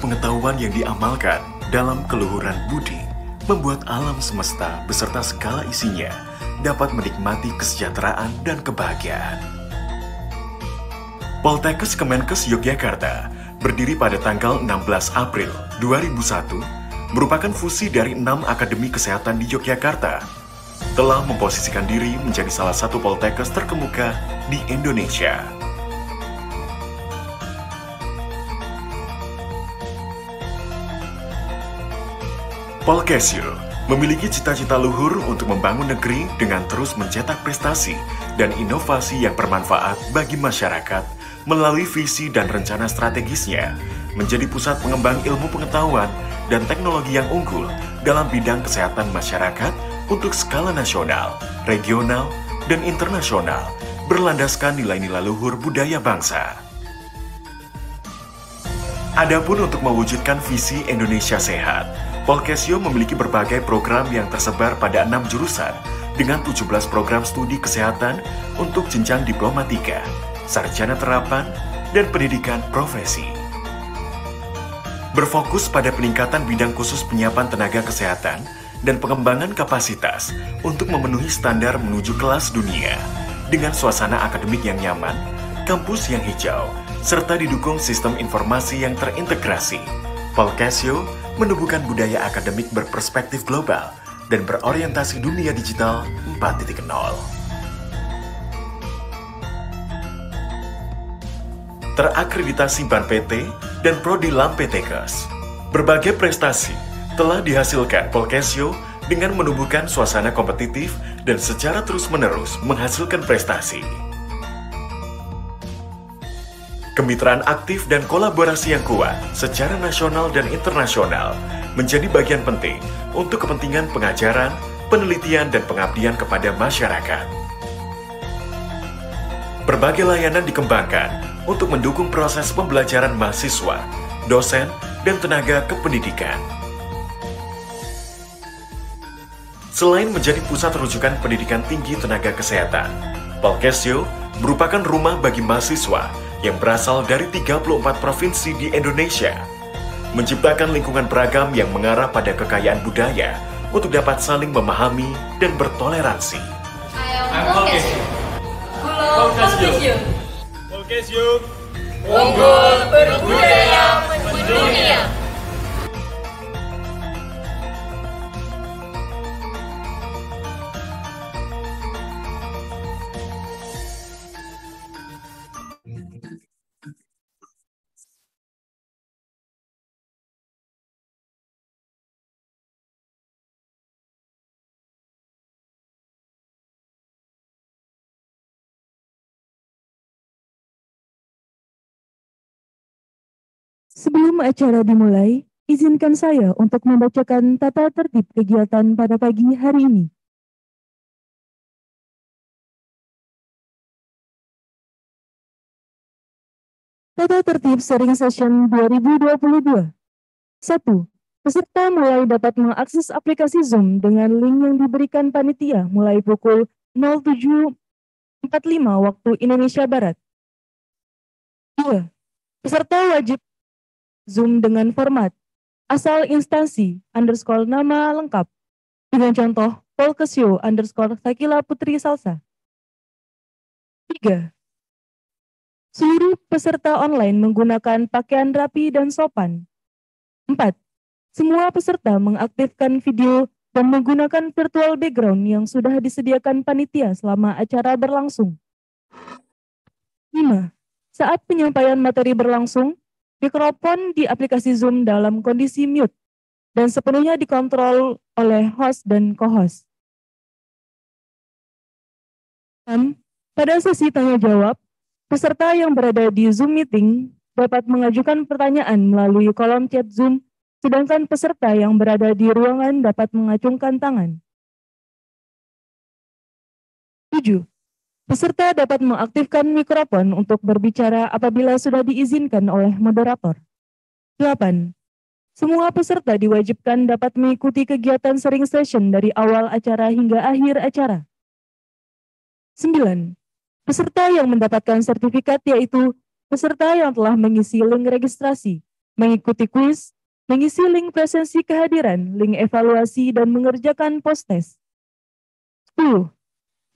pengetahuan yang diamalkan dalam keluhuran budi membuat alam semesta beserta segala isinya dapat menikmati kesejahteraan dan kebahagiaan. Poltekkes Kemenkes Yogyakarta berdiri pada tanggal 16 April 2001 merupakan fusi dari enam akademi kesehatan di Yogyakarta telah memposisikan diri menjadi salah satu poltekkes terkemuka di Indonesia. Casio memiliki cita-cita luhur untuk membangun negeri dengan terus mencetak prestasi dan inovasi yang bermanfaat bagi masyarakat melalui visi dan rencana strategisnya menjadi pusat pengembang ilmu pengetahuan dan teknologi yang unggul dalam bidang kesehatan masyarakat untuk skala nasional, regional, dan internasional berlandaskan nilai-nilai luhur budaya bangsa. Adapun untuk mewujudkan visi Indonesia Sehat, Polkesio memiliki berbagai program yang tersebar pada enam jurusan dengan 17 program studi kesehatan untuk jenjang diplomatika, sarjana terapan, dan pendidikan profesi. Berfokus pada peningkatan bidang khusus penyiapan tenaga kesehatan dan pengembangan kapasitas untuk memenuhi standar menuju kelas dunia dengan suasana akademik yang nyaman, kampus yang hijau, serta didukung sistem informasi yang terintegrasi. Polkesio menumbuhkan budaya akademik berperspektif global dan berorientasi dunia digital 4.0. Terakreditasi BAN PT dan Prodi Lam Kes. Berbagai prestasi telah dihasilkan Polkesio dengan menumbuhkan suasana kompetitif dan secara terus-menerus menghasilkan prestasi. Kemitraan aktif dan kolaborasi yang kuat secara nasional dan internasional menjadi bagian penting untuk kepentingan pengajaran, penelitian, dan pengabdian kepada masyarakat. Berbagai layanan dikembangkan untuk mendukung proses pembelajaran mahasiswa, dosen, dan tenaga kependidikan. Selain menjadi pusat rujukan pendidikan tinggi tenaga kesehatan, Polkesio merupakan rumah bagi mahasiswa yang berasal dari 34 provinsi di Indonesia, menciptakan lingkungan beragam yang mengarah pada kekayaan budaya untuk dapat saling memahami dan bertoleransi. Unggul berbudaya mendunia. Sebelum acara dimulai, izinkan saya untuk membacakan tata tertib kegiatan pada pagi hari ini. Tata tertib sharing session 2022. 1. Peserta mulai dapat mengakses aplikasi Zoom dengan link yang diberikan panitia mulai pukul 07.45 waktu Indonesia Barat. 2. Peserta wajib Zoom dengan format asal instansi underscore nama lengkap dengan contoh Polkesio underscore Sakila Putri Salsa. 3. Seluruh peserta online menggunakan pakaian rapi dan sopan. 4. Semua peserta mengaktifkan video dan menggunakan virtual background yang sudah disediakan panitia selama acara berlangsung. 5. Saat penyampaian materi berlangsung, Mikrofon di aplikasi Zoom dalam kondisi mute dan sepenuhnya dikontrol oleh host dan co-host. Pada sesi tanya jawab, peserta yang berada di Zoom meeting dapat mengajukan pertanyaan melalui kolom chat Zoom, sedangkan peserta yang berada di ruangan dapat mengacungkan tangan. 7. Peserta dapat mengaktifkan mikrofon untuk berbicara apabila sudah diizinkan oleh moderator. 8. Semua peserta diwajibkan dapat mengikuti kegiatan sering session dari awal acara hingga akhir acara. 9. Peserta yang mendapatkan sertifikat yaitu peserta yang telah mengisi link registrasi, mengikuti kuis, mengisi link presensi kehadiran, link evaluasi, dan mengerjakan post-test. 10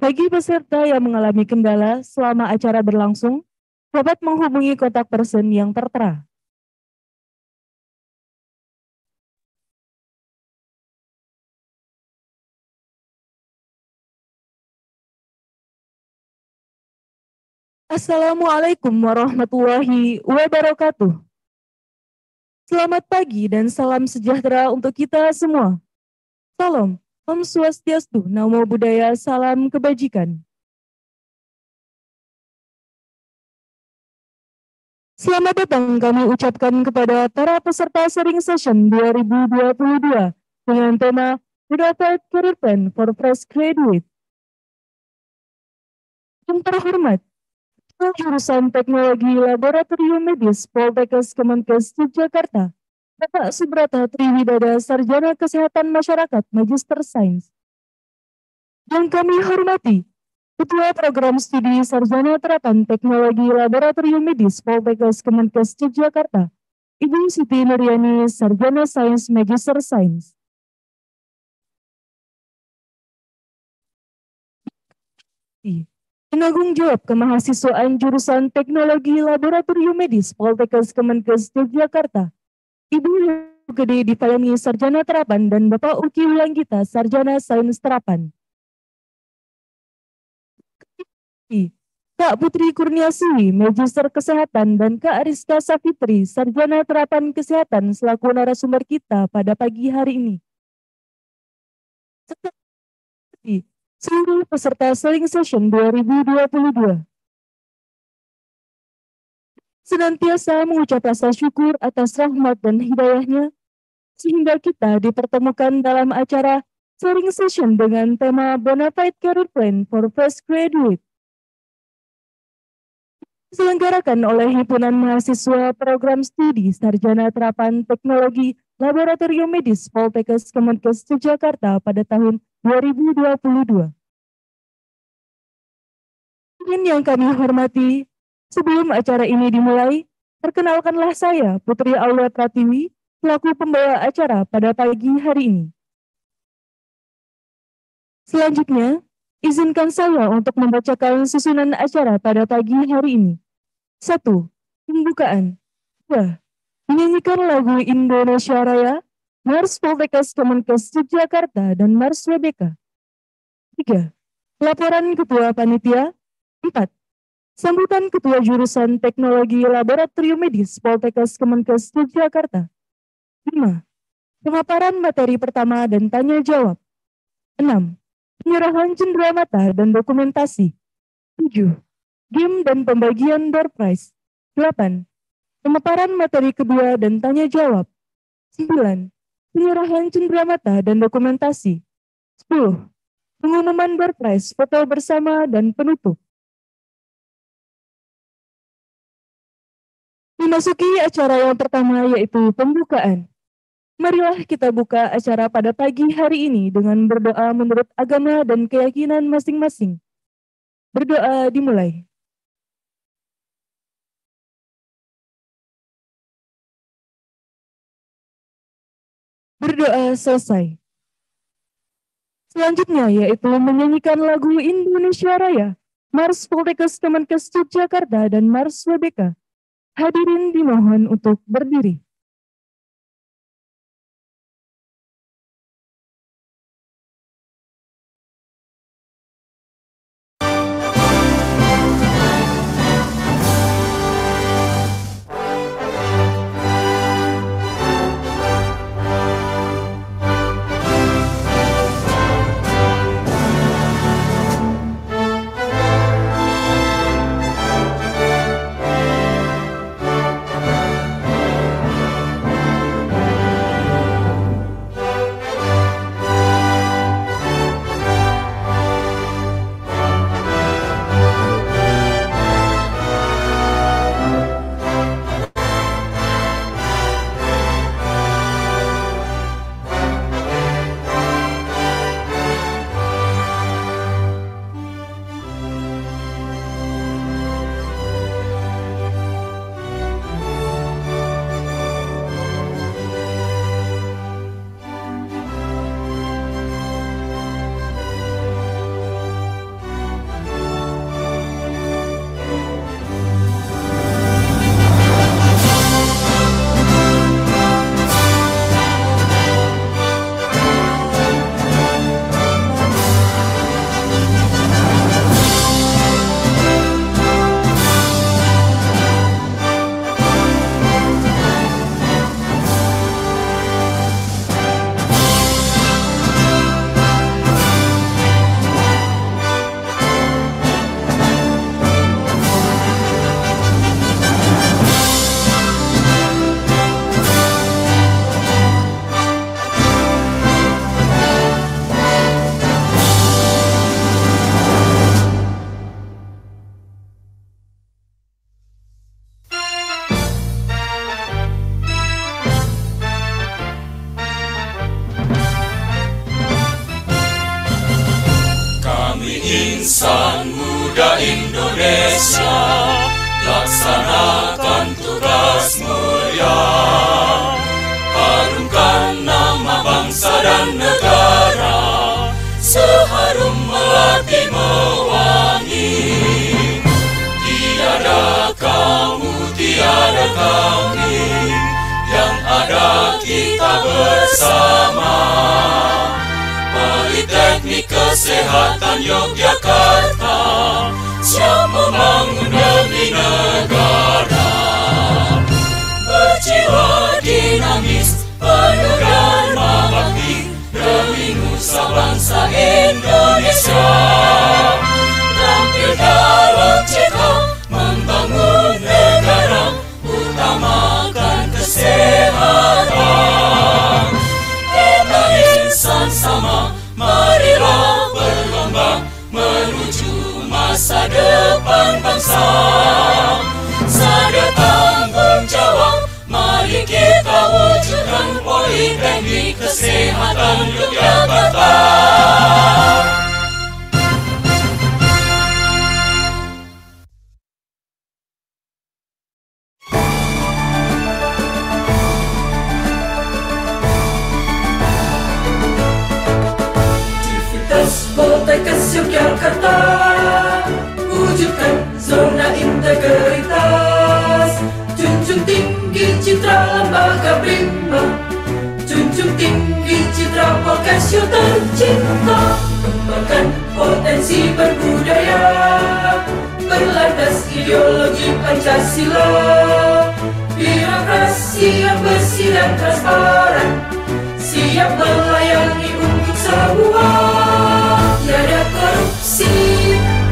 bagi peserta yang mengalami kendala selama acara berlangsung, dapat menghubungi kotak person yang tertera. Assalamualaikum warahmatullahi wabarakatuh. Selamat pagi dan salam sejahtera untuk kita semua. Salam. Om Swastiastu, Namo Buddhaya, Salam Kebajikan. Selamat datang kami ucapkan kepada para peserta Sharing Session 2022 dengan tema Budapest Career Plan for Fresh Graduate. Yang terhormat, jurusan Teknologi Laboratorium Medis Poltekkes Kemenkes Yogyakarta Bapak Subrata Triwidada Sarjana Kesehatan Masyarakat Magister Sains. Yang kami hormati, Ketua Program Studi Sarjana Terapan Teknologi Laboratorium Medis Poltekkes Kemenkes Yogyakarta, Ibu Siti Nuryani Sarjana Sains Magister Sains. Penanggung jawab kemahasiswaan jurusan Teknologi Laboratorium Medis Poltekkes Kemenkes Yogyakarta, Ibu Gede Difayangi Sarjana Terapan dan Bapak Uki kita Sarjana Sains Terapan. Kak Putri Kurniasih, Magister Kesehatan, dan Kak Ariska Safitri, Sarjana Terapan Kesehatan selaku narasumber kita pada pagi hari ini. Seluruh peserta Selling Session 2022 senantiasa mengucap rasa syukur atas rahmat dan hidayahnya, sehingga kita dipertemukan dalam acara Sharing session dengan tema Bonafide Career Plan for First Graduate. Diselenggarakan oleh himpunan mahasiswa program studi Sarjana Terapan Teknologi Laboratorium Medis Poltekkes Kemenkes Yogyakarta pada tahun 2022. Ingin yang kami hormati, Sebelum acara ini dimulai, perkenalkanlah saya, Putri Aulia Pratiwi, pelaku pembawa acara pada pagi hari ini. Selanjutnya, izinkan saya untuk membacakan susunan acara pada pagi hari ini. 1. Pembukaan 2. Menyanyikan lagu Indonesia Raya, Mars Poltekkes Kemenkes Jakarta dan Mars WBK. 3. Laporan Ketua Panitia. 4. Sambutan Ketua Jurusan Teknologi Laboratorium Medis Poltekkes Kemenkes Yogyakarta. 5. Pemaparan materi pertama dan tanya jawab. 6. Penyerahan cendera mata dan dokumentasi. 7. Game dan pembagian door prize. 8. Pemaparan materi kedua dan tanya jawab. 9. Penyerahan cendera mata dan dokumentasi. 10. Pengumuman door prize, foto bersama dan penutup. Memasuki acara yang pertama yaitu pembukaan. Marilah kita buka acara pada pagi hari ini dengan berdoa menurut agama dan keyakinan masing-masing. Berdoa dimulai. Berdoa selesai. Selanjutnya yaitu menyanyikan lagu Indonesia Raya, Mars Poltekkes Kemenkes Yogyakarta dan Mars WBK Hadirin dimohon untuk berdiri. bersama Politeknik Kesehatan Yogyakarta Siap membangun demi negara Berjiwa dinamis penuh dharma bakti Demi nusa bangsa Indonesia Tampil dalam cita membangun bersama Sedetan menjawab Mari kita wujudkan Politeknik Kesehatan Yogyakarta Civitas Poltekkes Yogyakarta citra lembaga prima Junjung tinggi citra yang tercinta Kembangkan potensi berbudaya Berlandas ideologi Pancasila Birokrasi yang bersih dan transparan Siap melayani untuk semua Tiada korupsi,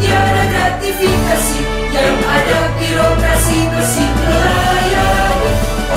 tiada gratifikasi Yang ada birokrasi bersih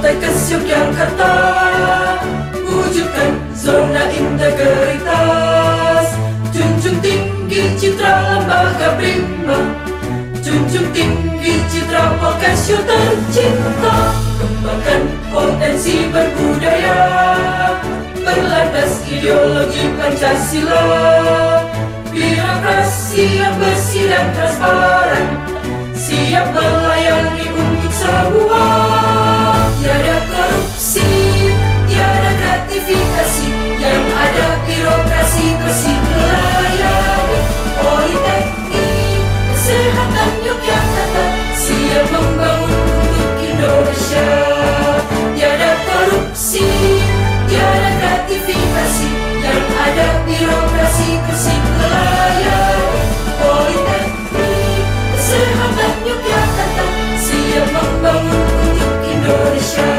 Uraikan siap yang kata Wujudkan zona integritas Junjung tinggi citra lembaga prima Junjung tinggi citra Polkasio tercinta Kembangkan potensi berbudaya Berlandas ideologi Pancasila Birokrasi yang bersih dan transparan Siap melayani untuk semua Tiada korupsi, tiada gratifikasi Yang ada birokrasi bersih melayani Politeknik, kesehatan Yogyakarta Siap membangun untuk Indonesia Tiada korupsi, tiada gratifikasi Yang ada birokrasi bersih Indonesia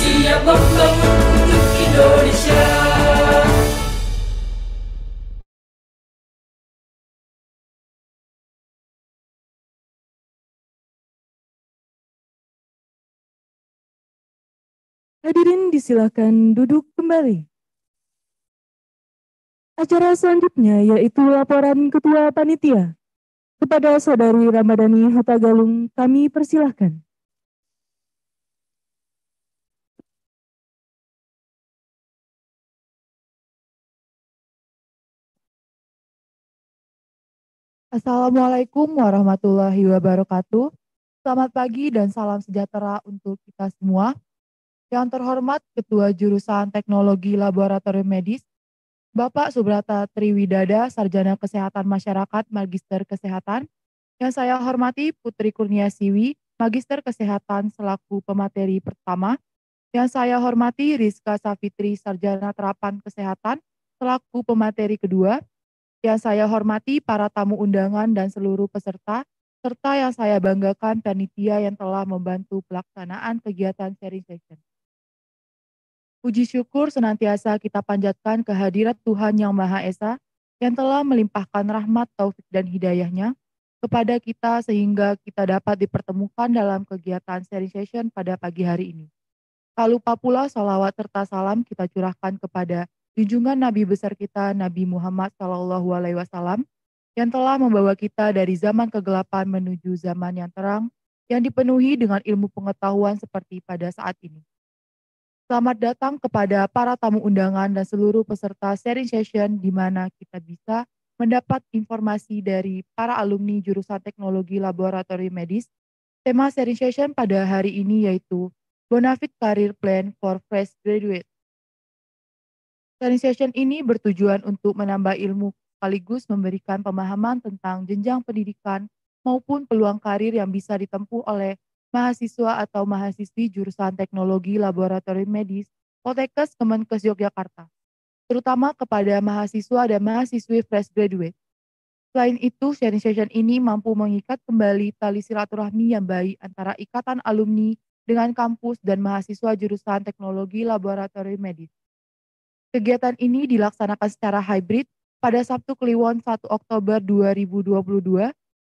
Siap membangun untuk Indonesia Hadirin disilahkan duduk kembali. Acara selanjutnya yaitu laporan Ketua Panitia. Kepada Saudari Ramadhani Hatagalung kami persilahkan. Assalamualaikum warahmatullahi wabarakatuh. Selamat pagi dan salam sejahtera untuk kita semua. Yang terhormat Ketua Jurusan Teknologi Laboratorium Medis, Bapak Subrata Triwidada, Sarjana Kesehatan Masyarakat, Magister Kesehatan. Yang saya hormati Putri Kurnia Siwi, Magister Kesehatan selaku pemateri pertama. Yang saya hormati Rizka Safitri, Sarjana Terapan Kesehatan, selaku pemateri kedua yang saya hormati para tamu undangan dan seluruh peserta, serta yang saya banggakan panitia yang telah membantu pelaksanaan kegiatan sharing session. Puji syukur senantiasa kita panjatkan kehadirat Tuhan Yang Maha Esa yang telah melimpahkan rahmat, taufik, dan hidayahnya kepada kita sehingga kita dapat dipertemukan dalam kegiatan Seri session pada pagi hari ini. Tak lupa pula salawat serta salam kita curahkan kepada junjungan Nabi besar kita Nabi Muhammad Shallallahu Alaihi Wasallam yang telah membawa kita dari zaman kegelapan menuju zaman yang terang yang dipenuhi dengan ilmu pengetahuan seperti pada saat ini. Selamat datang kepada para tamu undangan dan seluruh peserta sharing session di mana kita bisa mendapat informasi dari para alumni jurusan teknologi laboratorium medis. Tema sharing session pada hari ini yaitu Bonafit Career Plan for Fresh Graduate. Sharing session ini bertujuan untuk menambah ilmu sekaligus memberikan pemahaman tentang jenjang pendidikan maupun peluang karir yang bisa ditempuh oleh mahasiswa atau mahasiswi jurusan teknologi laboratorium medis Poltekkes Kemenkes Yogyakarta, terutama kepada mahasiswa dan mahasiswi fresh graduate. Selain itu, sharing session ini mampu mengikat kembali tali silaturahmi yang baik antara ikatan alumni dengan kampus dan mahasiswa jurusan teknologi laboratorium medis. Kegiatan ini dilaksanakan secara hybrid pada Sabtu Kliwon 1 Oktober 2022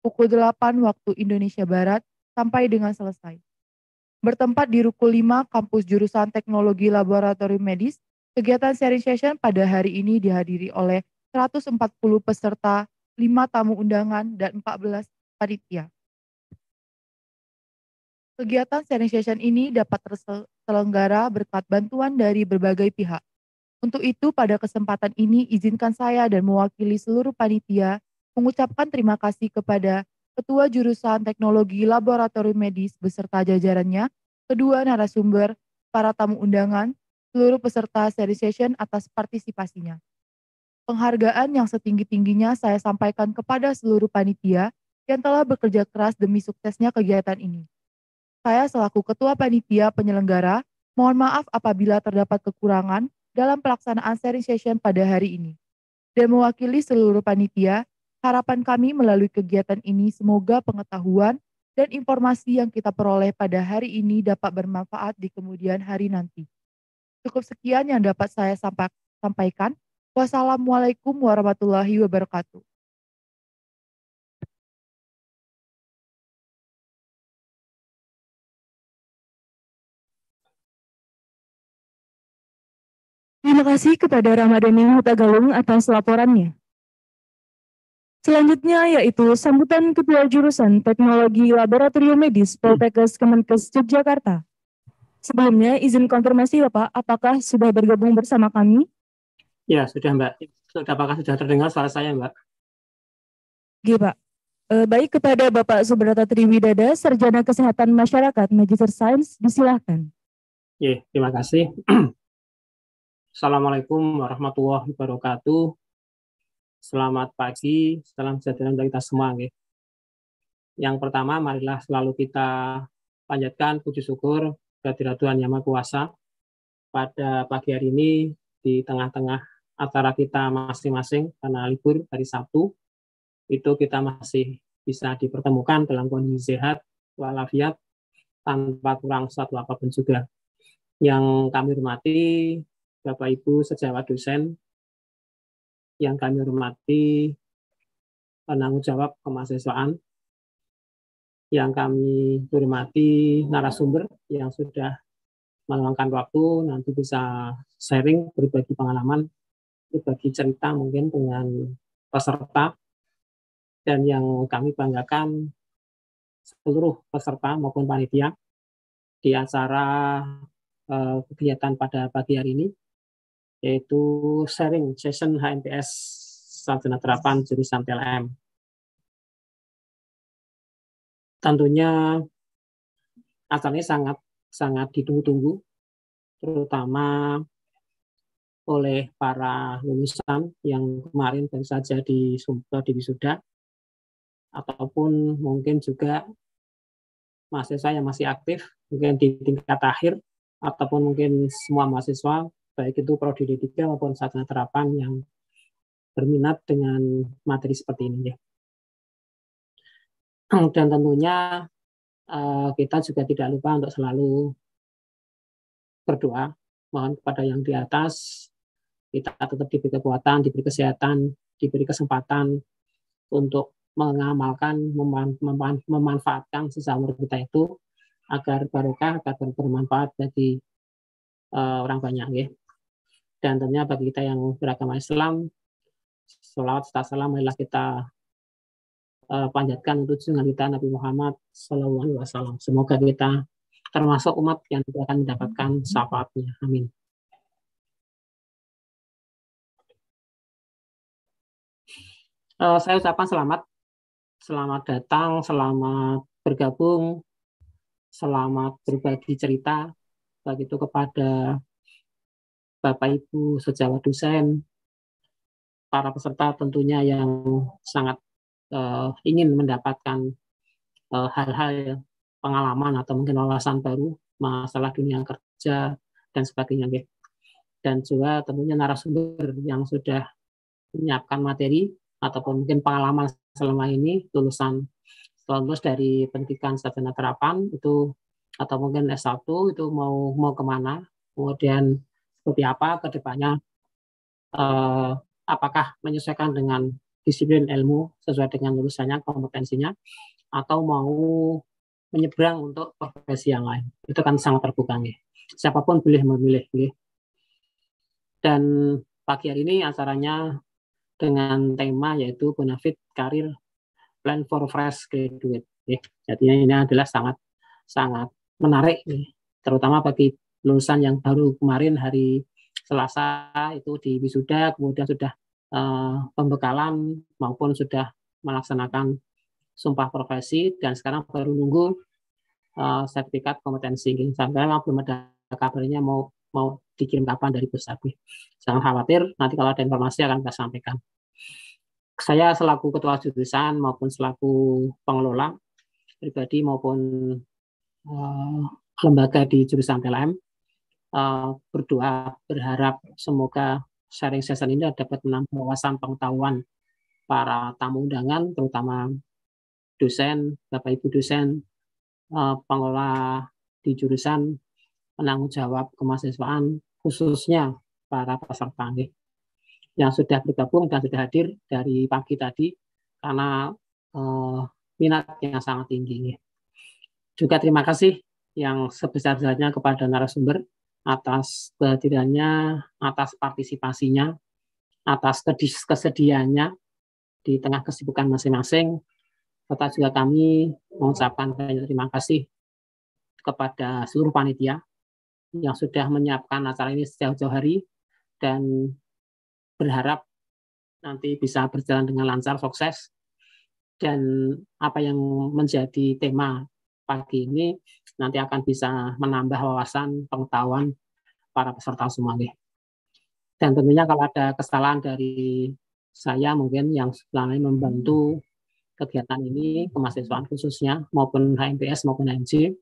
pukul 8 waktu Indonesia Barat sampai dengan selesai. Bertempat di Ruko 5 Kampus Jurusan Teknologi Laboratorium Medis, kegiatan sharing session pada hari ini dihadiri oleh 140 peserta, 5 tamu undangan, dan 14 panitia. Kegiatan sharing session ini dapat terselenggara berkat bantuan dari berbagai pihak untuk itu, pada kesempatan ini izinkan saya dan mewakili seluruh panitia mengucapkan terima kasih kepada Ketua Jurusan Teknologi Laboratorium Medis beserta jajarannya, kedua narasumber, para tamu undangan, seluruh peserta seri session atas partisipasinya. Penghargaan yang setinggi-tingginya saya sampaikan kepada seluruh panitia yang telah bekerja keras demi suksesnya kegiatan ini. Saya selaku Ketua Panitia Penyelenggara, mohon maaf apabila terdapat kekurangan dalam pelaksanaan sharing session pada hari ini. Dan mewakili seluruh panitia, harapan kami melalui kegiatan ini semoga pengetahuan dan informasi yang kita peroleh pada hari ini dapat bermanfaat di kemudian hari nanti. Cukup sekian yang dapat saya sampaikan. Wassalamualaikum warahmatullahi wabarakatuh. Terima kasih kepada Ramadhani Hutagalung atas laporannya. Selanjutnya yaitu sambutan Ketua Jurusan Teknologi Laboratorium Medis Poltekkes Kemenkes Yogyakarta. Sebelumnya izin konfirmasi Bapak, ya, apakah sudah bergabung bersama kami? Ya, sudah Mbak. Apakah sudah terdengar suara saya Mbak? Oke iya, Pak. E, baik kepada Bapak Subrata Triwidada, Sarjana Kesehatan Masyarakat, Magister Sains, disilahkan. Ya, terima kasih. Assalamualaikum warahmatullahi wabarakatuh. Selamat pagi, salam sejahtera untuk kita semua. Yang pertama, marilah selalu kita panjatkan puji syukur kehadirat Tuhan Yang Maha Kuasa pada pagi hari ini di tengah-tengah acara kita masing-masing karena libur hari Sabtu itu kita masih bisa dipertemukan dalam kondisi sehat walafiat tanpa kurang satu apapun juga. Yang kami hormati Bapak Ibu sejawat dosen yang kami hormati penanggung jawab kemahasiswaan yang kami hormati narasumber yang sudah meluangkan waktu nanti bisa sharing berbagi pengalaman berbagi cerita mungkin dengan peserta dan yang kami banggakan seluruh peserta maupun panitia di acara eh, kegiatan pada pagi hari ini yaitu sharing session HNPS sarjana terapan jurusan PLM. Tentunya acaranya sangat sangat ditunggu-tunggu, terutama oleh para lulusan yang kemarin baru saja di di wisuda ataupun mungkin juga mahasiswa yang masih aktif mungkin di tingkat akhir ataupun mungkin semua mahasiswa baik itu prodi D3 maupun sarjana terapan yang berminat dengan materi seperti ini. ya Dan tentunya eh, kita juga tidak lupa untuk selalu berdoa, mohon kepada yang di atas, kita tetap diberi kekuatan, diberi kesehatan, diberi kesempatan untuk mengamalkan, memanfaatkan sesama kita itu agar barokah, agar bermanfaat bagi eh, orang banyak ya. Dan tentunya bagi kita yang beragama Islam, sholawat serta salam marilah kita uh, panjatkan untuk junjungan kita Nabi Muhammad Sallallahu Alaihi Wasallam. Semoga kita termasuk umat yang akan mendapatkan syafaatnya. Amin. Uh, saya ucapkan selamat, selamat datang, selamat bergabung, selamat berbagi cerita, begitu kepada Bapak Ibu sejawat dosen, para peserta tentunya yang sangat uh, ingin mendapatkan hal eh, hal-hal ya, pengalaman atau mungkin wawasan baru masalah dunia kerja dan sebagainya ya. dan juga tentunya narasumber yang sudah menyiapkan materi ataupun mungkin pengalaman selama ini lulusan lulus dari pendidikan sarjana terapan itu atau mungkin S1 itu mau mau kemana kemudian seperti apa ke depannya, eh, apakah menyesuaikan dengan disiplin ilmu sesuai dengan lulusannya, kompetensinya, atau mau menyeberang untuk profesi yang lain. Itu kan sangat terbuka nih. Siapapun boleh memilih. Nih. Dan pagi hari ini acaranya dengan tema yaitu Benefit Karir Plan for Fresh Graduate. Jadi ini adalah sangat sangat menarik nih, terutama bagi lulusan yang baru kemarin hari Selasa itu di wisuda kemudian sudah uh, pembekalan maupun sudah melaksanakan sumpah profesi dan sekarang baru nunggu uh, sertifikat kompetensi sampai memang belum ada kabarnya mau mau dikirim kapan dari pusat? Jangan khawatir, nanti kalau ada informasi akan kita sampaikan. Saya selaku ketua jurusan maupun selaku pengelola pribadi maupun uh, lembaga di jurusan PLM Eh, berdoa berharap semoga sharing session ini dapat menambah wawasan pengetahuan para tamu undangan terutama dosen, Bapak Ibu dosen, eh, pengelola di jurusan penanggung jawab kemahasiswaan khususnya para peserta yang sudah bergabung dan sudah hadir dari pagi tadi karena uh, minat yang sangat tinggi. Juga terima kasih yang sebesar-besarnya kepada narasumber atas kehadirannya, atas partisipasinya, atas kesediaannya di tengah kesibukan masing-masing. Serta juga kami mengucapkan banyak terima kasih kepada seluruh panitia yang sudah menyiapkan acara ini sejauh-jauh hari dan berharap nanti bisa berjalan dengan lancar, sukses. Dan apa yang menjadi tema pagi ini nanti akan bisa menambah wawasan pengetahuan para peserta semuanya. Dan tentunya kalau ada kesalahan dari saya mungkin yang selama ini membantu kegiatan ini kemahasiswaan khususnya maupun HMPS maupun HMC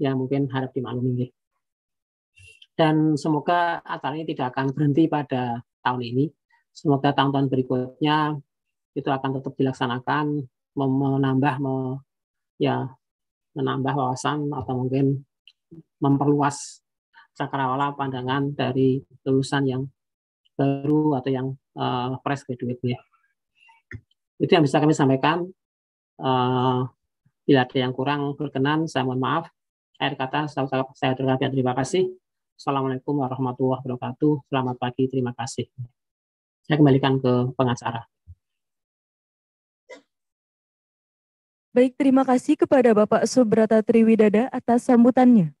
ya mungkin harap dimaklumi. Dan semoga acara ini tidak akan berhenti pada tahun ini. Semoga tahun-tahun berikutnya itu akan tetap dilaksanakan menambah me, ya menambah wawasan atau mungkin memperluas cakrawala pandangan dari lulusan yang baru atau yang uh, fresh graduate-nya. Itu yang bisa kami sampaikan. Uh, bila ada yang kurang berkenan, saya mohon maaf. Akhir kata, saya ucapkan terima kasih. Assalamualaikum warahmatullahi wabarakatuh. Selamat pagi, terima kasih. Saya kembalikan ke pengacara. Baik, terima kasih kepada Bapak Subrata Triwidada atas sambutannya.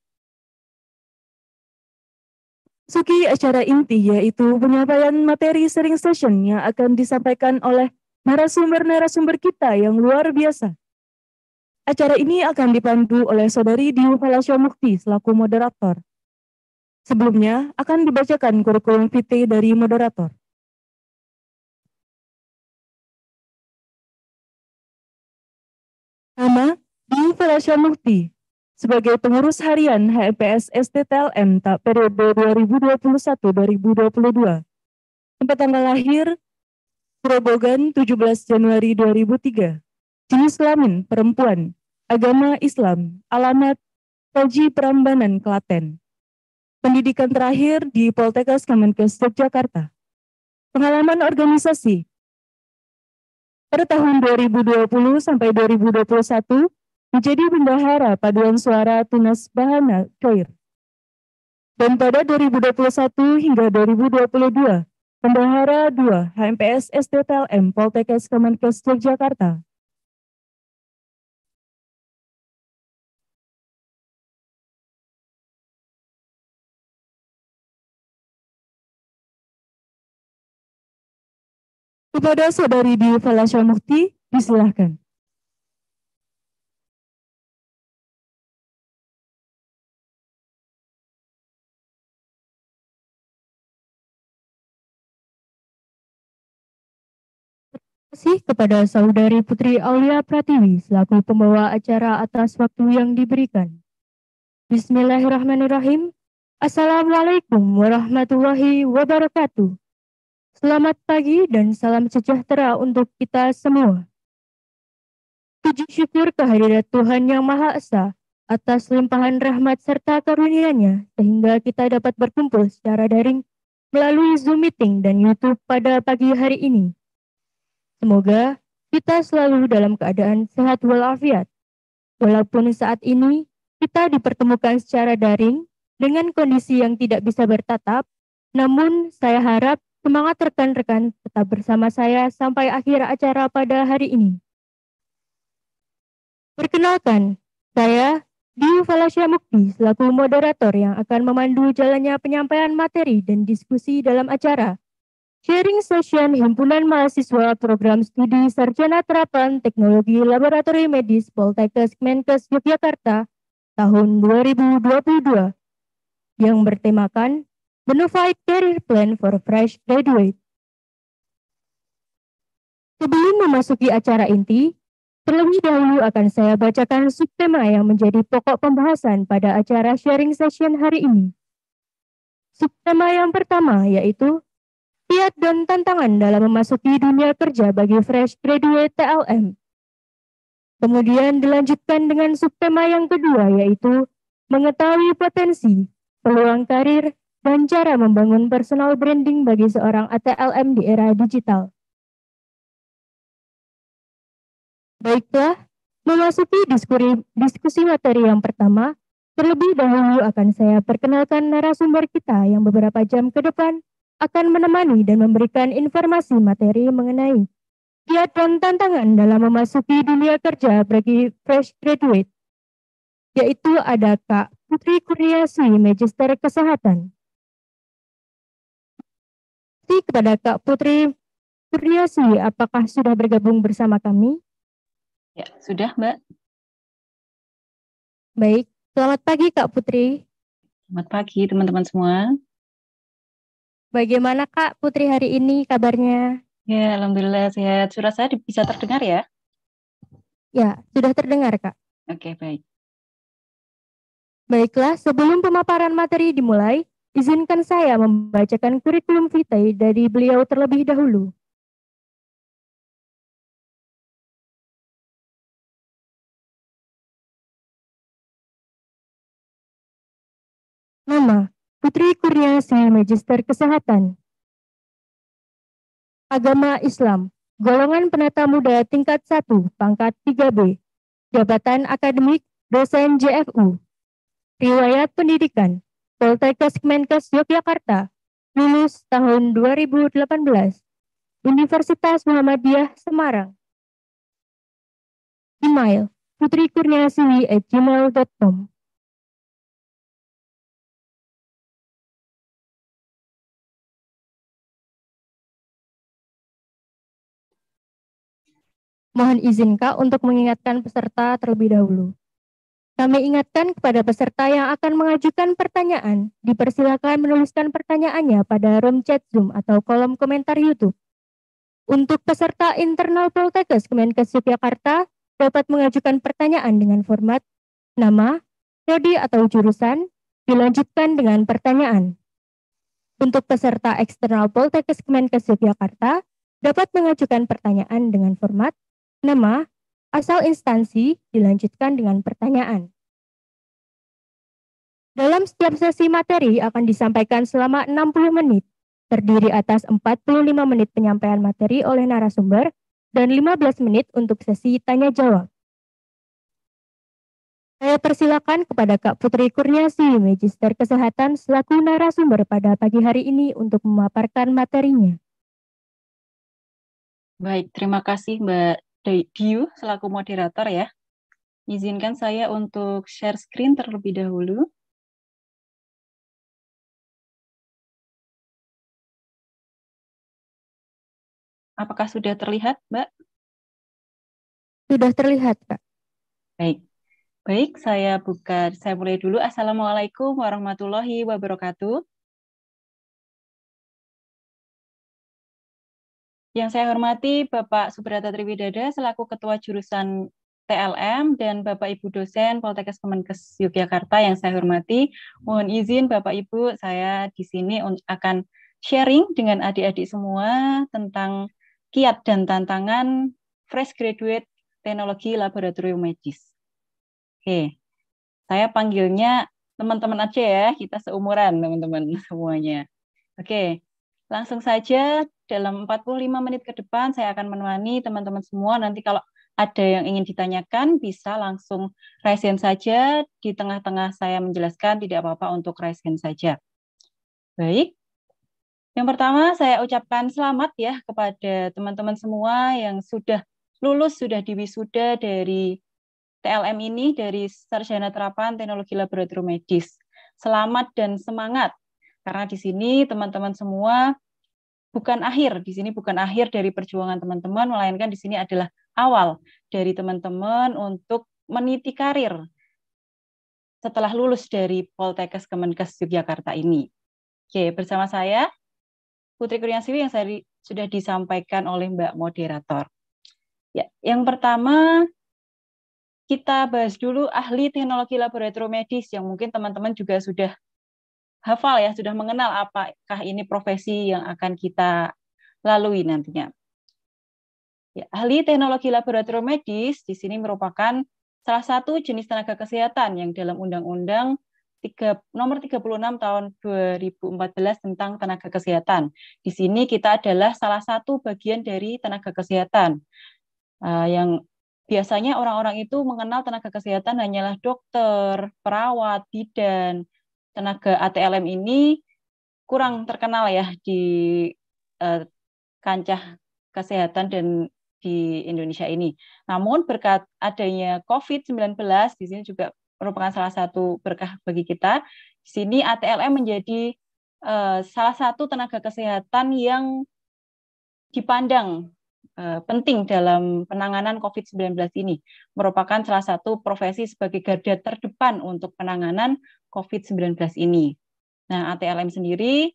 Suki acara inti yaitu penyampaian materi sharing session yang akan disampaikan oleh narasumber-narasumber kita yang luar biasa. Acara ini akan dipandu oleh Saudari Diu Falasya Mukti selaku moderator. Sebelumnya akan dibacakan kurikulum vitae dari moderator. Nama di Felicia Mukti sebagai pengurus harian HPS STTLM periode 2021-2022. Tempat tanggal lahir Grobogan 17 Januari 2003. Jenis kelamin perempuan. Agama Islam. Alamat Taji Prambanan Klaten. Pendidikan terakhir di Poltekkes Kemenkes Yogyakarta. Pengalaman organisasi pada tahun 2020 sampai 2021 menjadi bendahara paduan suara Tunas Bahana Cair. Dan pada 2021 hingga 2022, pembahara 2 HMPS SDTLM Poltekkes Kemenkes Yogyakarta Kepada saudari di Falasya Mukti, disilahkan. kasih kepada Saudari Putri Aulia Pratiwi selaku pembawa acara atas waktu yang diberikan. Bismillahirrahmanirrahim. Assalamualaikum warahmatullahi wabarakatuh. Selamat pagi dan salam sejahtera untuk kita semua. Puji syukur kehadirat Tuhan Yang Maha Esa atas limpahan rahmat serta karunia-Nya sehingga kita dapat berkumpul secara daring melalui Zoom meeting dan YouTube pada pagi hari ini. Semoga kita selalu dalam keadaan sehat walafiat. Walaupun saat ini kita dipertemukan secara daring dengan kondisi yang tidak bisa bertatap, namun saya harap Semangat rekan-rekan tetap bersama saya sampai akhir acara pada hari ini. Perkenalkan, saya Diu Falasya Mukti selaku moderator yang akan memandu jalannya penyampaian materi dan diskusi dalam acara. Sharing Session Himpunan Mahasiswa Program Studi Sarjana Terapan Teknologi Laboratorium Medis Poltekkes Kemenkes Yogyakarta tahun 2022 yang bertemakan Bonafide Career Plan for Fresh Graduate. Sebelum memasuki acara inti, terlebih dahulu akan saya bacakan subtema yang menjadi pokok pembahasan pada acara sharing session hari ini. Subtema yang pertama yaitu piat dan tantangan dalam memasuki dunia kerja bagi fresh graduate TLM. Kemudian dilanjutkan dengan subtema yang kedua yaitu mengetahui potensi, peluang karir, dan cara membangun personal branding bagi seorang ATLM di era digital. Baiklah, memasuki diskusi, diskusi materi yang pertama, terlebih dahulu akan saya perkenalkan narasumber kita yang beberapa jam ke depan akan menemani dan memberikan informasi materi mengenai kiat dan tantangan dalam memasuki dunia kerja bagi fresh graduate, yaitu ada Kak Putri Kuriasi, Magister Kesehatan kepada Kak Putri Kurniasi, apakah sudah bergabung bersama kami? Ya, sudah Mbak. Baik, selamat pagi Kak Putri. Selamat pagi teman-teman semua. Bagaimana Kak Putri hari ini kabarnya? Ya, Alhamdulillah sehat. Suara saya bisa terdengar ya? Ya, sudah terdengar Kak. Oke, baik. Baiklah, sebelum pemaparan materi dimulai, Izinkan saya membacakan kurikulum vitae dari beliau terlebih dahulu. Nama, Putri Kurniasi Magister Kesehatan. Agama Islam, golongan penata muda tingkat 1, pangkat 3B. Jabatan akademik, dosen JFU. Riwayat pendidikan, Poltekkes Kemenkes Yogyakarta, lulus tahun 2018, Universitas Muhammadiyah Semarang. Email putrikurniasiwi at gmail.com Mohon izinkah untuk mengingatkan peserta terlebih dahulu. Kami ingatkan kepada peserta yang akan mengajukan pertanyaan, dipersilakan menuliskan pertanyaannya pada room chat Zoom atau kolom komentar YouTube. Untuk peserta internal Poltekkes Kemenkes Yogyakarta dapat mengajukan pertanyaan dengan format nama, kode atau jurusan, dilanjutkan dengan pertanyaan. Untuk peserta eksternal Poltekkes Kemenkes Yogyakarta dapat mengajukan pertanyaan dengan format nama, asal instansi dilanjutkan dengan pertanyaan. Dalam setiap sesi materi akan disampaikan selama 60 menit, terdiri atas 45 menit penyampaian materi oleh narasumber dan 15 menit untuk sesi tanya-jawab. Saya persilakan kepada Kak Putri Kurniasi, Magister Kesehatan, selaku narasumber pada pagi hari ini untuk memaparkan materinya. Baik, terima kasih Mbak Diu selaku moderator ya. Izinkan saya untuk share screen terlebih dahulu. Apakah sudah terlihat, Mbak? Sudah terlihat, Pak. Baik. Baik, saya buka, saya mulai dulu. Assalamualaikum warahmatullahi wabarakatuh. Yang saya hormati Bapak Subrata Triwidada selaku Ketua Jurusan TLM dan Bapak Ibu dosen Poltekkes Kemenkes Yogyakarta yang saya hormati, mohon izin Bapak Ibu saya di sini akan sharing dengan adik-adik semua tentang kiat dan tantangan fresh graduate teknologi laboratorium medis. Oke. Saya panggilnya teman-teman aja ya, kita seumuran teman-teman semuanya. Oke. Langsung saja dalam 45 menit ke depan saya akan menemani teman-teman semua. Nanti kalau ada yang ingin ditanyakan bisa langsung raise hand saja di tengah-tengah saya menjelaskan tidak apa-apa untuk raise hand saja. Baik. Yang pertama saya ucapkan selamat ya kepada teman-teman semua yang sudah lulus sudah diwisuda dari TLM ini dari Sarjana Terapan Teknologi Laboratorium Medis. Selamat dan semangat karena di sini teman-teman semua bukan akhir di sini bukan akhir dari perjuangan teman-teman melainkan di sini adalah awal dari teman-teman untuk meniti karir setelah lulus dari Poltekkes Kemenkes Yogyakarta ini. Oke, bersama saya Putri Kuryasiwi yang saya sudah disampaikan oleh Mbak moderator. Ya, yang pertama kita bahas dulu ahli teknologi laboratorium medis yang mungkin teman-teman juga sudah hafal ya, sudah mengenal apakah ini profesi yang akan kita lalui nantinya. Ya, ahli teknologi laboratorium medis di sini merupakan salah satu jenis tenaga kesehatan yang dalam Undang-Undang nomor 36 tahun 2014 tentang tenaga kesehatan. Di sini kita adalah salah satu bagian dari tenaga kesehatan eh, yang biasanya orang-orang itu mengenal tenaga kesehatan hanyalah dokter, perawat, bidan, tenaga ATLM ini kurang terkenal ya di uh, kancah kesehatan dan di Indonesia ini. Namun berkat adanya COVID-19 di sini juga merupakan salah satu berkah bagi kita. Di sini ATLM menjadi uh, salah satu tenaga kesehatan yang dipandang eh, penting dalam penanganan COVID-19 ini. Merupakan salah satu profesi sebagai garda terdepan untuk penanganan COVID-19 ini. Nah, ATLM sendiri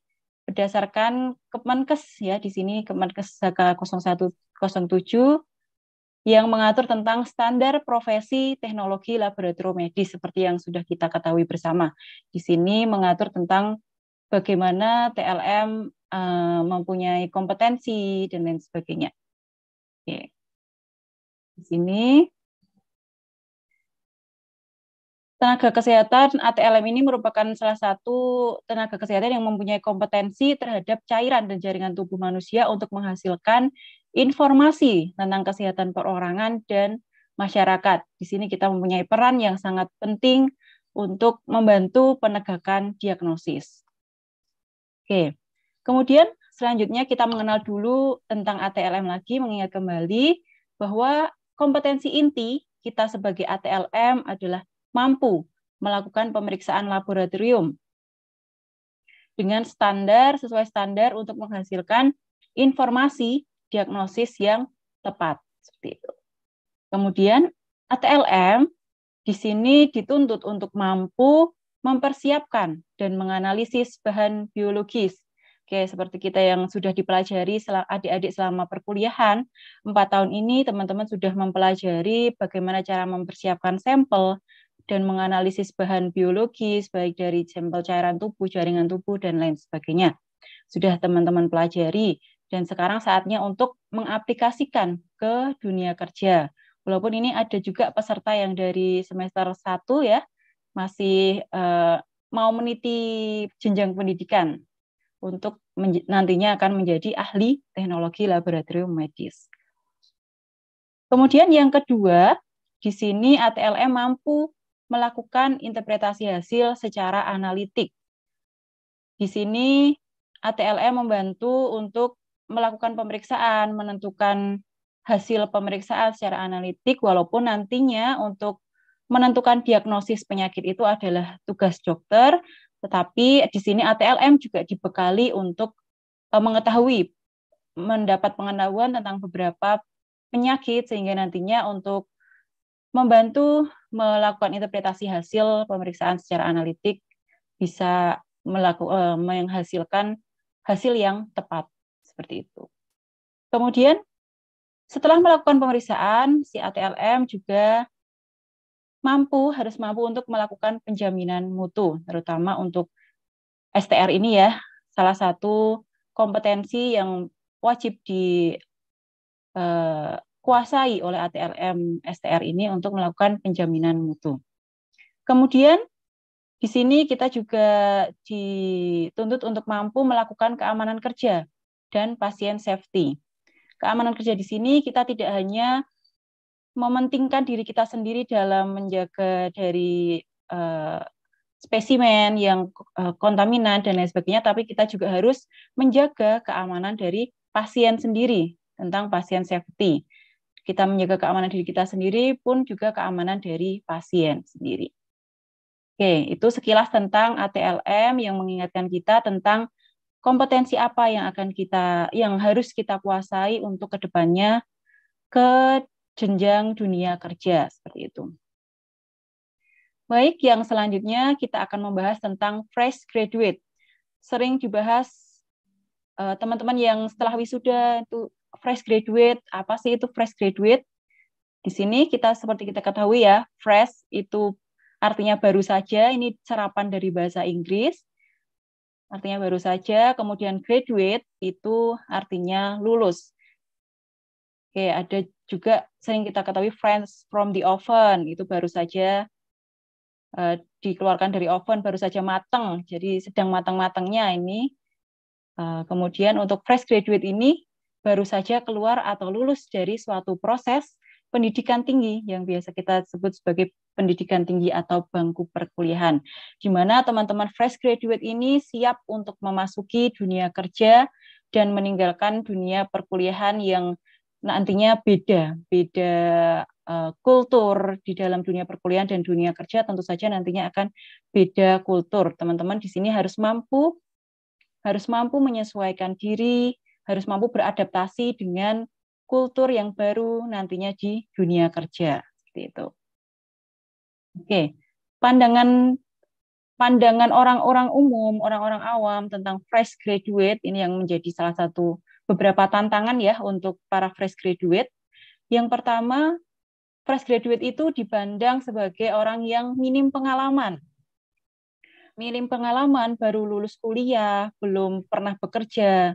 berdasarkan Kemenkes ya di sini Kemenkes HK 0107 yang mengatur tentang standar profesi teknologi laboratorium medis seperti yang sudah kita ketahui bersama. Di sini mengatur tentang bagaimana TLM uh, eh, mempunyai kompetensi dan lain sebagainya. Oke. Di sini tenaga kesehatan ATLM ini merupakan salah satu tenaga kesehatan yang mempunyai kompetensi terhadap cairan dan jaringan tubuh manusia untuk menghasilkan informasi tentang kesehatan perorangan dan masyarakat. Di sini kita mempunyai peran yang sangat penting untuk membantu penegakan diagnosis. Oke. Kemudian selanjutnya kita mengenal dulu tentang ATLM lagi mengingat kembali bahwa kompetensi inti kita sebagai ATLM adalah mampu melakukan pemeriksaan laboratorium dengan standar sesuai standar untuk menghasilkan informasi diagnosis yang tepat seperti itu. Kemudian ATLM di sini dituntut untuk mampu mempersiapkan dan menganalisis bahan biologis. Oke, seperti kita yang sudah dipelajari adik-adik selama perkuliahan, empat tahun ini teman-teman sudah mempelajari bagaimana cara mempersiapkan sampel, dan menganalisis bahan biologis, baik dari sampel cairan tubuh, jaringan tubuh, dan lain sebagainya. Sudah teman-teman pelajari, dan sekarang saatnya untuk mengaplikasikan ke dunia kerja. Walaupun ini ada juga peserta yang dari semester 1 ya, masih eh, mau meniti jenjang pendidikan untuk nantinya akan menjadi ahli teknologi laboratorium medis. Kemudian yang kedua, di sini ATLM mampu melakukan interpretasi hasil secara analitik. Di sini ATLM membantu untuk melakukan pemeriksaan, menentukan hasil pemeriksaan secara analitik walaupun nantinya untuk menentukan diagnosis penyakit itu adalah tugas dokter, tetapi di sini ATLM juga dibekali untuk eh, mengetahui mendapat pengetahuan tentang beberapa penyakit sehingga nantinya untuk membantu melakukan interpretasi hasil pemeriksaan secara analitik bisa melakukan eh, menghasilkan hasil yang tepat seperti itu. Kemudian setelah melakukan pemeriksaan, si ATLM juga mampu harus mampu untuk melakukan penjaminan mutu, terutama untuk STR ini ya, salah satu kompetensi yang wajib di eh, dikuasai oleh ATRM STR ini untuk melakukan penjaminan mutu. Kemudian di sini kita juga dituntut untuk mampu melakukan keamanan kerja dan pasien safety. Keamanan kerja di sini kita tidak hanya mementingkan diri kita sendiri dalam menjaga dari uh, spesimen yang uh, kontaminan dan lain sebagainya, tapi kita juga harus menjaga keamanan dari pasien sendiri tentang pasien safety kita menjaga keamanan diri kita sendiri pun juga keamanan dari pasien sendiri. Oke, itu sekilas tentang ATLM yang mengingatkan kita tentang kompetensi apa yang akan kita yang harus kita kuasai untuk kedepannya ke jenjang dunia kerja seperti itu. Baik, yang selanjutnya kita akan membahas tentang fresh graduate. Sering dibahas eh, teman-teman yang setelah wisuda itu fresh graduate. Apa sih itu fresh graduate? Di sini kita seperti kita ketahui ya, fresh itu artinya baru saja, ini serapan dari bahasa Inggris. Artinya baru saja, kemudian graduate itu artinya lulus. Oke, ada juga sering kita ketahui friends from the oven, itu baru saja uh, dikeluarkan dari oven, baru saja matang. Jadi sedang matang-matangnya ini. Eh, kemudian untuk fresh graduate ini baru saja keluar atau lulus dari suatu proses pendidikan tinggi yang biasa kita sebut sebagai pendidikan tinggi atau bangku perkuliahan, di mana teman-teman fresh graduate ini siap untuk memasuki dunia kerja dan meninggalkan dunia perkuliahan yang nantinya beda, beda eh, kultur di dalam dunia perkuliahan dan dunia kerja tentu saja nantinya akan beda kultur. Teman-teman di sini harus mampu harus mampu menyesuaikan diri, harus mampu beradaptasi dengan kultur yang baru nantinya di dunia kerja seperti itu. Oke, pandangan pandangan orang-orang umum, orang-orang awam tentang fresh graduate ini yang menjadi salah satu beberapa tantangan ya untuk para fresh graduate. Yang pertama, fresh graduate itu dipandang sebagai orang yang minim pengalaman. Minim pengalaman, baru lulus kuliah, belum pernah bekerja,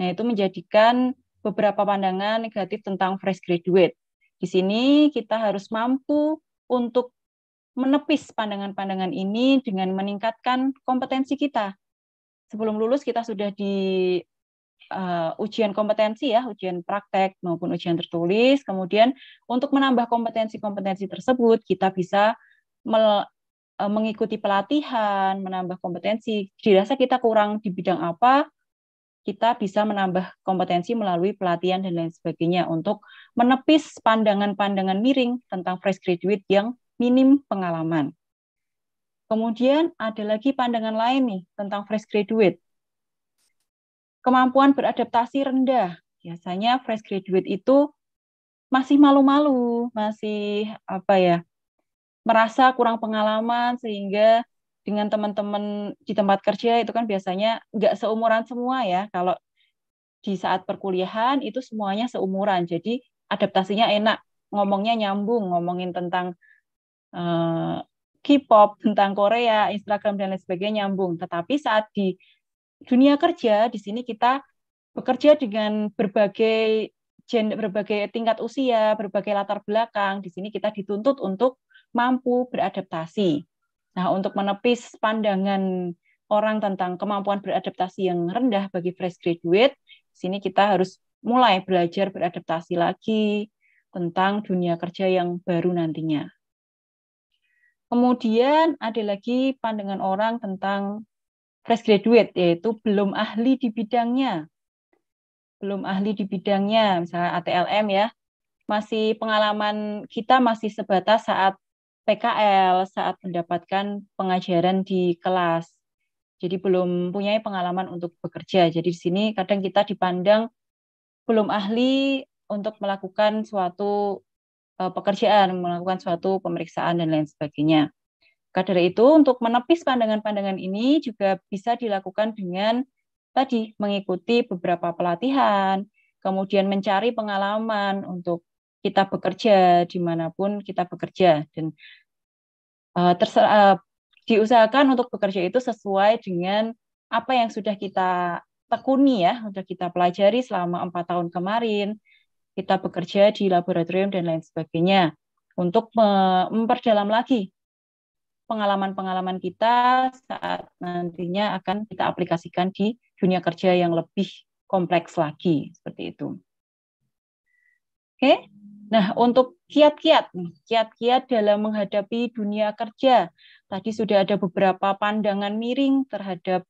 Nah, itu menjadikan beberapa pandangan negatif tentang fresh graduate. Di sini kita harus mampu untuk menepis pandangan-pandangan ini dengan meningkatkan kompetensi kita. Sebelum lulus kita sudah di uh, ujian kompetensi ya, ujian praktek maupun ujian tertulis. Kemudian untuk menambah kompetensi-kompetensi tersebut kita bisa mel- eh, mengikuti pelatihan, menambah kompetensi. Dirasa kita kurang di bidang apa, kita bisa menambah kompetensi melalui pelatihan dan lain sebagainya untuk menepis pandangan-pandangan miring tentang fresh graduate yang minim pengalaman. Kemudian ada lagi pandangan lain nih tentang fresh graduate. Kemampuan beradaptasi rendah. Biasanya fresh graduate itu masih malu-malu, masih apa ya? merasa kurang pengalaman sehingga dengan teman-teman di tempat kerja itu kan biasanya nggak seumuran semua ya. Kalau di saat perkuliahan itu semuanya seumuran, jadi adaptasinya enak, ngomongnya nyambung, ngomongin tentang uh, K-pop, tentang Korea, Instagram dan lain sebagainya nyambung. Tetapi saat di dunia kerja di sini kita bekerja dengan berbagai gender, berbagai tingkat usia, berbagai latar belakang. Di sini kita dituntut untuk mampu beradaptasi. Nah, untuk menepis pandangan orang tentang kemampuan beradaptasi yang rendah bagi fresh graduate, sini kita harus mulai belajar beradaptasi lagi tentang dunia kerja yang baru nantinya. Kemudian ada lagi pandangan orang tentang fresh graduate, yaitu belum ahli di bidangnya. Belum ahli di bidangnya, misalnya ATLM ya, masih pengalaman kita masih sebatas saat PKL saat mendapatkan pengajaran di kelas. Jadi belum punya pengalaman untuk bekerja. Jadi di sini kadang kita dipandang belum ahli untuk melakukan suatu e, pekerjaan, melakukan suatu pemeriksaan dan lain sebagainya. Kader itu, untuk menepis pandangan-pandangan ini juga bisa dilakukan dengan tadi mengikuti beberapa pelatihan, kemudian mencari pengalaman untuk kita bekerja dimanapun kita bekerja. Dan uh, diusahakan untuk bekerja itu sesuai dengan apa yang sudah kita tekuni ya, sudah kita pelajari selama empat tahun kemarin, kita bekerja di laboratorium dan lain sebagainya untuk memperdalam lagi pengalaman-pengalaman kita saat nantinya akan kita aplikasikan di dunia kerja yang lebih kompleks lagi seperti itu. Oke. Nah, untuk kiat-kiat kiat-kiat dalam menghadapi dunia kerja. Tadi sudah ada beberapa pandangan miring terhadap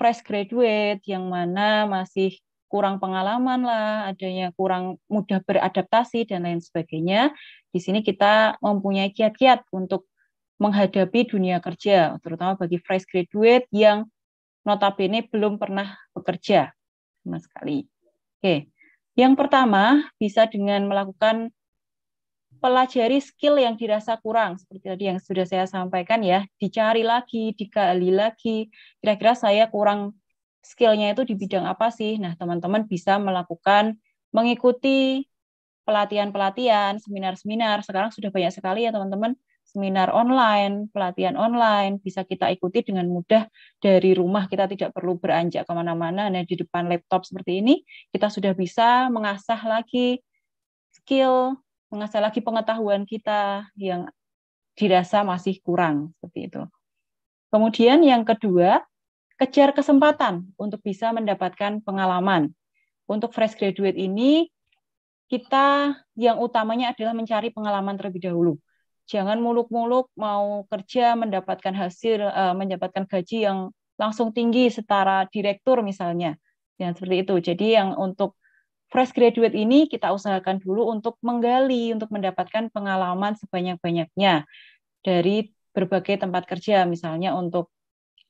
fresh graduate yang mana masih kurang pengalaman lah, adanya kurang mudah beradaptasi dan lain sebagainya. Di sini kita mempunyai kiat-kiat untuk menghadapi dunia kerja, terutama bagi fresh graduate yang notabene belum pernah bekerja sama sekali. Oke, yang pertama bisa dengan melakukan pelajari skill yang dirasa kurang seperti tadi yang sudah saya sampaikan ya dicari lagi dikali lagi kira-kira saya kurang skillnya itu di bidang apa sih nah teman-teman bisa melakukan mengikuti pelatihan-pelatihan seminar-seminar sekarang sudah banyak sekali ya teman-teman seminar online, pelatihan online, bisa kita ikuti dengan mudah dari rumah. Kita tidak perlu beranjak kemana-mana. Nah, di depan laptop seperti ini, kita sudah bisa mengasah lagi skill mengasah lagi pengetahuan kita yang dirasa masih kurang seperti itu. Kemudian yang kedua, kejar kesempatan untuk bisa mendapatkan pengalaman. Untuk fresh graduate ini kita yang utamanya adalah mencari pengalaman terlebih dahulu. Jangan muluk-muluk mau kerja mendapatkan hasil e, mendapatkan gaji yang langsung tinggi setara direktur misalnya. Yang seperti itu. Jadi yang untuk fresh graduate ini kita usahakan dulu untuk menggali, untuk mendapatkan pengalaman sebanyak-banyaknya dari berbagai tempat kerja. Misalnya untuk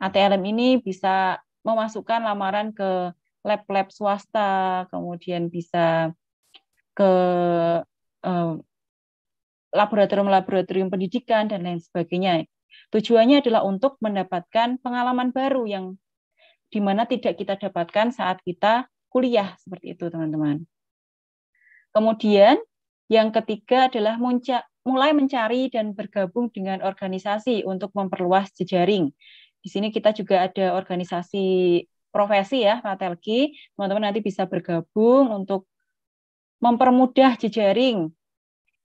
ATLM ini bisa memasukkan lamaran ke lab-lab swasta, kemudian bisa ke eh, laboratorium-laboratorium pendidikan dan lain sebagainya. Tujuannya adalah untuk mendapatkan pengalaman baru yang di mana tidak kita dapatkan saat kita kuliah seperti itu teman-teman. Kemudian yang ketiga adalah mulai mencari dan bergabung dengan organisasi untuk memperluas jejaring. Di sini kita juga ada organisasi profesi ya, Pak Teman-teman nanti bisa bergabung untuk mempermudah jejaring.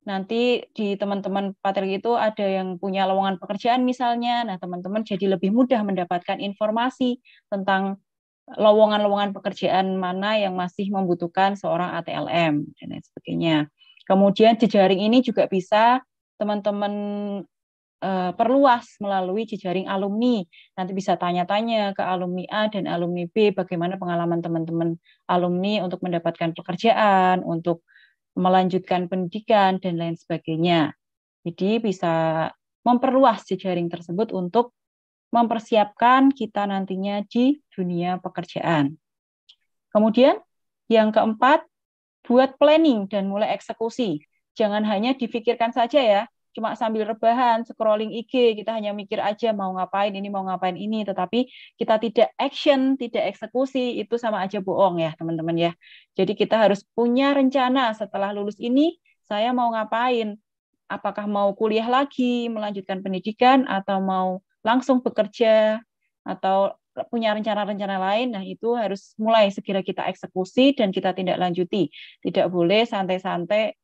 Nanti di teman-teman Patelki itu ada yang punya lowongan pekerjaan misalnya, nah teman-teman jadi lebih mudah mendapatkan informasi tentang lowongan-lowongan pekerjaan mana yang masih membutuhkan seorang ATLM dan lain sebagainya. Kemudian jejaring ini juga bisa teman-teman uh, perluas melalui jejaring alumni. Nanti bisa tanya-tanya ke alumni A dan alumni B bagaimana pengalaman teman-teman alumni untuk mendapatkan pekerjaan, untuk melanjutkan pendidikan dan lain sebagainya. Jadi bisa memperluas jejaring tersebut untuk mempersiapkan kita nantinya di dunia pekerjaan. Kemudian yang keempat, buat planning dan mulai eksekusi. Jangan hanya difikirkan saja ya, cuma sambil rebahan, scrolling IG, kita hanya mikir aja mau ngapain ini, mau ngapain ini, tetapi kita tidak action, tidak eksekusi, itu sama aja bohong ya teman-teman ya. Jadi kita harus punya rencana setelah lulus ini, saya mau ngapain, apakah mau kuliah lagi, melanjutkan pendidikan, atau mau langsung bekerja atau punya rencana-rencana lain, nah itu harus mulai segera kita eksekusi dan kita tindak lanjuti. Tidak boleh santai-santai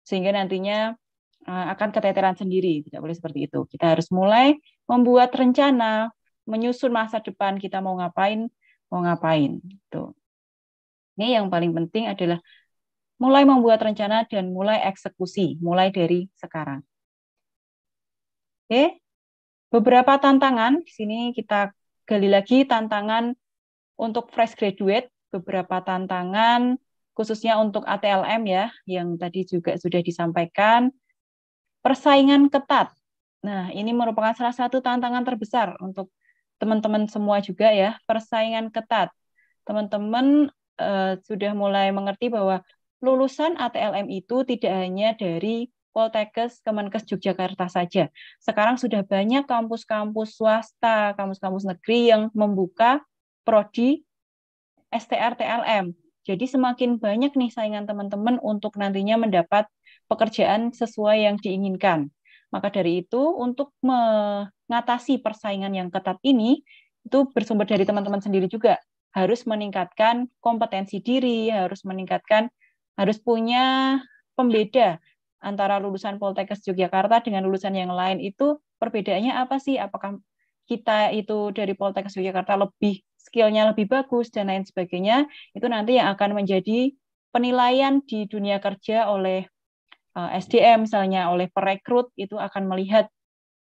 sehingga nantinya eh, akan keteteran sendiri. Tidak boleh seperti itu. Kita harus mulai membuat rencana, menyusun masa depan kita mau ngapain, mau ngapain. Tuh. Gitu. Ini yang paling penting adalah mulai membuat rencana dan mulai eksekusi, mulai dari sekarang. Oke, Beberapa tantangan, di sini kita gali lagi tantangan untuk fresh graduate, beberapa tantangan khususnya untuk ATLM ya, yang tadi juga sudah disampaikan. Persaingan ketat. Nah, ini merupakan salah satu tantangan terbesar untuk teman-teman semua juga ya, persaingan ketat. Teman-teman uh, sudah mulai mengerti bahwa lulusan ATLM itu tidak hanya dari Poltekkes, Kemenkes Yogyakarta saja. Sekarang sudah banyak kampus-kampus swasta, kampus-kampus negeri yang membuka prodi STRTLM. Jadi semakin banyak nih saingan teman-teman untuk nantinya mendapat pekerjaan sesuai yang diinginkan. Maka dari itu untuk mengatasi persaingan yang ketat ini itu bersumber dari teman-teman sendiri juga. Harus meningkatkan kompetensi diri, harus meningkatkan harus punya pembeda antara lulusan Poltekkes Yogyakarta dengan lulusan yang lain itu perbedaannya apa sih? Apakah kita itu dari Poltekkes Yogyakarta lebih skillnya lebih bagus dan lain sebagainya itu nanti yang akan menjadi penilaian di dunia kerja oleh eh, SDM misalnya oleh perekrut itu akan melihat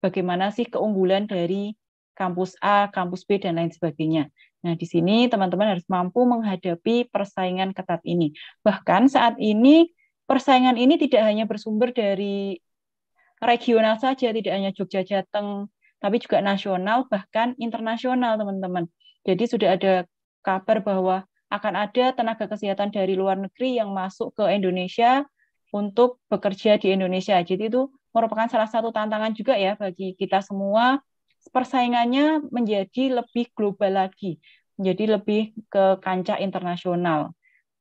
bagaimana sih keunggulan dari kampus A, kampus B dan lain sebagainya. Nah, di sini teman-teman harus mampu menghadapi persaingan ketat ini. Bahkan saat ini persaingan ini tidak hanya bersumber dari regional saja, tidak hanya Jogja Jateng, tapi juga nasional bahkan internasional, teman-teman. Jadi sudah ada kabar bahwa akan ada tenaga kesehatan dari luar negeri yang masuk ke Indonesia untuk bekerja di Indonesia. Jadi itu merupakan salah satu tantangan juga ya bagi kita semua. Persaingannya menjadi lebih global lagi, menjadi lebih ke kancah internasional.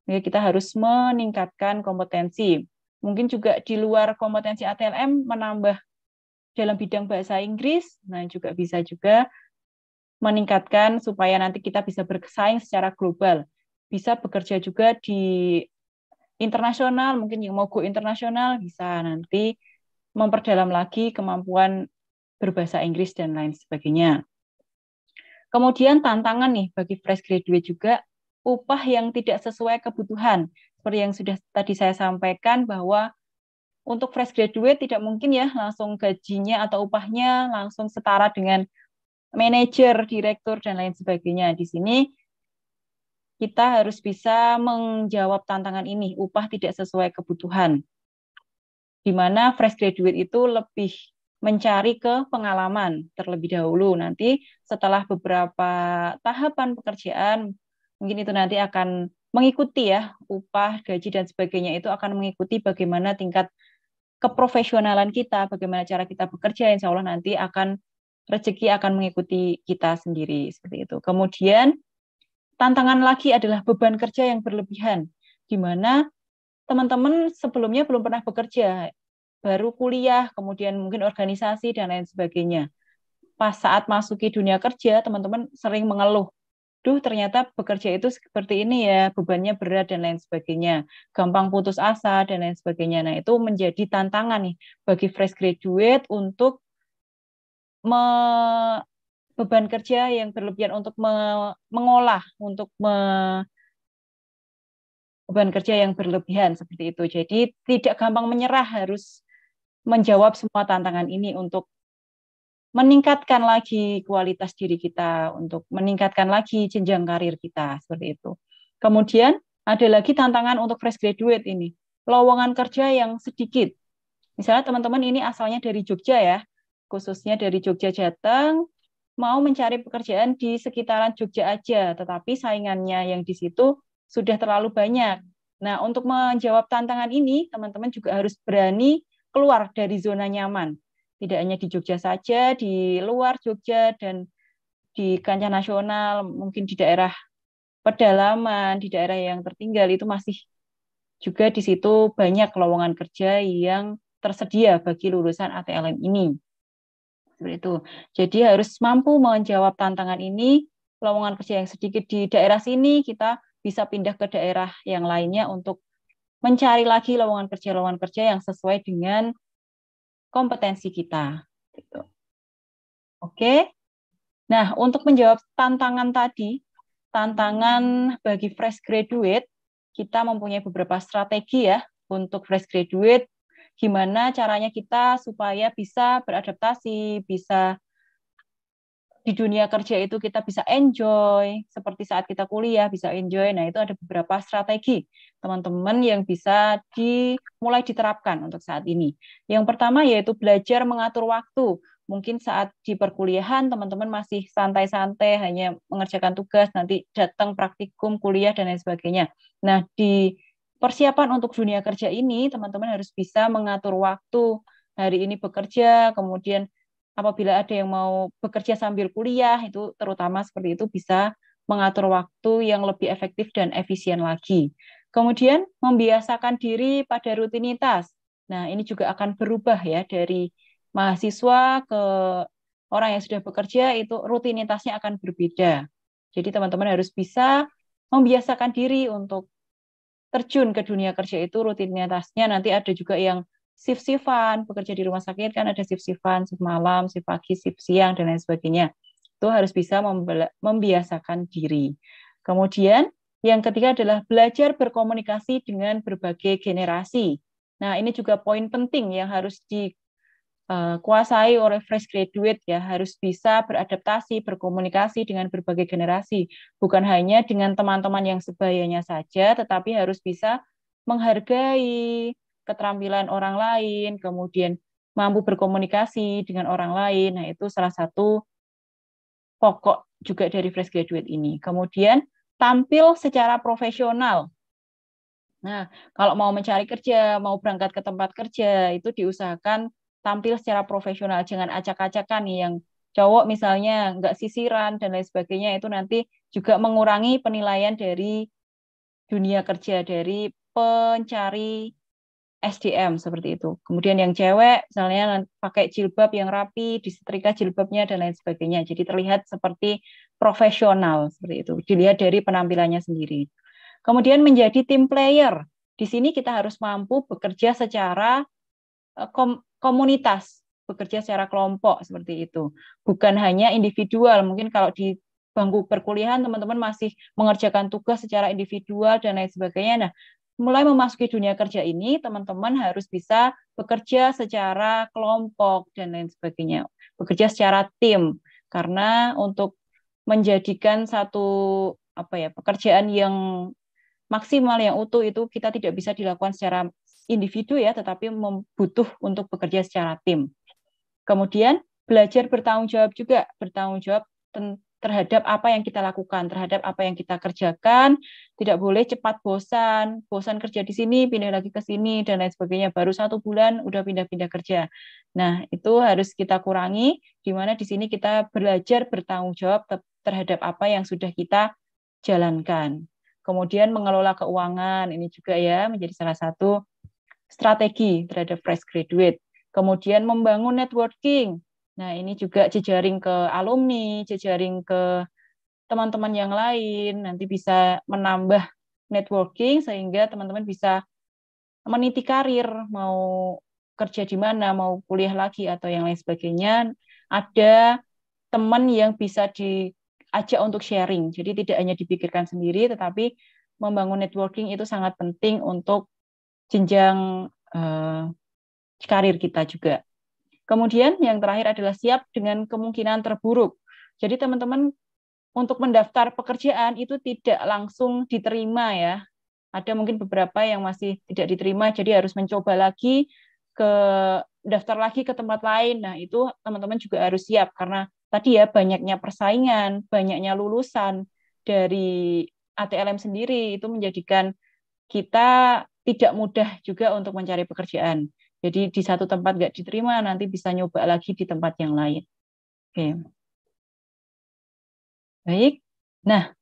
Ya, kita harus meningkatkan kompetensi. Mungkin juga di luar kompetensi ATLM menambah dalam bidang bahasa Inggris, nah juga bisa juga meningkatkan supaya nanti kita bisa bersaing secara global. Bisa bekerja juga di internasional, mungkin yang mau go internasional bisa nanti memperdalam lagi kemampuan berbahasa Inggris dan lain sebagainya. Kemudian tantangan nih bagi fresh graduate juga upah yang tidak sesuai kebutuhan. Seperti yang sudah tadi saya sampaikan bahwa untuk fresh graduate tidak mungkin ya langsung gajinya atau upahnya langsung setara dengan manajer, direktur dan lain sebagainya. Di sini kita harus bisa menjawab tantangan ini, upah tidak sesuai kebutuhan. Di mana fresh graduate itu lebih mencari ke pengalaman terlebih dahulu. Nanti setelah beberapa tahapan pekerjaan mungkin itu nanti akan mengikuti ya upah, gaji dan sebagainya itu akan mengikuti bagaimana tingkat keprofesionalan kita, bagaimana cara kita bekerja, insya Allah nanti akan rezeki akan mengikuti kita sendiri seperti itu. Kemudian tantangan lagi adalah beban kerja yang berlebihan, di mana teman-teman sebelumnya belum pernah bekerja, baru kuliah, kemudian mungkin organisasi dan lain sebagainya. Pas saat masuki dunia kerja, teman-teman sering mengeluh duh ternyata bekerja itu seperti ini ya, bebannya berat dan lain sebagainya, gampang putus asa dan lain sebagainya. Nah, itu menjadi tantangan nih bagi fresh graduate untuk me beban kerja yang berlebihan untuk me mengolah, untuk me beban kerja yang berlebihan seperti itu. Jadi tidak gampang menyerah, harus menjawab semua tantangan ini untuk meningkatkan lagi kualitas diri kita, untuk meningkatkan lagi jenjang karir kita, seperti itu. Kemudian ada lagi tantangan untuk fresh graduate ini, lowongan kerja yang sedikit. Misalnya teman-teman ini asalnya dari Jogja ya, khususnya dari Jogja Jateng, mau mencari pekerjaan di sekitaran Jogja aja, tetapi saingannya yang di situ sudah terlalu banyak. Nah, untuk menjawab tantangan ini, teman-teman juga harus berani keluar dari zona nyaman tidak hanya di Jogja saja, di luar Jogja dan di kancah nasional, mungkin di daerah pedalaman, di daerah yang tertinggal itu masih juga di situ banyak lowongan kerja yang tersedia bagi lulusan ATLM ini. Seperti itu. Jadi harus mampu menjawab tantangan ini, lowongan kerja yang sedikit di daerah sini kita bisa pindah ke daerah yang lainnya untuk mencari lagi lowongan kerja-lowongan kerja yang sesuai dengan kompetensi kita. Gitu. Oke. Nah, untuk menjawab tantangan tadi, tantangan bagi fresh graduate, kita mempunyai beberapa strategi ya untuk fresh graduate. Gimana caranya kita supaya bisa beradaptasi, bisa di dunia kerja itu kita bisa enjoy, seperti saat kita kuliah bisa enjoy. Nah, itu ada beberapa strategi teman-teman yang bisa dimulai diterapkan untuk saat ini. Yang pertama yaitu belajar mengatur waktu. Mungkin saat di perkuliahan teman-teman masih santai-santai hanya mengerjakan tugas, nanti datang praktikum, kuliah dan lain sebagainya. Nah, di persiapan untuk dunia kerja ini teman-teman harus bisa mengatur waktu. Hari ini bekerja, kemudian apabila ada yang mau bekerja sambil kuliah itu terutama seperti itu bisa mengatur waktu yang lebih efektif dan efisien lagi. Kemudian membiasakan diri pada rutinitas. Nah, ini juga akan berubah ya dari mahasiswa ke orang yang sudah bekerja itu rutinitasnya akan berbeda. Jadi teman-teman harus bisa membiasakan diri untuk terjun ke dunia kerja itu rutinitasnya nanti ada juga yang shift-shiftan, bekerja di rumah sakit kan ada shift-shiftan, shift malam, shift pagi, shift siang, dan lain sebagainya. Itu harus bisa membiasakan diri. Kemudian yang ketiga adalah belajar berkomunikasi dengan berbagai generasi. Nah, ini juga poin penting yang harus dikuasai eh, oleh fresh graduate ya, harus bisa beradaptasi, berkomunikasi dengan berbagai generasi, bukan hanya dengan teman-teman yang sebayanya saja, tetapi harus bisa menghargai, keterampilan orang lain, kemudian mampu berkomunikasi dengan orang lain. Nah, itu salah satu pokok juga dari fresh graduate ini. Kemudian tampil secara profesional. Nah, kalau mau mencari kerja, mau berangkat ke tempat kerja, itu diusahakan tampil secara profesional. Jangan acak-acakan nih yang cowok misalnya nggak sisiran dan lain sebagainya itu nanti juga mengurangi penilaian dari dunia kerja dari pencari SDM seperti itu. Kemudian yang cewek misalnya pakai jilbab yang rapi, disetrika jilbabnya dan lain sebagainya. Jadi terlihat seperti profesional seperti itu. Dilihat dari penampilannya sendiri. Kemudian menjadi tim player. Di sini kita harus mampu bekerja secara eh, komunitas, bekerja secara kelompok seperti itu. Bukan hanya individual. Mungkin kalau di bangku perkuliahan teman-teman masih mengerjakan tugas secara individual dan lain sebagainya. Nah, mulai memasuki dunia kerja ini, teman-teman harus bisa bekerja secara kelompok dan lain sebagainya, bekerja secara tim. Karena untuk menjadikan satu apa ya pekerjaan yang maksimal yang utuh itu kita tidak bisa dilakukan secara individu ya, tetapi membutuh untuk bekerja secara tim. Kemudian belajar bertanggung jawab juga bertanggung jawab terhadap apa yang kita lakukan, terhadap apa yang kita kerjakan. Tidak boleh cepat bosan, bosan kerja di sini, pindah lagi ke sini, dan lain sebagainya. Baru satu bulan udah pindah-pindah kerja. Nah, itu harus kita kurangi, di mana di sini kita belajar bertanggung jawab terhadap apa yang sudah kita jalankan. Kemudian mengelola keuangan, ini juga ya menjadi salah satu strategi terhadap fresh graduate. Kemudian membangun networking, Nah, ini juga jejaring ke alumni, jejaring ke teman-teman yang lain, nanti bisa menambah networking sehingga teman-teman bisa meniti karir, mau kerja di mana, mau kuliah lagi atau yang lain sebagainya. Ada teman yang bisa diajak untuk sharing. Jadi tidak hanya dipikirkan sendiri, tetapi membangun networking itu sangat penting untuk jenjang uh, karir kita juga. Kemudian yang terakhir adalah siap dengan kemungkinan terburuk. Jadi teman-teman untuk mendaftar pekerjaan itu tidak langsung diterima ya. Ada mungkin beberapa yang masih tidak diterima, jadi harus mencoba lagi ke daftar lagi ke tempat lain. Nah itu teman-teman juga harus siap karena tadi ya banyaknya persaingan, banyaknya lulusan dari ATLM sendiri itu menjadikan kita tidak mudah juga untuk mencari pekerjaan. Jadi di satu tempat nggak diterima, nanti bisa nyoba lagi di tempat yang lain. Oke. Baik. Nah,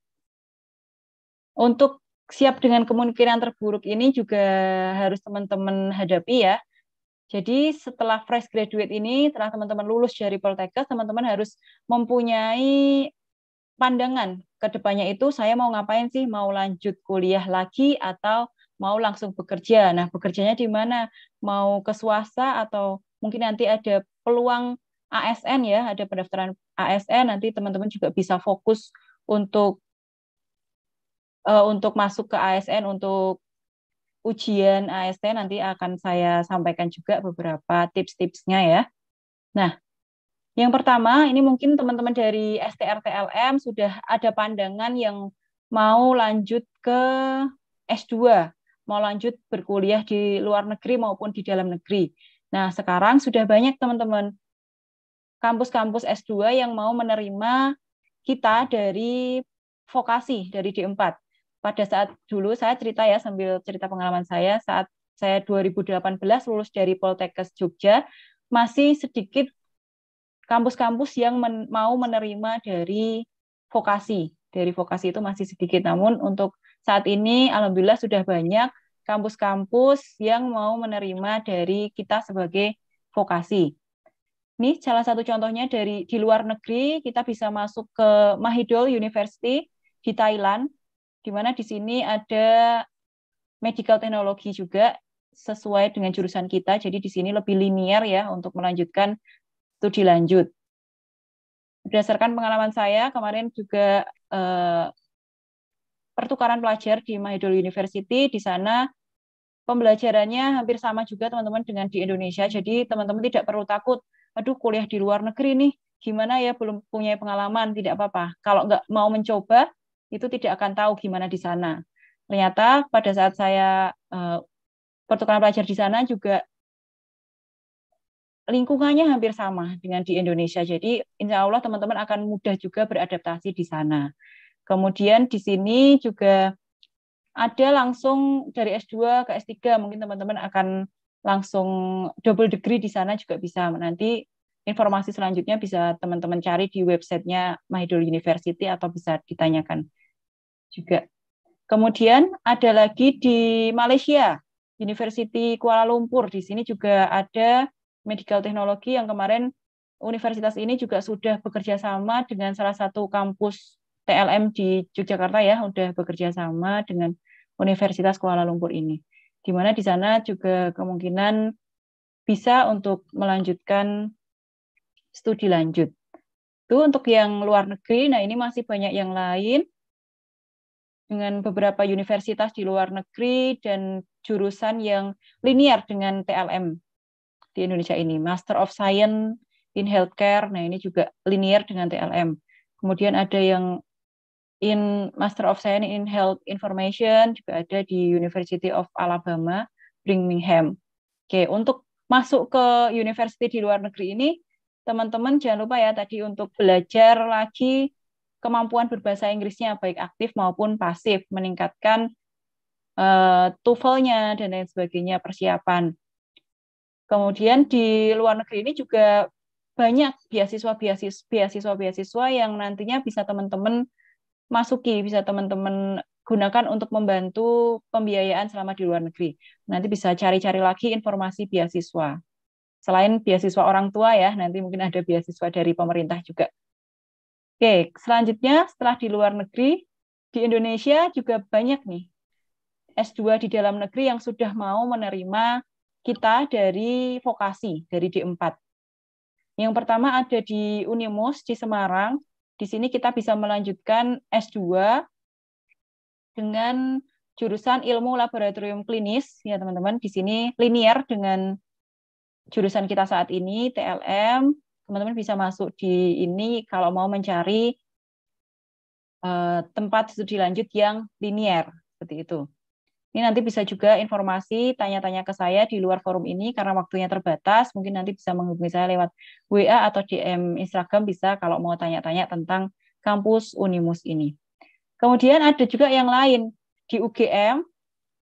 untuk siap dengan kemungkinan terburuk ini juga harus teman-teman hadapi ya. Jadi setelah fresh graduate ini, setelah teman-teman lulus dari Poltekkes, teman-teman harus mempunyai pandangan ke depannya itu saya mau ngapain sih? Mau lanjut kuliah lagi atau mau langsung bekerja. Nah, bekerjanya di mana? Mau ke swasta atau mungkin nanti ada peluang ASN ya, ada pendaftaran ASN nanti teman-teman juga bisa fokus untuk uh, untuk masuk ke ASN untuk ujian ASN nanti akan saya sampaikan juga beberapa tips-tipsnya ya. Nah, yang pertama ini mungkin teman-teman dari STRTLM sudah ada pandangan yang mau lanjut ke S2 mau lanjut berkuliah di luar negeri maupun di dalam negeri. Nah, sekarang sudah banyak teman-teman kampus-kampus S2 yang mau menerima kita dari vokasi, dari D4. Pada saat dulu saya cerita ya sambil cerita pengalaman saya saat saya 2018 lulus dari Poltekkes Jogja, masih sedikit kampus-kampus yang men mau menerima dari vokasi. Dari vokasi itu masih sedikit, namun untuk saat ini alhamdulillah sudah banyak kampus-kampus yang mau menerima dari kita sebagai vokasi. Ini salah satu contohnya dari di luar negeri kita bisa masuk ke Mahidol University di Thailand, di mana di sini ada medical teknologi juga sesuai dengan jurusan kita. Jadi di sini lebih linier ya untuk melanjutkan studi lanjut. Berdasarkan pengalaman saya kemarin juga eh, pertukaran pelajar di Mahidol University. Di sana pembelajarannya hampir sama juga teman-teman dengan di Indonesia. Jadi teman-teman tidak perlu takut, aduh kuliah di luar negeri nih, gimana ya belum punya pengalaman, tidak apa-apa. Kalau nggak mau mencoba, itu tidak akan tahu gimana di sana. Ternyata pada saat saya eh, pertukaran pelajar di sana juga lingkungannya hampir sama dengan di Indonesia. Jadi insya Allah teman-teman akan mudah juga beradaptasi di sana. Kemudian di sini juga ada langsung dari S2 ke S3, mungkin teman-teman akan langsung double degree di sana juga bisa. Nanti informasi selanjutnya bisa teman-teman cari di websitenya Mahidul University atau bisa ditanyakan juga. Kemudian ada lagi di Malaysia, University Kuala Lumpur. Di sini juga ada medical Technology yang kemarin universitas ini juga sudah bekerja sama dengan salah satu kampus TLM di Yogyakarta ya udah bekerja sama dengan Universitas Kuala Lumpur ini. Di mana di sana juga kemungkinan bisa untuk melanjutkan studi lanjut. Itu untuk yang luar negeri, nah ini masih banyak yang lain dengan beberapa universitas di luar negeri dan jurusan yang linear dengan TLM di Indonesia ini. Master of Science in Healthcare, nah ini juga linear dengan TLM. Kemudian ada yang in Master of Science in Health Information juga ada di University of Alabama Birmingham. Oke, untuk masuk ke university di luar negeri ini, teman-teman jangan lupa ya tadi untuk belajar lagi kemampuan berbahasa Inggrisnya baik aktif maupun pasif, meningkatkan uh, TOEFL-nya dan lain sebagainya persiapan. Kemudian di luar negeri ini juga banyak beasiswa-beasiswa beasiswa-beasiswa yang nantinya bisa teman-teman masuki bisa teman-teman gunakan untuk membantu pembiayaan selama di luar negeri. Nanti bisa cari-cari lagi informasi beasiswa. Selain beasiswa orang tua ya, nanti mungkin ada beasiswa dari pemerintah juga. Oke, selanjutnya setelah di luar negeri, di Indonesia juga banyak nih S2 di dalam negeri yang sudah mau menerima kita dari vokasi, dari D4. Yang pertama ada di Unimus di Semarang, di sini kita bisa melanjutkan S2 dengan jurusan ilmu laboratorium klinis ya teman-teman. Di sini linear dengan jurusan kita saat ini TLM. Teman-teman bisa masuk di ini kalau mau mencari eh, tempat studi lanjut yang linier seperti itu. Ini nanti bisa juga informasi tanya-tanya ke saya di luar forum ini karena waktunya terbatas. Mungkin nanti bisa menghubungi saya lewat WA atau DM Instagram bisa kalau mau tanya-tanya tentang kampus Unimus ini. Kemudian ada juga yang lain di UGM.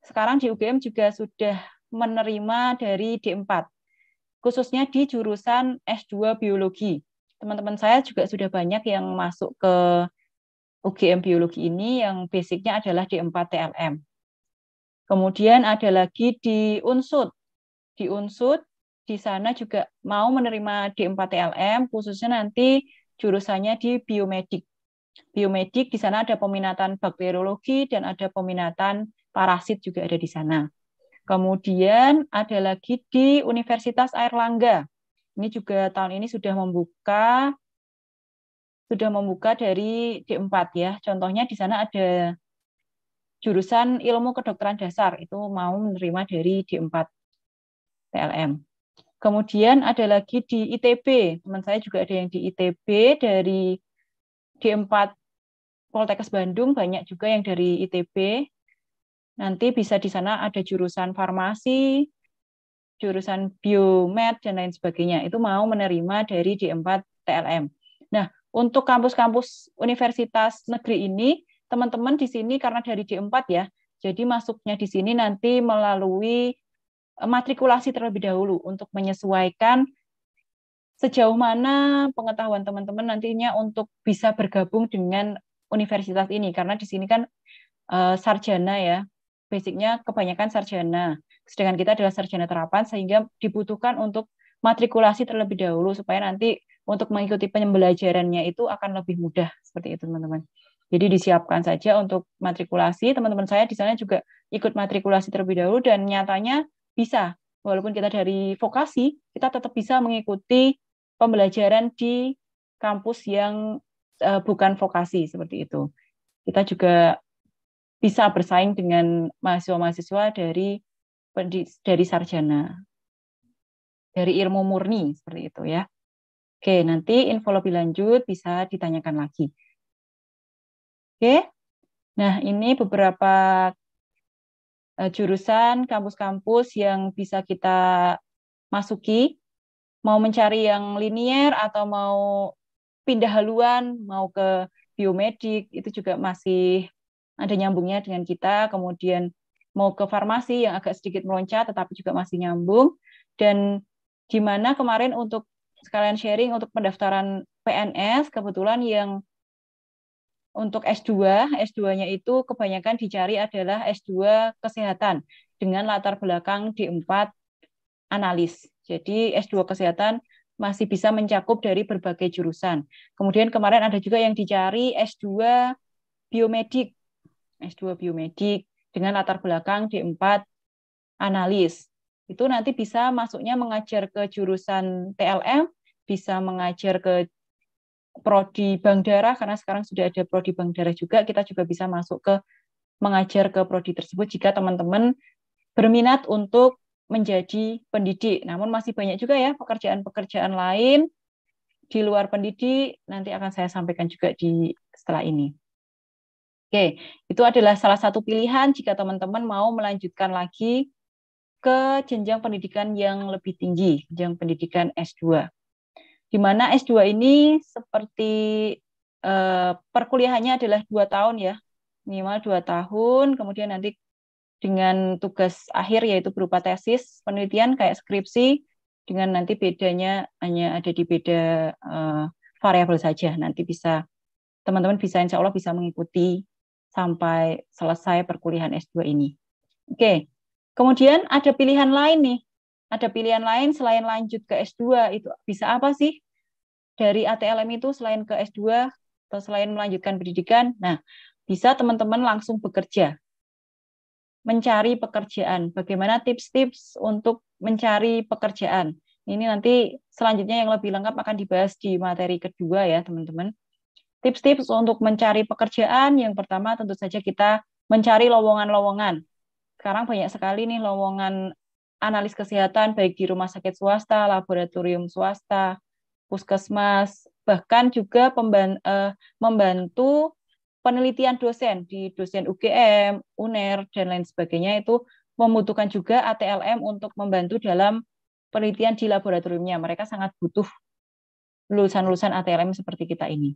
Sekarang di UGM juga sudah menerima dari D4, khususnya di jurusan S2 Biologi. Teman-teman saya juga sudah banyak yang masuk ke UGM Biologi ini yang basicnya adalah D4 TLM Kemudian ada lagi di Unsud. Di Unsud di sana juga mau menerima D4 TLM khususnya nanti jurusannya di biomedik. Biomedik di sana ada peminatan bakteriologi dan ada peminatan parasit juga ada di sana. Kemudian ada lagi di Universitas Airlangga. Ini juga tahun ini sudah membuka sudah membuka dari D4 ya. Contohnya di sana ada jurusan ilmu kedokteran dasar itu mau menerima dari D4 PLM. Kemudian ada lagi di ITB, teman saya juga ada yang di ITB dari D4 Poltekkes Bandung banyak juga yang dari ITB. Nanti bisa di sana ada jurusan farmasi, jurusan biomed dan lain sebagainya. Itu mau menerima dari D4 TLM. Nah, untuk kampus-kampus universitas negeri ini teman-teman di sini karena dari D4 ya, jadi masuknya di sini nanti melalui eh, matrikulasi terlebih dahulu untuk menyesuaikan sejauh mana pengetahuan teman-teman nantinya untuk bisa bergabung dengan universitas ini karena di sini kan eh, sarjana ya basicnya kebanyakan sarjana sedangkan kita adalah sarjana terapan sehingga dibutuhkan untuk matrikulasi terlebih dahulu supaya nanti untuk mengikuti pembelajarannya itu akan lebih mudah seperti itu teman-teman. Jadi disiapkan saja untuk matrikulasi. Teman-teman saya di sana juga ikut matrikulasi terlebih dahulu dan nyatanya bisa. Walaupun kita dari vokasi, kita tetap bisa mengikuti pembelajaran di kampus yang eh, bukan vokasi seperti itu. Kita juga bisa bersaing dengan mahasiswa-mahasiswa dari dari sarjana, dari ilmu murni seperti itu ya. Oke, nanti info lebih lanjut bisa ditanyakan lagi. Oke. Nah, ini beberapa eh, jurusan kampus-kampus yang bisa kita masuki. Mau mencari yang linier atau mau pindah haluan, mau ke biomedik, itu juga masih ada nyambungnya dengan kita. Kemudian mau ke farmasi yang agak sedikit meloncat, tetapi juga masih nyambung. Dan di mana kemarin untuk sekalian sharing untuk pendaftaran PNS, kebetulan yang untuk S2, S2-nya itu kebanyakan dicari adalah S2 kesehatan dengan latar belakang D4 analis. Jadi S2 kesehatan masih bisa mencakup dari berbagai jurusan. Kemudian kemarin ada juga yang dicari S2 biomedik. S2 biomedik dengan latar belakang D4 analis. Itu nanti bisa masuknya mengajar ke jurusan TLM, bisa mengajar ke prodi bank darah karena sekarang sudah ada prodi bank darah juga kita juga bisa masuk ke mengajar ke prodi tersebut jika teman-teman berminat untuk menjadi pendidik. Namun masih banyak juga ya pekerjaan-pekerjaan lain di luar pendidik nanti akan saya sampaikan juga di setelah ini. Oke, itu adalah salah satu pilihan jika teman-teman mau melanjutkan lagi ke jenjang pendidikan yang lebih tinggi, jenjang pendidikan S2 di mana S2 ini seperti eh, perkuliahannya adalah dua tahun ya, minimal dua tahun, kemudian nanti dengan tugas akhir yaitu berupa tesis, penelitian kayak skripsi, dengan nanti bedanya hanya ada di beda eh, variabel saja. Nanti bisa teman-teman bisa insya Allah bisa mengikuti sampai selesai perkuliahan S2 ini. Oke, kemudian ada pilihan lain nih ada pilihan lain selain lanjut ke S2 itu bisa apa sih? dari ATLM itu selain ke S2 atau selain melanjutkan pendidikan, nah bisa teman-teman langsung bekerja. Mencari pekerjaan, bagaimana tips-tips untuk mencari pekerjaan. Ini nanti selanjutnya yang lebih lengkap akan dibahas di materi kedua ya, teman-teman. Tips-tips untuk mencari pekerjaan, yang pertama tentu saja kita mencari lowongan-lowongan. Sekarang banyak sekali nih lowongan analis kesehatan baik di rumah sakit swasta, laboratorium swasta, puskesmas, bahkan juga eh, membantu penelitian dosen di dosen UGM, UNER, dan lain sebagainya itu membutuhkan juga ATLM untuk membantu dalam penelitian di laboratoriumnya. Mereka sangat butuh lulusan-lulusan ATLM seperti kita ini.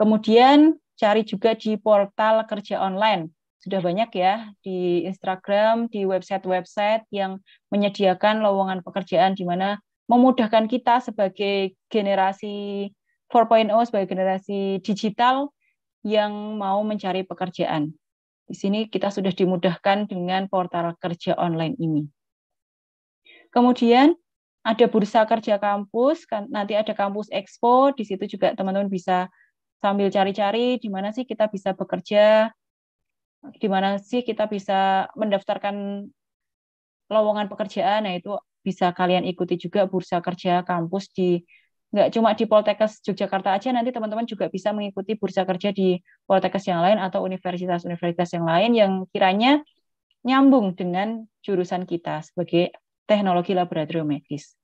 Kemudian cari juga di portal kerja online. Sudah banyak ya di Instagram, di website-website yang menyediakan lowongan pekerjaan di mana memudahkan kita sebagai generasi 4.0 sebagai generasi digital yang mau mencari pekerjaan. Di sini kita sudah dimudahkan dengan portal kerja online ini. Kemudian ada bursa kerja kampus, kan nanti ada kampus expo, di situ juga teman-teman bisa sambil cari-cari di mana sih kita bisa bekerja, di mana sih kita bisa mendaftarkan lowongan pekerjaan, nah bisa kalian ikuti juga bursa kerja kampus di nggak cuma di Poltekkes Yogyakarta aja nanti teman-teman juga bisa mengikuti bursa kerja di Poltekkes yang lain atau universitas-universitas yang lain yang kiranya nyambung dengan jurusan kita sebagai teknologi laboratorium medis.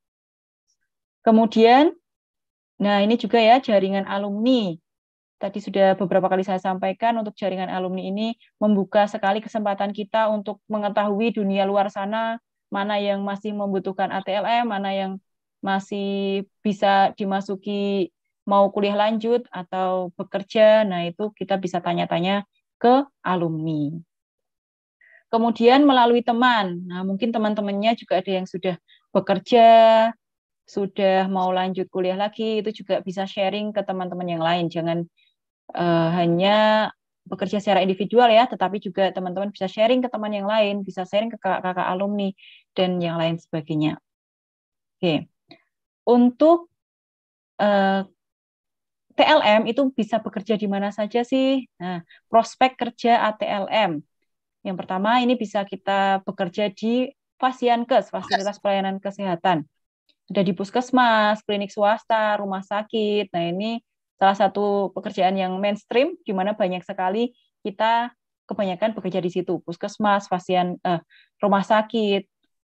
Kemudian nah ini juga ya jaringan alumni. Tadi sudah beberapa kali saya sampaikan untuk jaringan alumni ini membuka sekali kesempatan kita untuk mengetahui dunia luar sana mana yang masih membutuhkan ATLM, mana yang masih bisa dimasuki mau kuliah lanjut atau bekerja. Nah, itu kita bisa tanya-tanya ke alumni. Kemudian melalui teman. Nah, mungkin teman-temannya juga ada yang sudah bekerja, sudah mau lanjut kuliah lagi, itu juga bisa sharing ke teman-teman yang lain. Jangan uh, hanya bekerja secara individual ya, tetapi juga teman-teman bisa sharing ke teman yang lain, bisa sharing ke kakak-kakak alumni dan yang lain sebagainya. Oke. Untuk uh, eh, TLM itu bisa bekerja di mana saja sih? Nah, prospek kerja ATLM. Yang pertama ini bisa kita bekerja di Fasiankes, fasilitas pelayanan kesehatan. Ada di puskesmas, klinik swasta, rumah sakit. Nah, ini salah satu pekerjaan yang mainstream di mana banyak sekali kita kebanyakan bekerja di situ, puskesmas, pasien eh, rumah sakit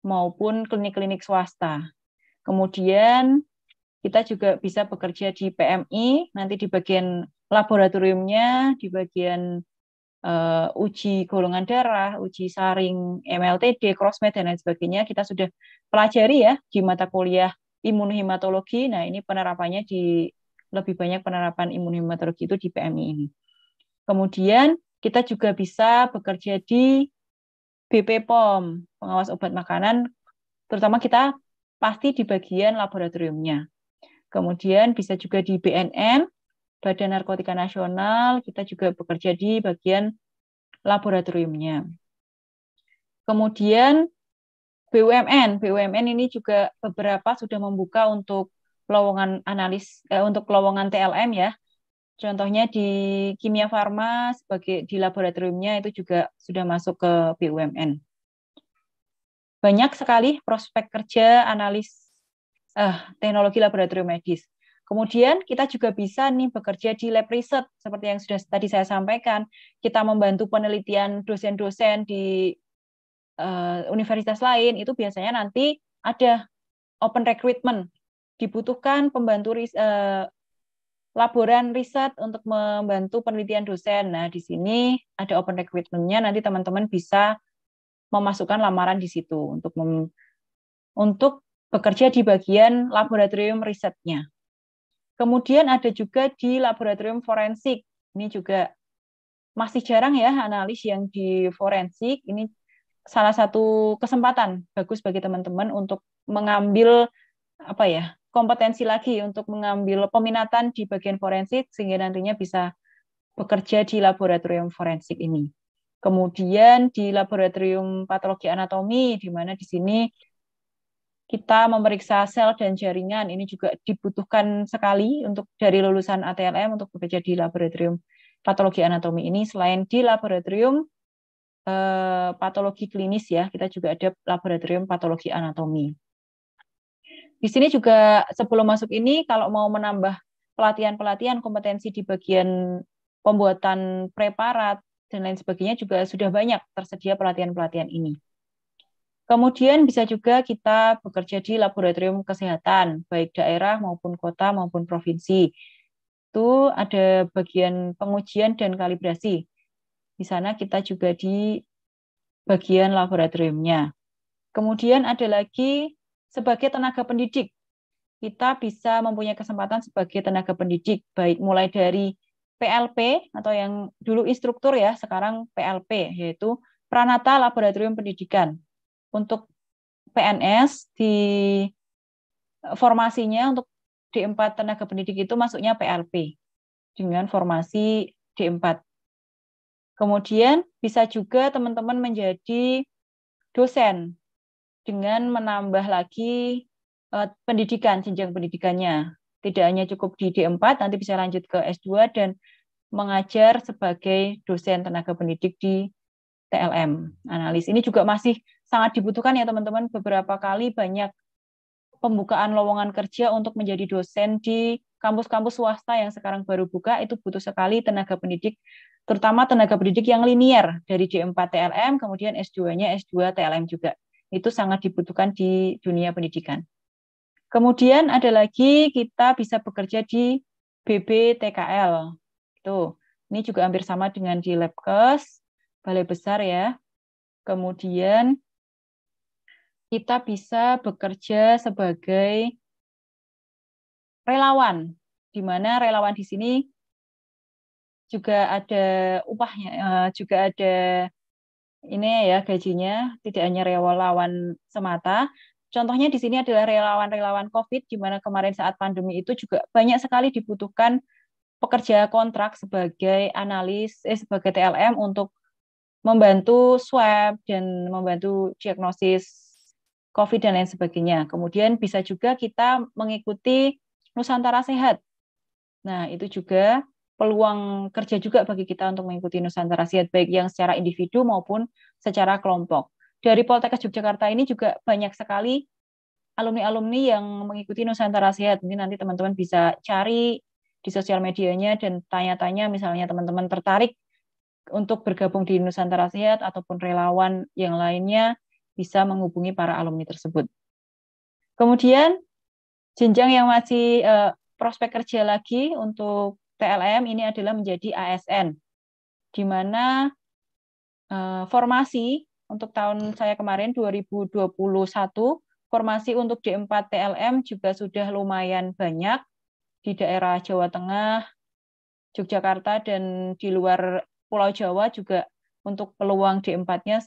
maupun klinik-klinik swasta. Kemudian kita juga bisa bekerja di PMI, nanti di bagian laboratoriumnya, di bagian uh, uji golongan darah, uji saring MLTD, crossmed dan lain sebagainya kita sudah pelajari ya di mata kuliah imunohematologi. Nah, ini penerapannya di lebih banyak penerapan imunohematologi itu di PMI ini. Kemudian kita juga bisa bekerja di BP POM, pengawas obat makanan, terutama kita pasti di bagian laboratoriumnya. Kemudian bisa juga di BNN, Badan Narkotika Nasional, kita juga bekerja di bagian laboratoriumnya. Kemudian BUMN, BUMN ini juga beberapa sudah membuka untuk lowongan analis eh, untuk lowongan TLM ya. Contohnya di Kimia Farma sebagai di laboratoriumnya itu juga sudah masuk ke BUMN. Banyak sekali prospek kerja analis eh, teknologi laboratorium medis. Kemudian kita juga bisa nih bekerja di lab riset seperti yang sudah tadi saya sampaikan. Kita membantu penelitian dosen-dosen di uh, universitas lain itu biasanya nanti ada open recruitment dibutuhkan pembantu ris eh, laboran riset untuk membantu penelitian dosen. Nah, di sini ada open recruitment-nya, nanti teman-teman bisa memasukkan lamaran di situ untuk mem untuk bekerja di bagian laboratorium risetnya. Kemudian ada juga di laboratorium forensik. Ini juga masih jarang ya analis yang di forensik. Ini salah satu kesempatan bagus bagi teman-teman untuk mengambil apa ya kompetensi lagi untuk mengambil peminatan di bagian forensik sehingga nantinya bisa bekerja di laboratorium forensik ini. Kemudian di laboratorium patologi anatomi di mana di sini kita memeriksa sel dan jaringan ini juga dibutuhkan sekali untuk dari lulusan ATLM untuk bekerja di laboratorium patologi anatomi ini selain di laboratorium eh, patologi klinis ya kita juga ada laboratorium patologi anatomi di sini juga sebelum masuk ini, kalau mau menambah pelatihan-pelatihan kompetensi di bagian pembuatan preparat dan lain sebagainya juga sudah banyak tersedia pelatihan-pelatihan ini. Kemudian bisa juga kita bekerja di laboratorium kesehatan, baik daerah maupun kota maupun provinsi. Itu ada bagian pengujian dan kalibrasi. Di sana kita juga di bagian laboratoriumnya. Kemudian ada lagi sebagai tenaga pendidik. Kita bisa mempunyai kesempatan sebagai tenaga pendidik, baik mulai dari PLP atau yang dulu instruktur ya, sekarang PLP, yaitu Pranata Laboratorium Pendidikan. Untuk PNS di eh, formasinya untuk D4 tenaga pendidik itu masuknya PLP dengan formasi D4. Kemudian bisa juga teman-teman menjadi dosen dengan menambah lagi eh, pendidikan, jenjang pendidikannya. Tidak hanya cukup di D4, nanti bisa lanjut ke S2 dan mengajar sebagai dosen tenaga pendidik di TLM analis. Ini juga masih sangat dibutuhkan ya teman-teman. Beberapa kali banyak pembukaan lowongan kerja untuk menjadi dosen di kampus-kampus swasta yang sekarang baru buka itu butuh sekali tenaga pendidik, terutama tenaga pendidik yang linier dari D4 TLM, kemudian S2-nya S2 TLM juga itu sangat dibutuhkan di dunia pendidikan. Kemudian ada lagi kita bisa bekerja di BBTKL. Tuh, Ini juga hampir sama dengan di Labkes, Balai Besar ya. Kemudian kita bisa bekerja sebagai relawan, di mana relawan di sini juga ada upahnya, eh, juga ada ini ya gajinya tidak hanya relawan semata. Contohnya di sini adalah relawan-relawan COVID, di mana kemarin saat pandemi itu juga banyak sekali dibutuhkan pekerja kontrak sebagai analis, eh, sebagai TLM untuk membantu swab dan membantu diagnosis COVID dan lain sebagainya. Kemudian bisa juga kita mengikuti Nusantara Sehat. Nah, itu juga peluang kerja juga bagi kita untuk mengikuti Nusantara Sehat baik yang secara individu maupun secara kelompok. Dari Poltekkes Yogyakarta ini juga banyak sekali alumni-alumni yang mengikuti Nusantara Sehat. Ini nanti teman-teman bisa cari di sosial medianya dan tanya-tanya misalnya teman-teman tertarik untuk bergabung di Nusantara Sehat ataupun relawan yang lainnya bisa menghubungi para alumni tersebut. Kemudian jenjang yang masih eh, prospek kerja lagi untuk TLM ini adalah menjadi ASN, di mana eh, formasi untuk tahun hmm. saya kemarin 2021, formasi untuk D4 TLM juga sudah lumayan banyak di daerah Jawa Tengah, Yogyakarta, dan di luar Pulau Jawa juga untuk peluang D4-nya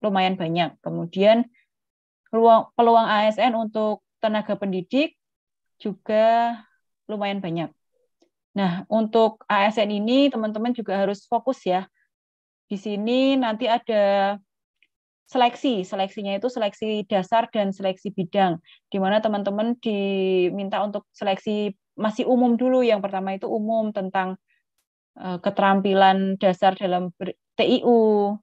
lumayan banyak. Kemudian peluang ASN untuk tenaga pendidik juga lumayan banyak. Nah, untuk ASN ini teman-teman juga harus fokus ya. Di sini nanti ada seleksi. Seleksinya itu seleksi dasar dan seleksi bidang, di mana teman-teman diminta untuk seleksi masih umum dulu. Yang pertama itu umum tentang eh, keterampilan dasar dalam TIU,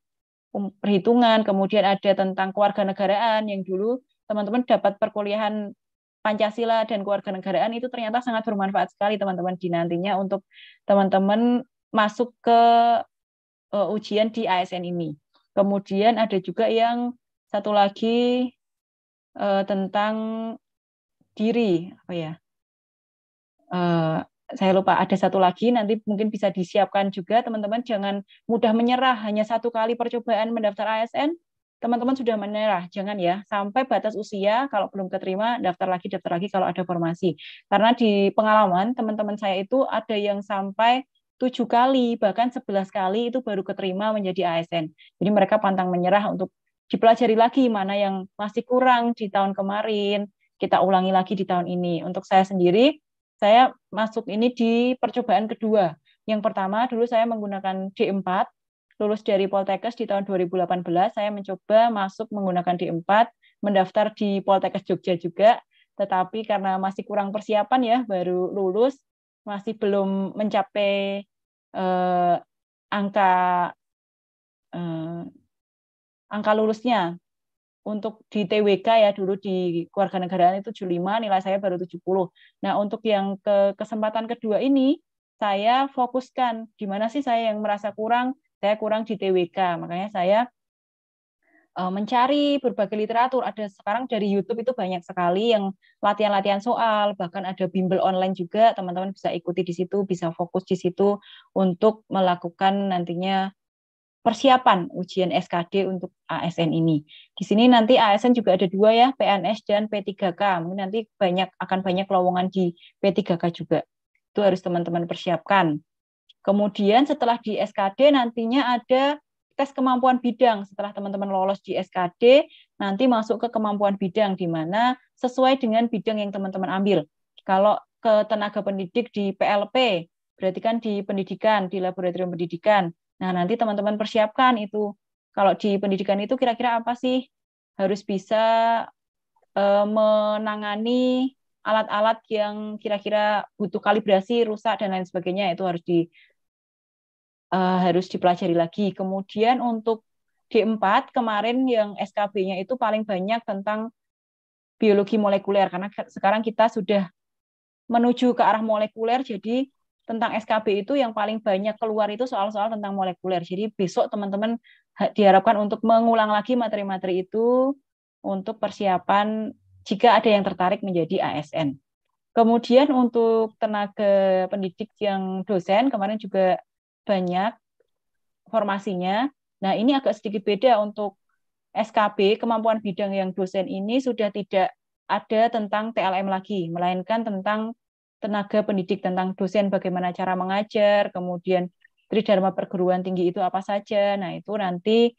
um, perhitungan, kemudian ada tentang kewarganegaraan yang dulu teman-teman dapat perkuliahan Pancasila dan keluarga negaraan itu ternyata sangat bermanfaat sekali teman-teman di nantinya untuk teman-teman masuk ke uh, ujian di ASN ini. Kemudian ada juga yang satu lagi uh, tentang diri apa ya? Uh, saya lupa ada satu lagi nanti mungkin bisa disiapkan juga teman-teman jangan mudah menyerah hanya satu kali percobaan mendaftar ASN teman-teman sudah menyerah, jangan ya, sampai batas usia kalau belum keterima daftar lagi daftar lagi kalau ada formasi. Karena di pengalaman teman-teman saya itu ada yang sampai tujuh kali bahkan sebelas kali itu baru keterima menjadi ASN. Jadi mereka pantang menyerah untuk dipelajari lagi mana yang masih kurang di tahun kemarin, kita ulangi lagi di tahun ini. Untuk saya sendiri, saya masuk ini di percobaan kedua. Yang pertama dulu saya menggunakan D4 lulus dari Poltekkes di tahun 2018, saya mencoba masuk menggunakan D4, mendaftar di Poltekkes Jogja juga, tetapi karena masih kurang persiapan ya, baru lulus, masih belum mencapai eh, angka eh, angka lulusnya. Untuk di TWK ya dulu di keluarga negaraan itu 75, nilai saya baru 70. Nah, untuk yang ke kesempatan kedua ini, saya fokuskan gimana sih saya yang merasa kurang, saya kurang di TWK makanya saya eh, mencari berbagai literatur. Ada sekarang dari YouTube itu banyak sekali yang latihan-latihan soal, bahkan ada bimbel online juga. Teman-teman bisa ikuti di situ, bisa fokus di situ untuk melakukan nantinya persiapan ujian SKD untuk ASN ini. Di sini nanti ASN juga ada dua ya, PNS dan P3K. Mungkin nanti banyak akan banyak lowongan di P3K juga. Itu harus teman-teman persiapkan. Kemudian setelah di SKD nantinya ada tes kemampuan bidang. Setelah teman-teman lolos di SKD, nanti masuk ke kemampuan bidang di mana sesuai dengan bidang yang teman-teman ambil. Kalau ke tenaga pendidik di PLP, berarti kan di pendidikan, di laboratorium pendidikan. Nah, nanti teman-teman persiapkan itu. Kalau di pendidikan itu kira-kira apa sih? Harus bisa e, menangani alat-alat yang kira-kira butuh kalibrasi, rusak, dan lain sebagainya. Itu harus di uh, harus dipelajari lagi. Kemudian untuk D4 kemarin yang SKB-nya itu paling banyak tentang biologi molekuler karena sekarang kita sudah menuju ke arah molekuler jadi tentang SKB itu yang paling banyak keluar itu soal-soal tentang molekuler. Jadi besok teman-teman diharapkan untuk mengulang lagi materi-materi itu untuk persiapan jika ada yang tertarik menjadi ASN. Kemudian untuk tenaga pendidik yang dosen kemarin juga banyak formasinya. Nah, ini agak sedikit beda untuk SKB, kemampuan bidang yang dosen ini sudah tidak ada tentang TLM lagi, melainkan tentang tenaga pendidik, tentang dosen bagaimana cara mengajar, kemudian tridharma perguruan tinggi itu apa saja. Nah, itu nanti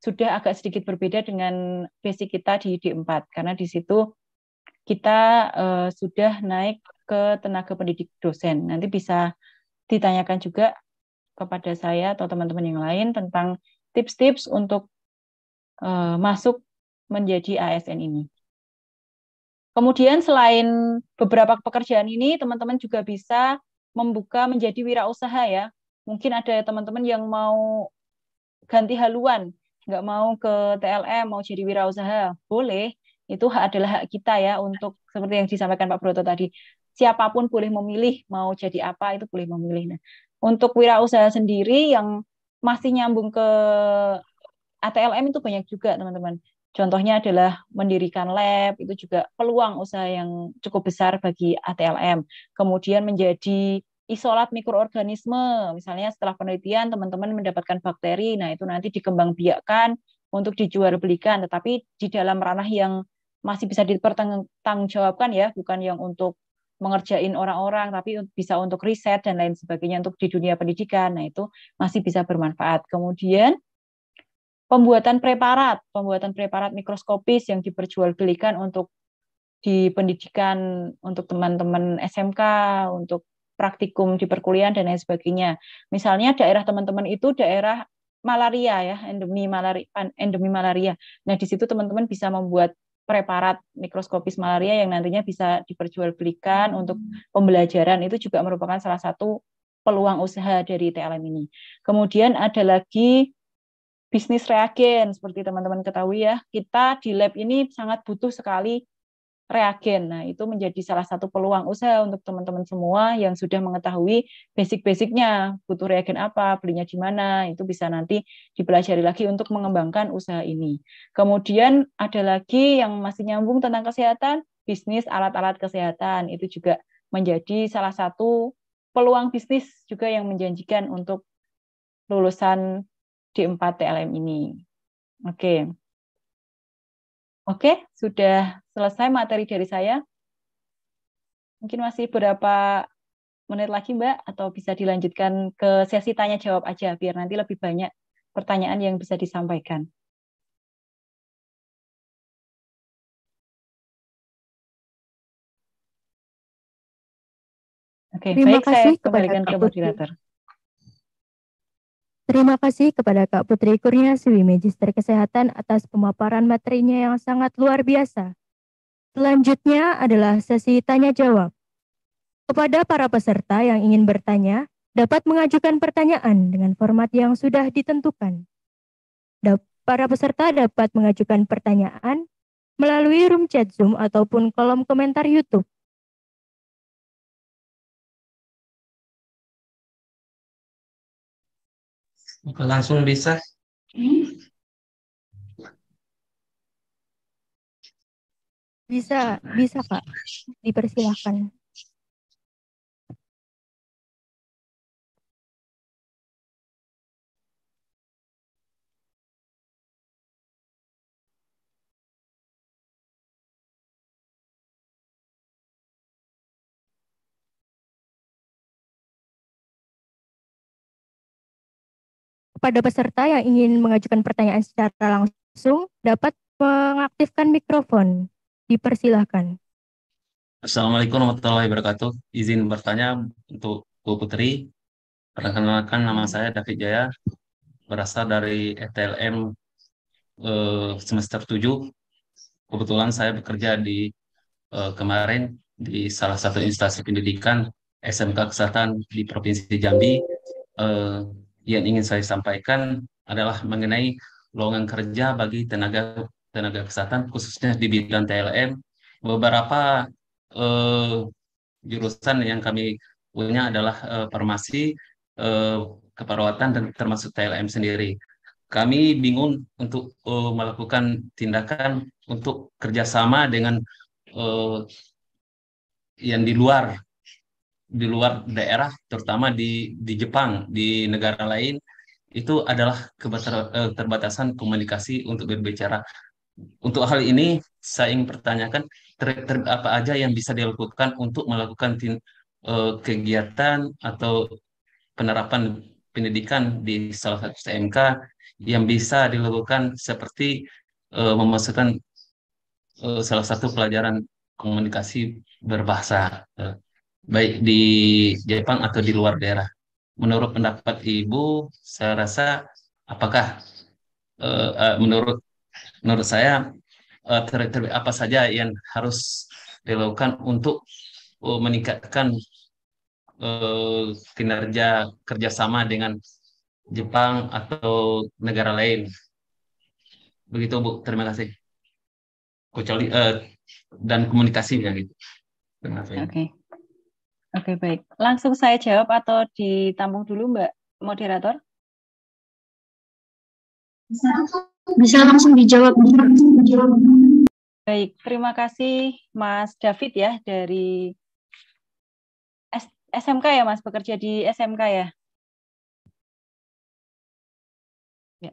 sudah agak sedikit berbeda dengan basic kita di D4 karena di situ kita uh, sudah naik ke tenaga pendidik dosen. Nanti bisa ditanyakan juga kepada saya atau teman-teman yang lain tentang tips-tips untuk uh, masuk menjadi ASN ini. Kemudian selain beberapa pekerjaan ini, teman-teman juga bisa membuka menjadi wirausaha ya. Mungkin ada teman-teman yang mau ganti haluan, nggak mau ke TLM, mau jadi wirausaha, boleh. Itu adalah hak kita ya untuk seperti yang disampaikan Pak Broto tadi. Siapapun boleh memilih mau jadi apa itu boleh memilih. Nah, untuk wirausaha sendiri yang masih nyambung ke ATLM itu banyak juga teman-teman. Contohnya adalah mendirikan lab, itu juga peluang usaha yang cukup besar bagi ATLM. Kemudian menjadi isolat mikroorganisme, misalnya setelah penelitian teman-teman mendapatkan bakteri, nah itu nanti dikembangbiakkan untuk dijual belikan, tetapi di dalam ranah yang masih bisa dipertanggungjawabkan ya, bukan yang untuk mengerjain orang-orang tapi bisa untuk riset dan lain sebagainya untuk di dunia pendidikan. Nah, itu masih bisa bermanfaat. Kemudian pembuatan preparat, pembuatan preparat mikroskopis yang diperjualbelikan untuk di pendidikan untuk teman-teman SMK, untuk praktikum di perkuliahan dan lain sebagainya. Misalnya daerah teman-teman itu daerah malaria ya, endemi malaria, endemi malaria. Nah, di situ teman-teman bisa membuat preparat mikroskopis malaria yang nantinya bisa diperjualbelikan hmm. untuk pembelajaran itu juga merupakan salah satu peluang usaha dari TLM ini. Kemudian ada lagi bisnis reagen seperti teman-teman ketahui ya, kita di lab ini sangat butuh sekali reagen. Nah, itu menjadi salah satu peluang usaha untuk teman-teman semua yang sudah mengetahui basic-basicnya, butuh reagen apa, belinya di mana, itu bisa nanti dipelajari lagi untuk mengembangkan usaha ini. Kemudian ada lagi yang masih nyambung tentang kesehatan, bisnis alat-alat kesehatan. Itu juga menjadi salah satu peluang bisnis juga yang menjanjikan untuk lulusan D4 TLM ini. Oke. Okay. Oke, okay, sudah selesai materi dari saya. Mungkin masih beberapa menit lagi Mbak, atau bisa dilanjutkan ke sesi tanya-jawab aja, biar nanti lebih banyak pertanyaan yang bisa disampaikan. Oke, Terima baik kasih saya kembalikan ke moderator. Terima kasih kepada Kak Putri Kurnia Siwi Magister Kesehatan atas pemaparan materinya yang sangat luar biasa. Selanjutnya adalah sesi tanya jawab. Kepada para peserta yang ingin bertanya, dapat mengajukan pertanyaan dengan format yang sudah ditentukan. Para peserta dapat mengajukan pertanyaan melalui room chat Zoom ataupun kolom komentar YouTube. Langsung bisa. Hmm. Bisa, bisa pak. Dipersilahkan. Pada peserta yang ingin mengajukan pertanyaan secara langsung dapat mengaktifkan mikrofon. Dipersilahkan. Assalamualaikum warahmatullahi wabarakatuh. Izin bertanya untuk Bu Putri. Perkenalkan nama saya David Jaya, berasal dari ETLM eh, semester 7. Kebetulan saya bekerja di eh, kemarin di salah satu instansi pendidikan SMK Kesehatan di Provinsi Jambi. Eh, yang ingin saya sampaikan adalah mengenai lowongan kerja bagi tenaga tenaga kesehatan khususnya di bidang TLM beberapa eh, jurusan yang kami punya adalah eh, farmasi eh, keperawatan dan termasuk TLM sendiri kami bingung untuk eh, melakukan tindakan untuk kerjasama dengan eh, yang di luar di luar daerah terutama di di Jepang di negara lain itu adalah keterbatasan eh, komunikasi untuk berbicara untuk hal ini, saya ingin pertanyakan trik -trik apa aja yang bisa dilakukan untuk melakukan tin, eh, kegiatan atau penerapan pendidikan di salah satu SMK yang bisa dilakukan seperti eh, memasukkan eh, salah satu pelajaran komunikasi berbahasa baik di Jepang atau di luar daerah. Menurut pendapat Ibu, saya rasa apakah uh, uh, menurut menurut saya uh, apa saja yang harus dilakukan untuk uh, meningkatkan uh, kinerja kerjasama dengan Jepang atau negara lain. Begitu Bu, terima kasih. Kecuali uh, dan komunikasinya gitu. Terima Oke. Okay. Oke, okay, baik. Langsung saya jawab atau ditampung dulu Mbak moderator? Langsung bisa langsung dijawab. Baik, terima kasih Mas David ya dari SMK ya Mas, bekerja di SMK ya? ya.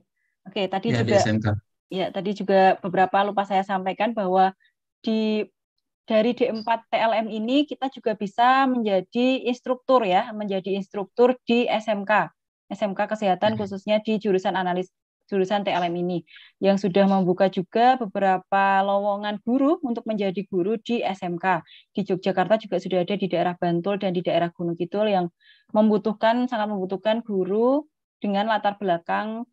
Oke, tadi ya, juga SMK. ya tadi juga beberapa lupa saya sampaikan bahwa di dari D4 TLM ini kita juga bisa menjadi instruktur ya, menjadi instruktur di SMK, SMK Kesehatan khususnya di jurusan analis jurusan TLM ini yang sudah membuka juga beberapa lowongan guru untuk menjadi guru di SMK. Di Yogyakarta juga sudah ada di daerah Bantul dan di daerah Gunung Kidul yang membutuhkan sangat membutuhkan guru dengan latar belakang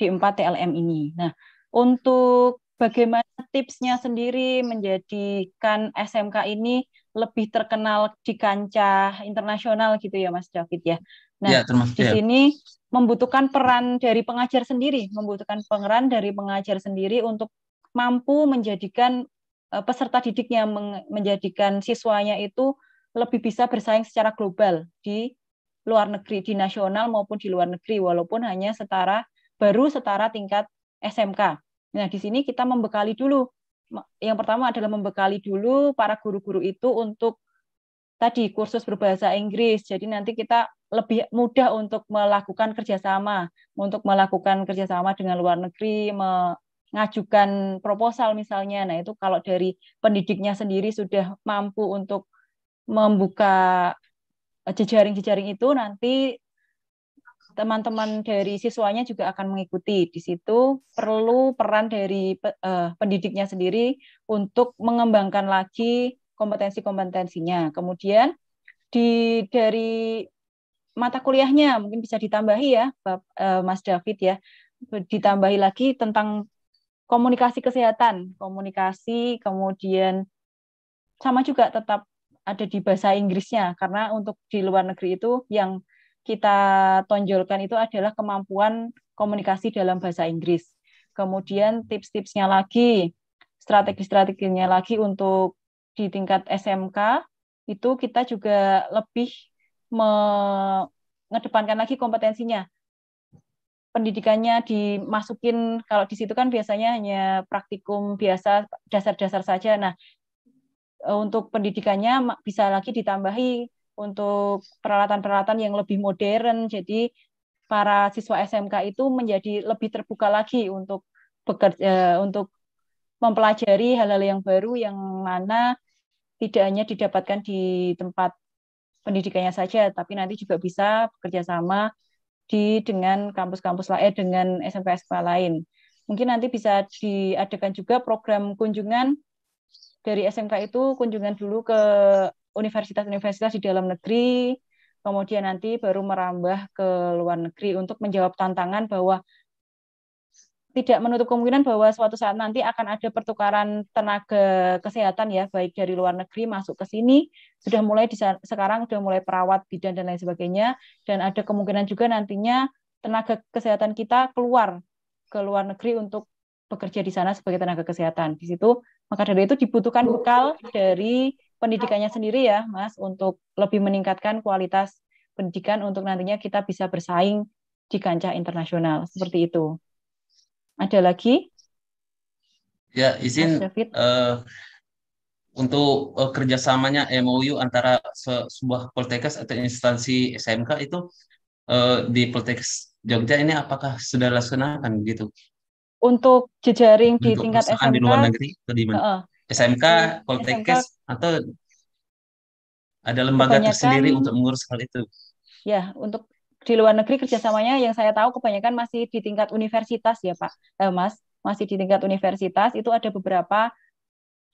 D4 TLM ini. Nah, untuk bagaimana tipsnya sendiri menjadikan SMK ini lebih terkenal di kancah internasional gitu ya Mas David ya. Nah, ya, termasuk, di ya. sini membutuhkan peran dari pengajar sendiri, membutuhkan peran dari pengajar sendiri untuk mampu menjadikan e, peserta didiknya menjadikan siswanya itu lebih bisa bersaing secara global di luar negeri, di nasional maupun di luar negeri walaupun hanya setara baru setara tingkat SMK. Nah, di sini kita membekali dulu yang pertama adalah membekali dulu para guru-guru itu untuk tadi kursus berbahasa Inggris. Jadi nanti kita lebih mudah untuk melakukan kerjasama, untuk melakukan kerjasama dengan luar negeri, mengajukan proposal misalnya. Nah itu kalau dari pendidiknya sendiri sudah mampu untuk membuka eh, jejaring-jejaring itu, nanti teman-teman dari siswanya juga akan mengikuti. Di situ perlu peran dari uh, pendidiknya sendiri untuk mengembangkan lagi kompetensi-kompetensinya. Kemudian di dari mata kuliahnya mungkin bisa ditambahi ya eh, Mas David ya. Ditambahi lagi tentang komunikasi kesehatan, komunikasi kemudian sama juga tetap ada di bahasa Inggrisnya karena untuk di luar negeri itu yang kita tonjolkan itu adalah kemampuan komunikasi dalam bahasa Inggris. Kemudian tips-tipsnya lagi, strategi-strateginya lagi untuk di tingkat SMK itu kita juga lebih mengedepankan lagi kompetensinya. Pendidikannya dimasukin kalau di situ kan biasanya hanya praktikum biasa dasar-dasar saja. Nah, e, untuk pendidikannya bisa lagi ditambahi untuk peralatan-peralatan yang lebih modern. Jadi para siswa SMK itu menjadi lebih terbuka lagi untuk bekerja eh, untuk mempelajari hal-hal yang baru yang mana tidak hanya didapatkan di tempat pendidikannya saja, tapi nanti juga bisa bekerja sama di dengan kampus-kampus lain eh, dengan SMK-SMK lain. Mungkin nanti bisa diadakan juga program kunjungan dari SMK itu kunjungan dulu ke universitas-universitas di dalam negeri, kemudian nanti baru merambah ke luar negeri untuk menjawab tantangan bahwa tidak menutup kemungkinan bahwa suatu saat nanti akan ada pertukaran tenaga kesehatan ya baik dari luar negeri masuk ke sini sudah mulai di sekarang sudah mulai perawat bidan dan lain sebagainya dan ada kemungkinan juga nantinya tenaga kesehatan kita keluar ke luar negeri untuk bekerja di sana sebagai tenaga kesehatan di situ maka dari itu dibutuhkan bekal dari pendidikannya sendiri ya, Mas, untuk lebih meningkatkan kualitas pendidikan untuk nantinya kita bisa bersaing di kancah internasional seperti itu. Ada lagi? Ya, izin Uh, untuk uh, kerjasamanya MOU antara se sebuah poltekas atau instansi SMK itu uh, di poltekas Jogja ini apakah sudah dilaksanakan gitu? Untuk jejaring di untuk tingkat SMK di luar negeri atau di mana? Uh, SMK, poltekkes atau ada lembaga kebanyakan, tersendiri untuk mengurus hal itu? Ya, untuk di luar negeri kerjasamanya yang saya tahu kebanyakan masih di tingkat universitas ya Pak, eh, Mas, masih di tingkat universitas itu ada beberapa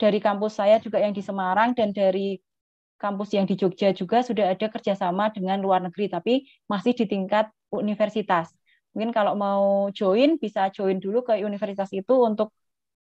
dari kampus saya juga yang di Semarang dan dari kampus yang di Jogja juga sudah ada kerjasama dengan luar negeri tapi masih di tingkat universitas. Mungkin kalau mau join bisa join dulu ke universitas itu untuk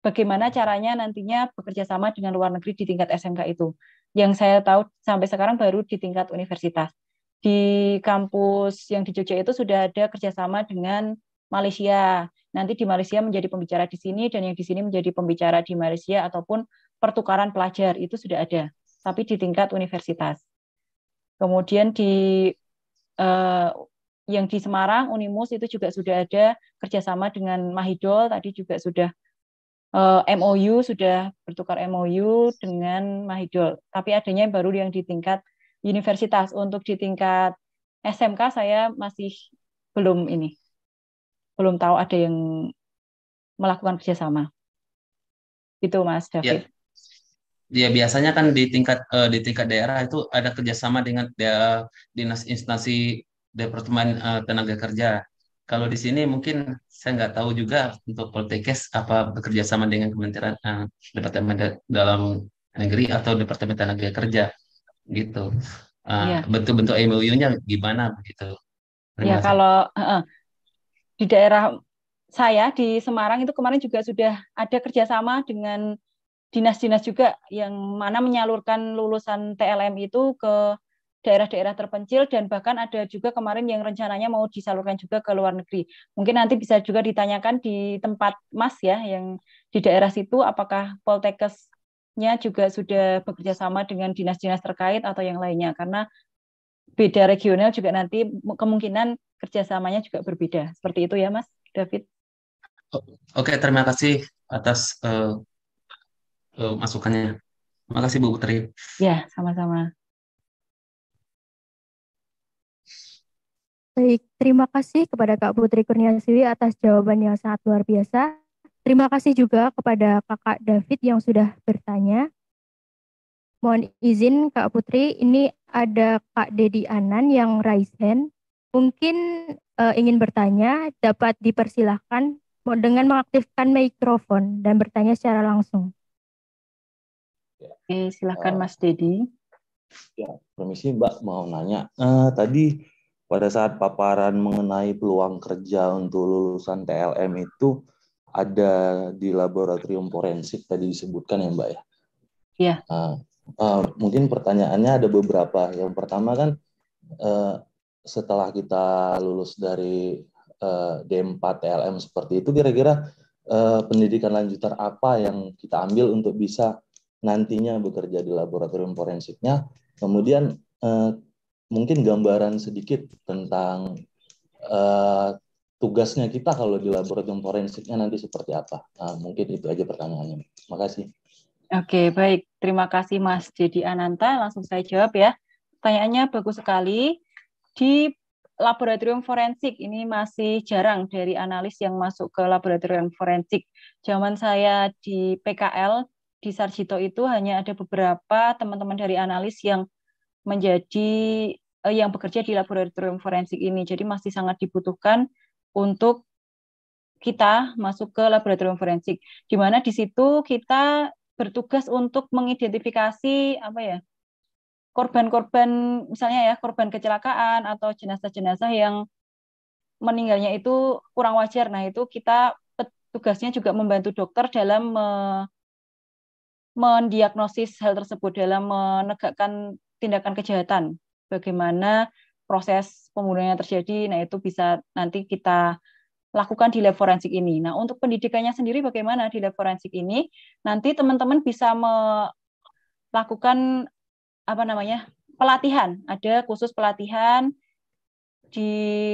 bagaimana caranya nantinya bekerja sama dengan luar negeri di tingkat SMK itu. Yang saya tahu sampai sekarang baru di tingkat universitas. Di kampus yang di Jogja itu sudah ada kerjasama dengan Malaysia. Nanti di Malaysia menjadi pembicara di sini dan yang di sini menjadi pembicara di Malaysia ataupun pertukaran pelajar itu sudah ada, tapi di tingkat universitas. Kemudian di eh, yang di Semarang Unimus itu juga sudah ada kerjasama dengan Mahidol tadi juga sudah Eh, MOU sudah bertukar MOU dengan Mahidol, tapi adanya yang baru yang di tingkat universitas. Untuk di tingkat SMK saya masih belum ini, belum tahu ada yang melakukan kerjasama. Itu Mas ya. David. Ya. ya biasanya kan di tingkat uh, di tingkat daerah itu ada kerjasama dengan eh, dinas instansi departemen uh, tenaga kerja. Kalau di sini mungkin saya nggak tahu juga untuk Poltekes apa bekerja sama dengan Kementerian uh, Departemen Dalam Negeri atau Departemen Tenaga Kerja gitu. Uh, ya. Bentuk-bentuk MOU-nya gimana begitu? Ya kalau uh, di daerah saya di Semarang itu kemarin juga sudah ada kerjasama dengan dinas-dinas juga yang mana menyalurkan lulusan TLM itu ke daerah-daerah terpencil dan bahkan ada juga kemarin yang rencananya mau disalurkan juga ke luar negeri. Mungkin nanti bisa juga ditanyakan di tempat Mas ya yang di daerah situ apakah Poltekesnya juga sudah bekerja sama dengan dinas-dinas terkait atau yang lainnya karena beda regional juga nanti kemungkinan kerjasamanya juga berbeda. Seperti itu ya Mas David. Oke, terima kasih atas uh, uh, masukannya. Terima kasih Bu Putri. Ya, sama-sama. Baik, terima kasih kepada Kak Putri Kurniasiwi atas jawaban yang sangat luar biasa. Terima kasih juga kepada Kakak David yang sudah bertanya. Mohon izin Kak Putri, ini ada Kak Dedi Anan yang raise hand. Mungkin uh, ingin bertanya, dapat dipersilahkan dengan mengaktifkan mikrofon dan bertanya secara langsung. Oke, silakan eh, Mas Dedi. Ya, permisi Mbak, mau nanya. Uh, tadi pada saat paparan mengenai peluang kerja untuk lulusan TLM itu ada di laboratorium forensik tadi disebutkan ya Mbak ya. Iya. Uh, uh, mungkin pertanyaannya ada beberapa. Yang pertama kan uh, setelah kita lulus dari uh, eh, D4 TLM seperti itu kira-kira uh, pendidikan lanjutan apa yang kita ambil untuk bisa nantinya bekerja di laboratorium forensiknya. Kemudian uh, mungkin gambaran sedikit tentang uh, tugasnya kita kalau di laboratorium forensiknya nanti seperti apa. Nah, mungkin itu aja pertanyaannya. terima kasih Oke, baik. Terima kasih Mas Jadi Ananta. Langsung saya jawab ya. Pertanyaannya bagus sekali. Di laboratorium forensik ini masih jarang dari analis yang masuk ke laboratorium forensik. Zaman saya di PKL di Sarjito itu hanya ada beberapa teman-teman dari analis yang menjadi uh, yang bekerja di laboratorium forensik ini. Jadi masih sangat dibutuhkan untuk kita masuk ke laboratorium forensik, di mana di situ kita bertugas untuk mengidentifikasi apa ya korban-korban misalnya ya korban kecelakaan atau jenazah-jenazah yang meninggalnya itu kurang wajar. Nah itu kita tugasnya juga membantu dokter dalam mendiagnosis hal tersebut dalam menegakkan tindakan kejahatan, bagaimana proses pembunuhannya terjadi, nah itu bisa nanti kita lakukan di lab forensik ini. Nah, untuk pendidikannya sendiri bagaimana di lab forensik ini? Nanti teman-teman bisa melakukan apa namanya? pelatihan. Ada khusus pelatihan di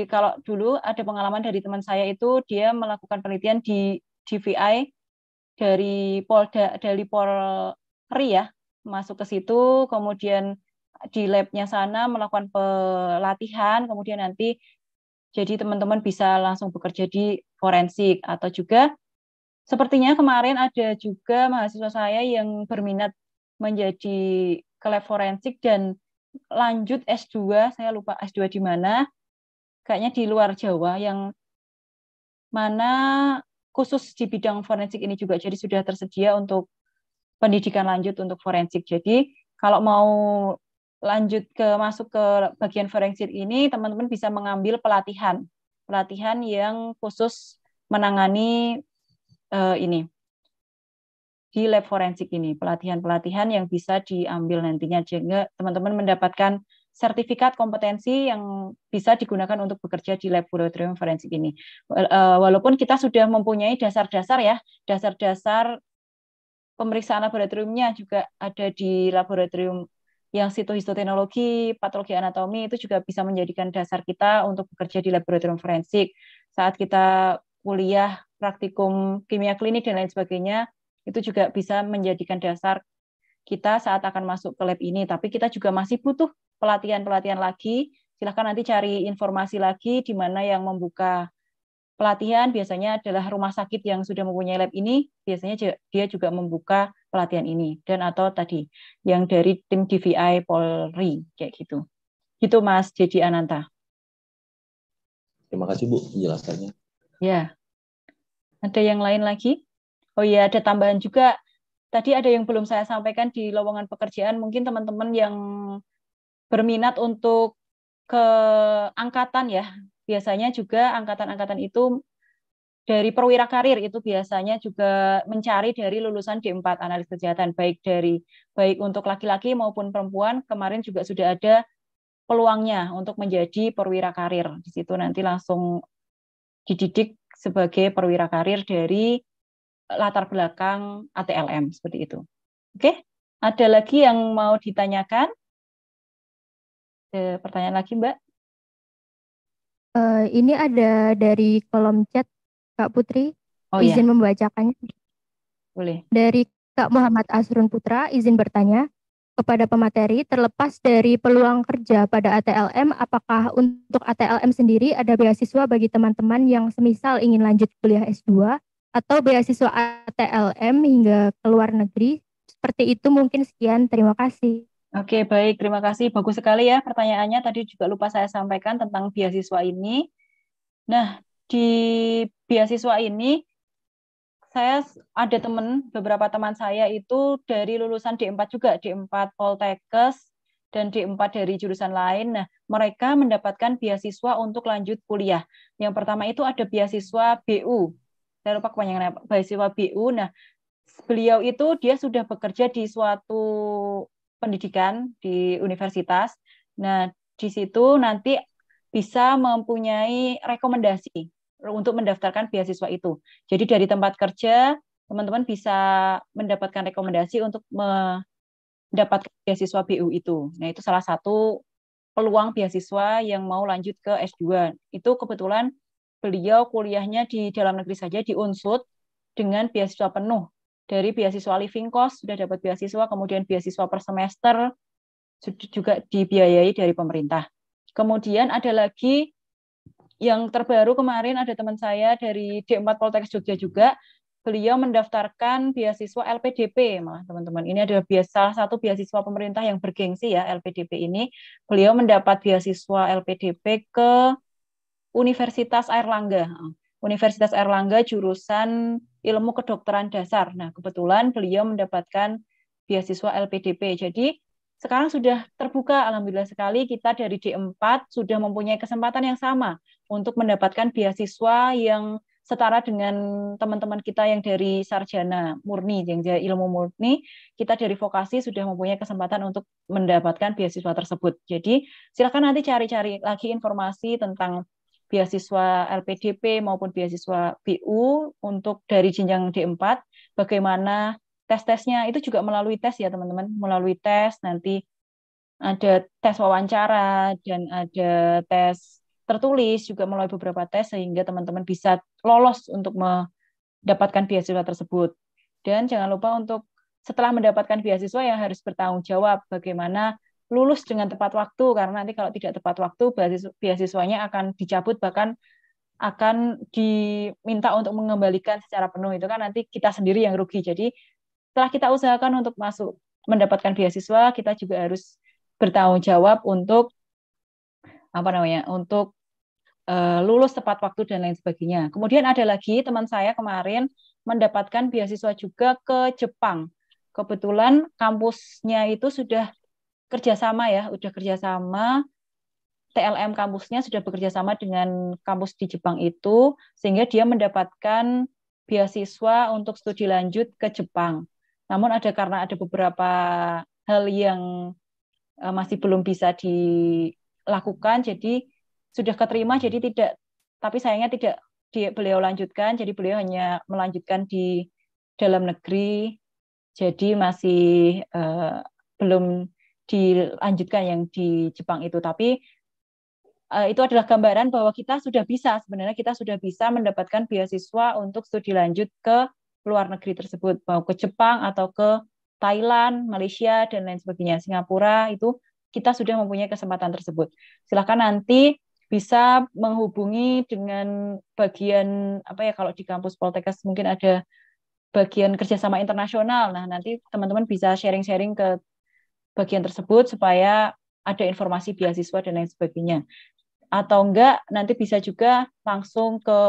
kalau dulu ada pengalaman dari teman saya itu dia melakukan penelitian di DVI dari Polda dari Polri ya, masuk ke situ kemudian di labnya sana melakukan pelatihan, kemudian nanti jadi teman-teman bisa langsung bekerja di forensik atau juga sepertinya kemarin ada juga mahasiswa saya yang berminat menjadi ke lab forensik dan lanjut S2, saya lupa S2 di mana. Kayaknya di luar Jawa yang mana khusus di bidang forensik ini juga jadi sudah tersedia untuk pendidikan lanjut untuk forensik. Jadi kalau mau lanjut ke masuk ke bagian forensik ini teman-teman bisa mengambil pelatihan pelatihan yang khusus menangani uh, ini di lab forensik ini pelatihan-pelatihan yang bisa diambil nantinya sehingga teman-teman mendapatkan sertifikat kompetensi yang bisa digunakan untuk bekerja di laboratorium forensik ini eh, walaupun kita sudah mempunyai dasar-dasar ya dasar-dasar pemeriksaan laboratoriumnya juga ada di laboratorium yang sitohistoteknologi, patologi anatomi itu juga bisa menjadikan dasar kita untuk bekerja di laboratorium forensik. Saat kita kuliah praktikum kimia klinik dan lain sebagainya, itu juga bisa menjadikan dasar kita saat akan masuk ke lab ini. Tapi kita juga masih butuh pelatihan-pelatihan lagi. Silahkan nanti cari informasi lagi di mana yang membuka pelatihan biasanya adalah rumah sakit yang sudah mempunyai lab ini, biasanya dia juga membuka pelatihan ini dan atau tadi yang dari tim DVI Polri kayak gitu. Gitu Mas Jadi Ananta. Terima kasih Bu penjelasannya. Ya. Ada yang lain lagi? Oh iya, ada tambahan juga. Tadi ada yang belum saya sampaikan di lowongan pekerjaan, mungkin teman-teman yang berminat untuk ke angkatan ya biasanya juga angkatan-angkatan itu dari perwira karir itu biasanya juga mencari dari lulusan D4 analis kesehatan baik dari baik untuk laki-laki maupun perempuan kemarin juga sudah ada peluangnya untuk menjadi perwira karir di situ nanti langsung dididik sebagai perwira karir dari latar belakang ATLM seperti itu. Oke, ada lagi yang mau ditanyakan? Ada pertanyaan lagi, Mbak? Uh, ini ada dari kolom chat Kak Putri. Oh, iya. izin iya. membacakannya. Boleh. Dari Kak Muhammad Asrun Putra, izin bertanya kepada pemateri terlepas dari peluang kerja pada ATLM, apakah untuk ATLM sendiri ada beasiswa bagi teman-teman yang semisal ingin lanjut kuliah S2 atau beasiswa ATLM hingga ke luar negeri? Seperti itu mungkin sekian. Terima kasih. Oke, baik. Terima kasih. Bagus sekali ya pertanyaannya. Tadi juga lupa saya sampaikan tentang beasiswa ini. Nah, di beasiswa ini, saya ada teman, beberapa teman saya itu dari lulusan D4 juga, D4 Poltekkes, dan D4 dari jurusan lain. Nah, mereka mendapatkan beasiswa untuk lanjut kuliah. Yang pertama itu ada beasiswa BU. Saya lupa kepanjangan beasiswa BU. Nah, beliau itu dia sudah bekerja di suatu pendidikan di universitas. Nah, di situ nanti bisa mempunyai rekomendasi untuk mendaftarkan beasiswa itu. Jadi dari tempat kerja, teman-teman bisa mendapatkan rekomendasi untuk mendapatkan beasiswa BU itu. Nah, itu salah satu peluang beasiswa yang mau lanjut ke S2. Itu kebetulan beliau kuliahnya di dalam negeri saja di Unsud dengan beasiswa penuh dari beasiswa living cost sudah dapat beasiswa, kemudian beasiswa per semester juga dibiayai dari pemerintah. Kemudian ada lagi yang terbaru kemarin ada teman saya dari D4 Poltek Jogja juga, beliau mendaftarkan beasiswa LPDP, malah teman-teman. Ini adalah biasa satu beasiswa pemerintah yang bergengsi ya LPDP ini. Beliau mendapat beasiswa LPDP ke Universitas Airlangga. Universitas Erlangga jurusan Ilmu Kedokteran Dasar. Nah, kebetulan beliau mendapatkan beasiswa LPDP. Jadi sekarang sudah terbuka alhamdulillah sekali kita dari D4 sudah mempunyai kesempatan yang sama untuk mendapatkan beasiswa yang setara dengan teman-teman kita yang dari sarjana murni, yang dari ilmu murni, kita dari vokasi sudah mempunyai kesempatan untuk mendapatkan beasiswa tersebut. Jadi silakan nanti cari-cari lagi informasi tentang beasiswa LPDP maupun beasiswa BU untuk dari jenjang D4 bagaimana tes-tesnya itu juga melalui tes ya teman-teman melalui tes nanti ada tes wawancara dan ada tes tertulis juga melalui beberapa tes sehingga teman-teman bisa lolos untuk mendapatkan beasiswa tersebut dan jangan lupa untuk setelah mendapatkan beasiswa yang harus bertanggung jawab bagaimana lulus dengan tepat waktu karena nanti kalau tidak tepat waktu beasiswanya akan dicabut bahkan akan diminta untuk mengembalikan secara penuh itu kan nanti kita sendiri yang rugi jadi setelah kita usahakan untuk masuk mendapatkan beasiswa kita juga harus bertanggung jawab untuk apa namanya untuk uh, lulus tepat waktu dan lain sebagainya kemudian ada lagi teman saya kemarin mendapatkan beasiswa juga ke Jepang kebetulan kampusnya itu sudah kerjasama ya, udah kerjasama TLM kampusnya sudah bekerja sama dengan kampus di Jepang itu, sehingga dia mendapatkan beasiswa untuk studi lanjut ke Jepang. Namun ada karena ada beberapa hal yang eh, masih belum bisa dilakukan, jadi sudah keterima, jadi tidak, tapi sayangnya tidak dia, beliau lanjutkan, jadi beliau hanya melanjutkan di dalam negeri, jadi masih uh, belum dilanjutkan yang di Jepang itu. Tapi uh, itu adalah gambaran bahwa kita sudah bisa sebenarnya kita sudah bisa mendapatkan beasiswa untuk studi lanjut ke luar negeri tersebut, mau ke Jepang atau ke Thailand, Malaysia dan lain sebagainya, Singapura itu kita sudah mempunyai kesempatan tersebut. Silahkan nanti bisa menghubungi dengan bagian apa ya kalau di kampus Poltekkes mungkin ada bagian kerjasama internasional. Nah nanti teman-teman bisa sharing-sharing ke bagian tersebut supaya ada informasi beasiswa dan lain sebagainya. Atau enggak, nanti bisa juga langsung ke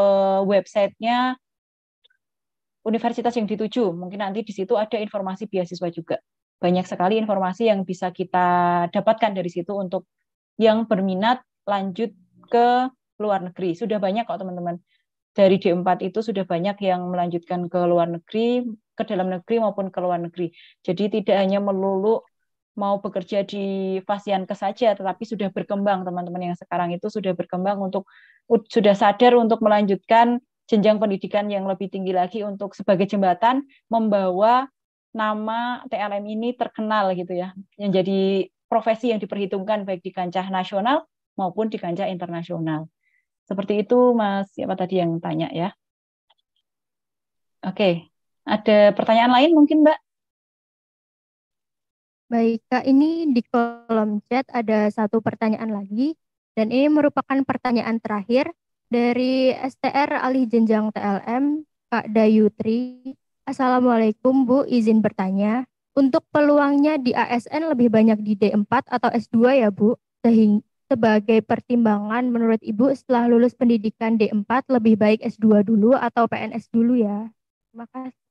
websitenya universitas yang dituju. Mungkin nanti di situ ada informasi beasiswa juga. Banyak sekali informasi yang bisa kita dapatkan dari situ untuk yang berminat lanjut ke luar negeri. Sudah banyak kok teman-teman. Dari D4 itu sudah banyak yang melanjutkan ke luar negeri, ke dalam negeri maupun ke luar negeri. Jadi tidak hanya melulu mau bekerja di ke saja, tetapi sudah berkembang teman-teman yang sekarang itu sudah berkembang untuk sudah sadar untuk melanjutkan jenjang pendidikan yang lebih tinggi lagi untuk sebagai jembatan membawa nama TLM ini terkenal gitu ya, yang jadi profesi yang diperhitungkan baik di kancah nasional maupun di kancah internasional. Seperti itu Mas siapa tadi yang tanya ya. Oke, ada pertanyaan lain mungkin Mbak? Baik, Kak, ini di kolom chat ada satu pertanyaan lagi, dan ini merupakan pertanyaan terakhir dari STR Alih Jenjang TLM, Kak Dayutri. Assalamualaikum, Bu, izin bertanya. Untuk peluangnya di ASN lebih banyak di D4 atau S2 ya, Bu? Sehingga sebagai pertimbangan menurut Ibu setelah lulus pendidikan D4 lebih baik S2 dulu atau PNS dulu ya? Terima kasih.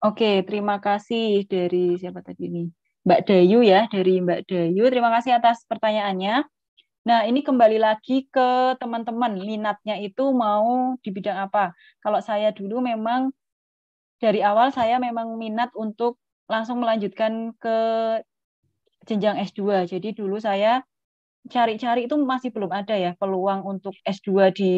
Oke, terima kasih dari siapa tadi ini? Mbak Dayu ya, dari Mbak Dayu. Terima kasih atas pertanyaannya. Nah, ini kembali lagi ke teman-teman, minatnya itu mau di bidang apa. Kalau saya dulu memang dari awal saya memang minat untuk langsung melanjutkan ke jenjang S2. Jadi dulu saya cari-cari itu masih belum ada ya peluang untuk S2 di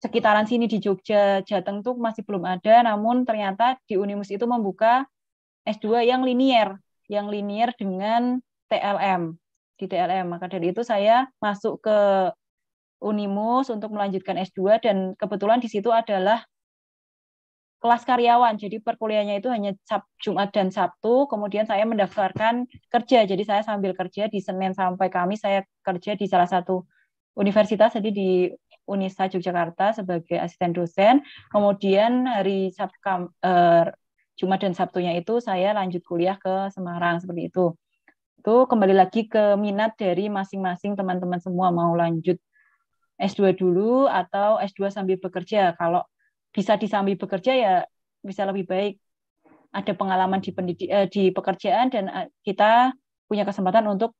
sekitaran sini di Jogja, Jateng tuh masih belum ada, namun ternyata di Unimus itu membuka S2 yang linier, yang linier dengan TLM di TLM. Maka dari itu saya masuk ke Unimus untuk melanjutkan S2 dan kebetulan di situ adalah kelas karyawan. Jadi perkuliahannya itu hanya Sab, Jumat dan Sabtu. Kemudian saya mendaftarkan kerja. Jadi saya sambil kerja di Senin sampai Kamis saya kerja di salah satu universitas jadi di Unisa Yogyakarta sebagai asisten dosen. Kemudian hari Sabtu, cuma eh, Jumat dan Sabtunya itu saya lanjut kuliah ke Semarang seperti itu. Itu kembali lagi ke minat dari masing-masing teman-teman semua mau lanjut S2 dulu atau S2 sambil bekerja. Kalau bisa disambil bekerja ya bisa lebih baik. Ada pengalaman di pendidik eh, di pekerjaan dan eh, kita punya kesempatan untuk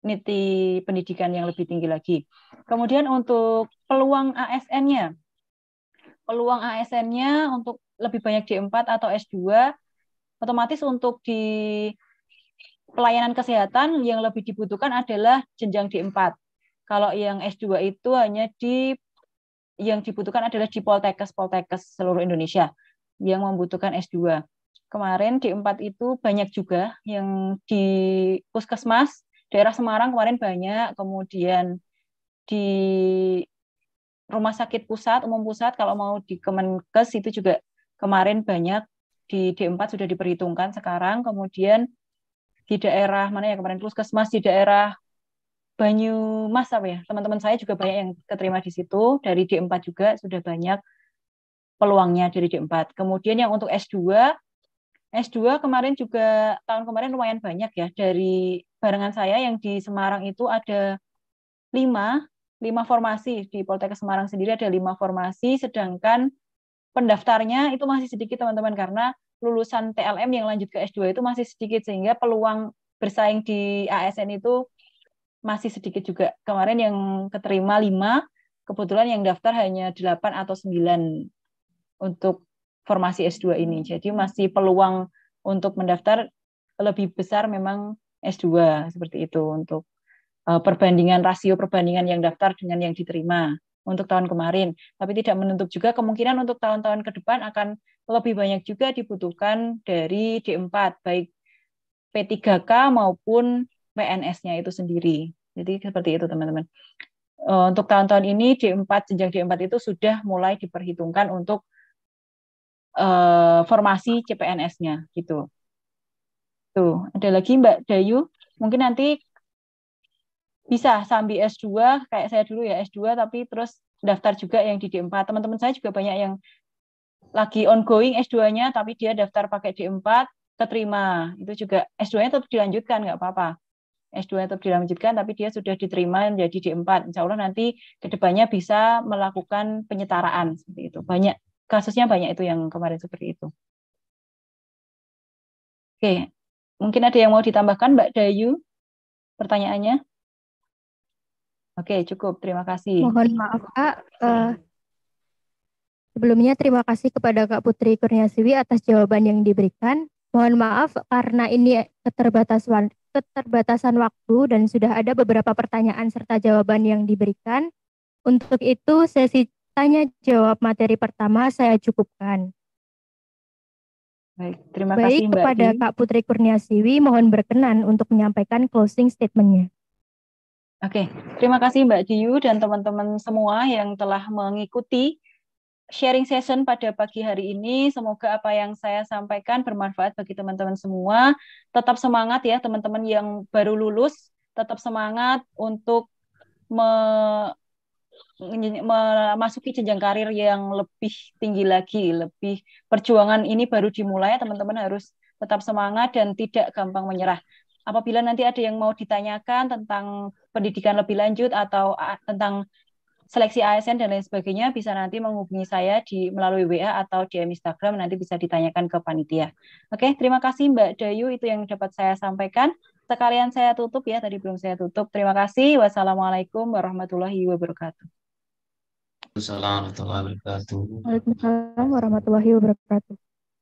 niti pendidikan yang lebih tinggi lagi. Kemudian untuk peluang ASN-nya, peluang ASN-nya untuk lebih banyak D4 atau S2, otomatis untuk di pelayanan kesehatan yang lebih dibutuhkan adalah jenjang D4. Kalau yang S2 itu hanya di yang dibutuhkan adalah di Poltekkes-Poltekkes seluruh Indonesia yang membutuhkan S2 kemarin D 4 itu banyak juga yang di puskesmas daerah Semarang kemarin banyak, kemudian di rumah sakit pusat, umum pusat, kalau mau di Kemenkes itu juga kemarin banyak, di D4 sudah diperhitungkan sekarang, kemudian di daerah mana ya kemarin terus kesmas di daerah Banyumas apa ya teman-teman saya juga banyak yang keterima di situ dari D4 juga sudah banyak peluangnya dari D4 kemudian yang untuk S2 S2 kemarin juga tahun kemarin lumayan banyak ya dari barengan saya yang di Semarang itu ada lima lima formasi di Poltek Semarang sendiri ada lima formasi, sedangkan pendaftarnya itu masih sedikit teman-teman karena lulusan TLM yang lanjut ke S2 itu masih sedikit sehingga peluang bersaing di ASN itu masih sedikit juga. Kemarin yang keterima lima kebetulan yang daftar hanya delapan atau sembilan untuk formasi S2 ini. Jadi masih peluang untuk mendaftar lebih besar memang S2 seperti itu untuk eh, perbandingan rasio perbandingan yang daftar dengan yang diterima untuk tahun kemarin, tapi tidak menutup juga kemungkinan untuk tahun-tahun ke depan akan lebih banyak juga dibutuhkan dari D4 baik P3K maupun PNS-nya itu sendiri. Jadi seperti itu teman-teman. Eh, untuk tahun-tahun ini D4 jenjang D4 itu sudah mulai diperhitungkan untuk eh, formasi CPNS-nya gitu. Tuh, ada lagi Mbak Dayu. Mungkin nanti bisa sambil S2 kayak saya dulu ya S2 tapi terus daftar juga yang di D4. Teman-teman saya juga banyak yang lagi ongoing S2-nya tapi dia daftar pakai D4 keterima. Itu juga S2-nya tetap dilanjutkan nggak apa-apa. S2 tetap dilanjutkan tapi dia sudah diterima menjadi D4. Insya Allah nanti kedepannya bisa melakukan penyetaraan seperti itu. Banyak kasusnya banyak itu yang kemarin seperti itu. Oke, Mungkin ada yang mau ditambahkan Mbak Dayu pertanyaannya? Oke, cukup. Terima kasih. Mohon maaf, Kak. Uh, sebelumnya terima kasih kepada Kak Putri Kurniasiwi atas jawaban yang diberikan. Mohon maaf karena ini keterbatasan keterbatasan waktu dan sudah ada beberapa pertanyaan serta jawaban yang diberikan. Untuk itu, sesi tanya jawab materi pertama saya cukupkan. Baik, terima Baik, kasih Mbak kepada Kak Putri Siwi, mohon berkenan untuk menyampaikan closing statementnya. Oke, terima kasih Mbak Diyu dan teman-teman semua yang telah mengikuti sharing session pada pagi hari ini. Semoga apa yang saya sampaikan bermanfaat bagi teman-teman semua. Tetap semangat ya teman-teman yang baru lulus, tetap semangat untuk memasuki jenjang karir yang lebih tinggi lagi, lebih perjuangan ini baru dimulai, teman-teman harus tetap semangat dan tidak gampang menyerah. Apabila nanti ada yang mau ditanyakan tentang pendidikan lebih lanjut atau tentang seleksi ASN dan lain sebagainya bisa nanti menghubungi saya di melalui WA atau DM Instagram nanti bisa ditanyakan ke panitia. Oke, terima kasih Mbak Dayu itu yang dapat saya sampaikan sekalian saya tutup ya, tadi belum saya tutup. Terima kasih. Wassalamualaikum warahmatullahi wabarakatuh. Assalamualaikum warahmatullahi wabarakatuh.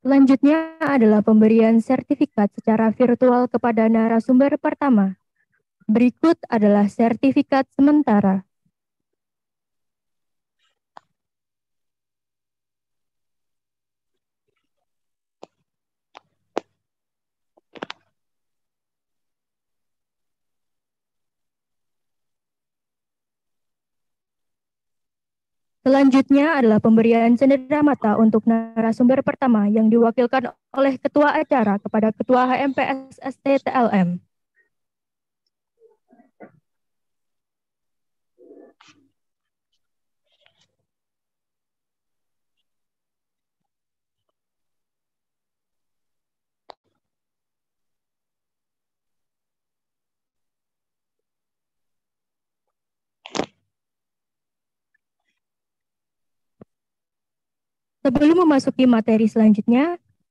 Selanjutnya adalah pemberian sertifikat secara virtual kepada narasumber pertama. Berikut adalah sertifikat sementara. Selanjutnya adalah pemberian cendera mata untuk narasumber pertama yang diwakilkan oleh ketua acara kepada ketua HMPS STTLM. Sebelum memasuki materi selanjutnya,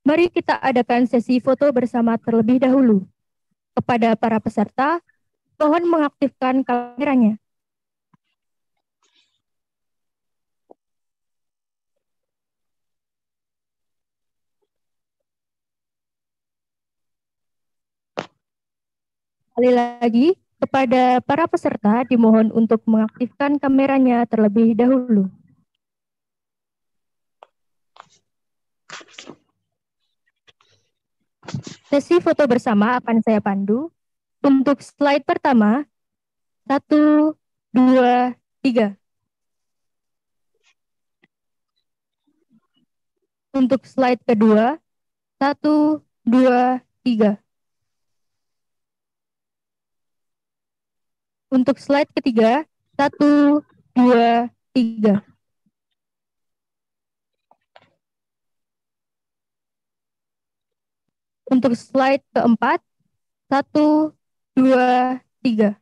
mari kita adakan sesi foto bersama terlebih dahulu. Kepada para peserta, mohon mengaktifkan kameranya. Sekali lagi, kepada para peserta dimohon untuk mengaktifkan kameranya terlebih dahulu. Sesi foto bersama akan saya pandu. Untuk slide pertama, satu, dua, tiga. Untuk slide kedua, satu, dua, tiga. Untuk slide ketiga, satu, dua, tiga. untuk slide keempat. Satu, dua, tiga.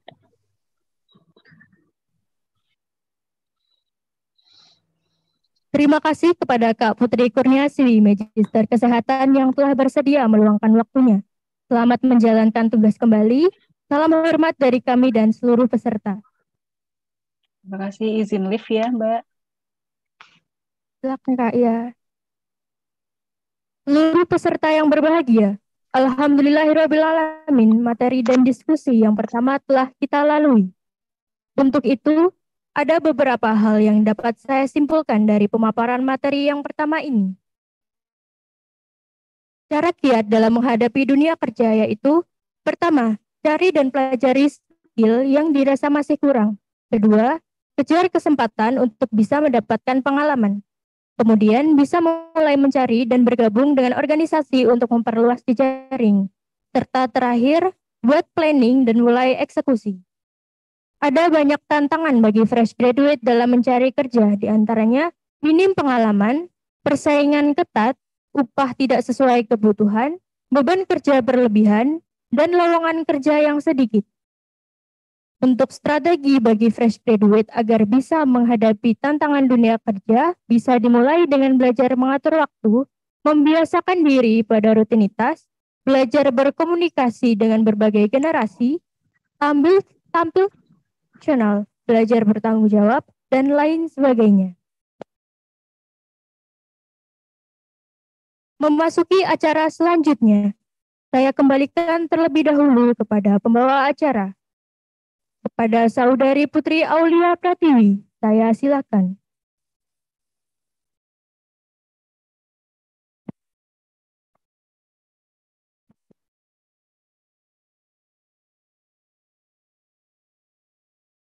Terima kasih kepada Kak Putri Kurniasi, Magister Kesehatan yang telah bersedia meluangkan waktunya. Selamat menjalankan tugas kembali. Salam hormat dari kami dan seluruh peserta. Terima kasih izin lift ya, Mbak. Silakan Kak, ya. Seluruh peserta yang berbahagia, Alhamdulillahirrahmanirrahim, materi dan diskusi yang pertama telah kita lalui. Untuk itu, ada beberapa hal yang dapat saya simpulkan dari pemaparan materi yang pertama ini. Cara kiat dalam menghadapi dunia kerja yaitu, pertama, cari dan pelajari skill yang dirasa masih kurang. Kedua, kejar kesempatan untuk bisa mendapatkan pengalaman. Kemudian bisa mulai mencari dan bergabung dengan organisasi untuk memperluas jejaring. Serta terakhir, buat planning dan mulai eksekusi. Ada banyak tantangan bagi fresh graduate dalam mencari kerja, diantaranya minim pengalaman, persaingan ketat, upah tidak sesuai kebutuhan, beban kerja berlebihan, dan lowongan kerja yang sedikit. Untuk strategi bagi fresh graduate agar bisa menghadapi tantangan dunia kerja, bisa dimulai dengan belajar mengatur waktu, membiasakan diri pada rutinitas, belajar berkomunikasi dengan berbagai generasi, tampil, tampil channel, belajar bertanggung jawab, dan lain sebagainya. Memasuki acara selanjutnya, saya kembalikan terlebih dahulu kepada pembawa acara. Kepada saudari Putri Aulia Pratiwi, saya silakan.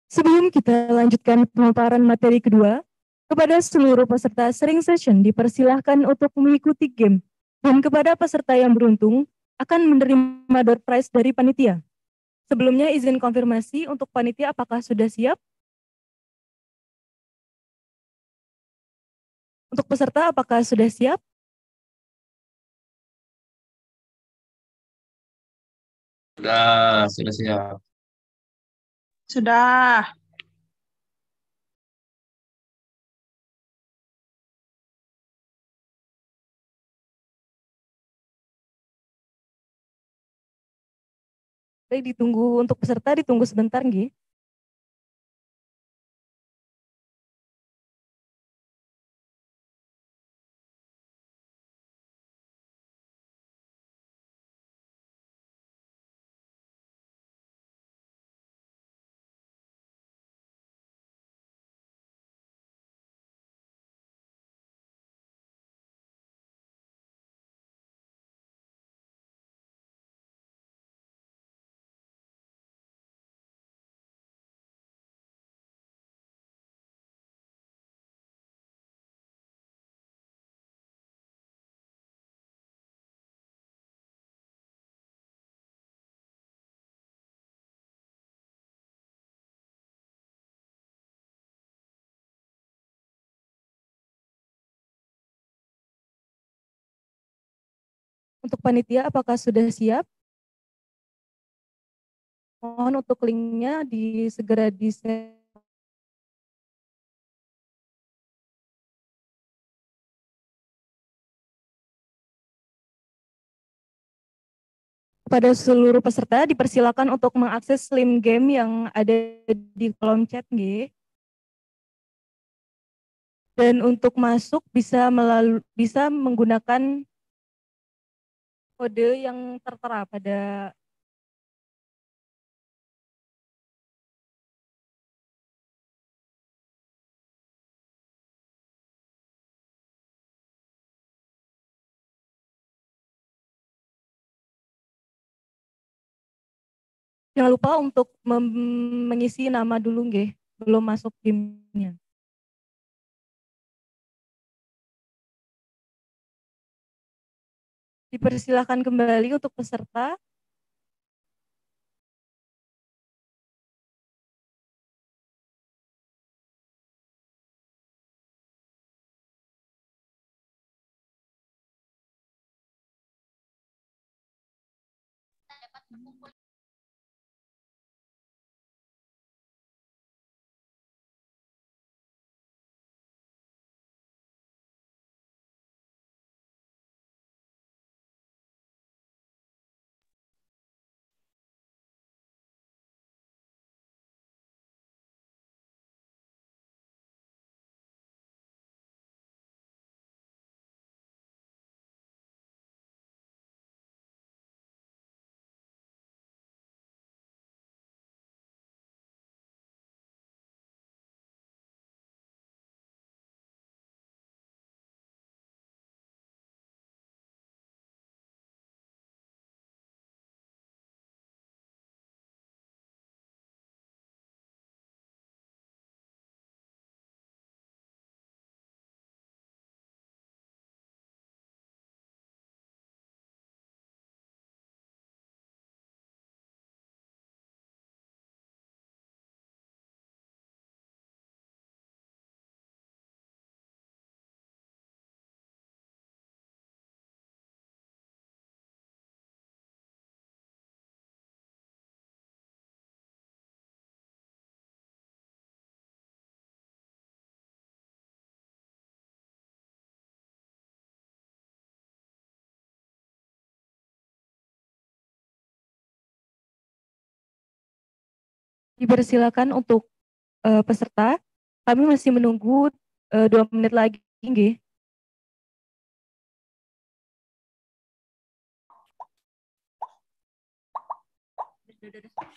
Sebelum kita lanjutkan pemaparan materi kedua, kepada seluruh peserta sering session dipersilahkan untuk mengikuti game, dan kepada peserta yang beruntung akan menerima door prize dari panitia. Sebelumnya izin konfirmasi untuk panitia apakah sudah siap? Untuk peserta apakah sudah siap? Sudah, sudah siap. Sudah. Jadi ditunggu untuk peserta ditunggu sebentar nggih. Untuk panitia, apakah sudah siap? Mohon untuk linknya di, segera di kepada seluruh peserta dipersilakan untuk mengakses Slim Game yang ada di kolom chat G. Dan untuk masuk bisa melalui bisa menggunakan kode yang tertera pada Jangan lupa untuk mengisi nama dulu nggih, belum masuk gamenya. Dipersilahkan kembali untuk peserta. dipersilakan untuk uh, peserta. Kami masih menunggu uh, dua menit lagi, nggih. Thank you.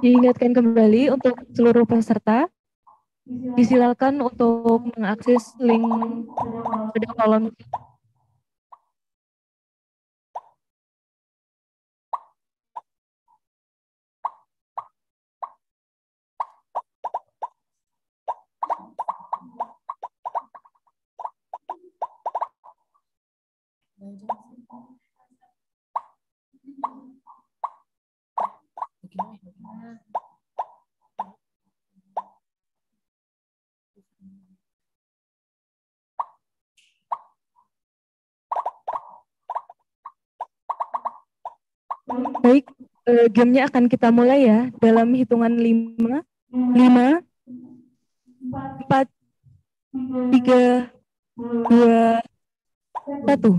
Diingatkan kembali untuk seluruh peserta, disilakan untuk mengakses link pada kolom uh, gamenya akan kita mulai ya dalam hitungan lima lima empat tiga dua satu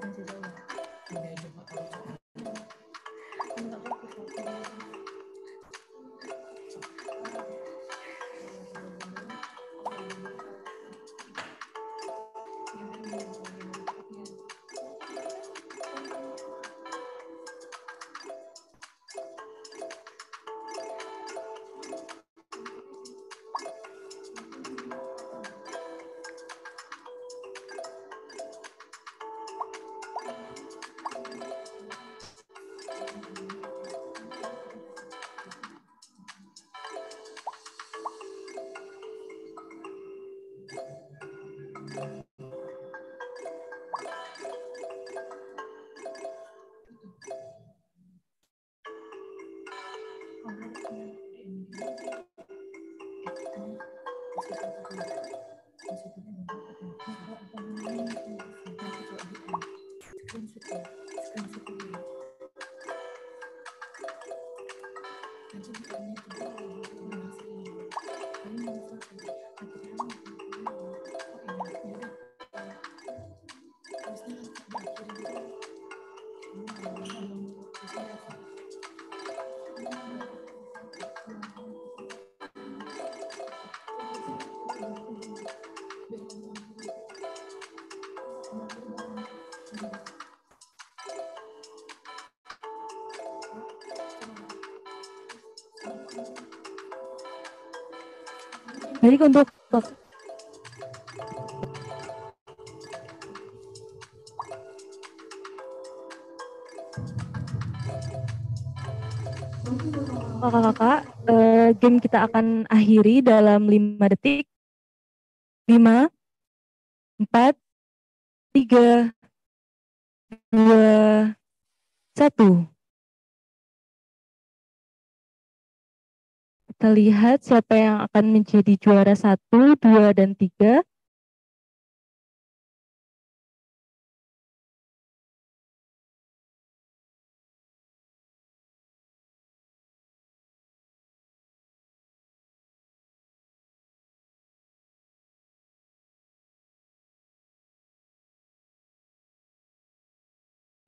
这些都应该是好的。Jadi untuk kakak-kakak, uh, game kita akan akhiri dalam 5 detik. 5, Lihat siapa yang akan menjadi juara satu, dua, dan tiga.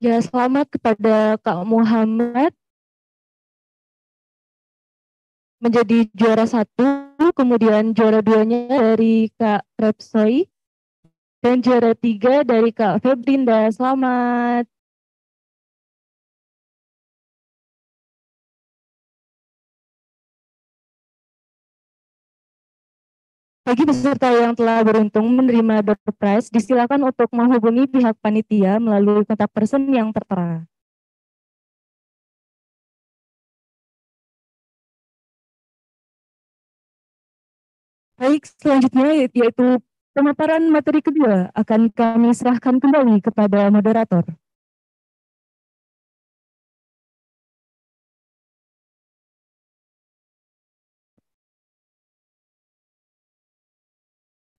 Ya, selamat kepada Kak Muhammad menjadi juara satu, kemudian juara duanya dari Kak Repsoi, dan juara tiga dari Kak Febrinda. Selamat. Bagi peserta yang telah beruntung menerima door prize, disilakan untuk menghubungi pihak panitia melalui kontak person yang tertera. Baik, selanjutnya yaitu pemaparan materi kedua akan kami serahkan kembali kepada moderator.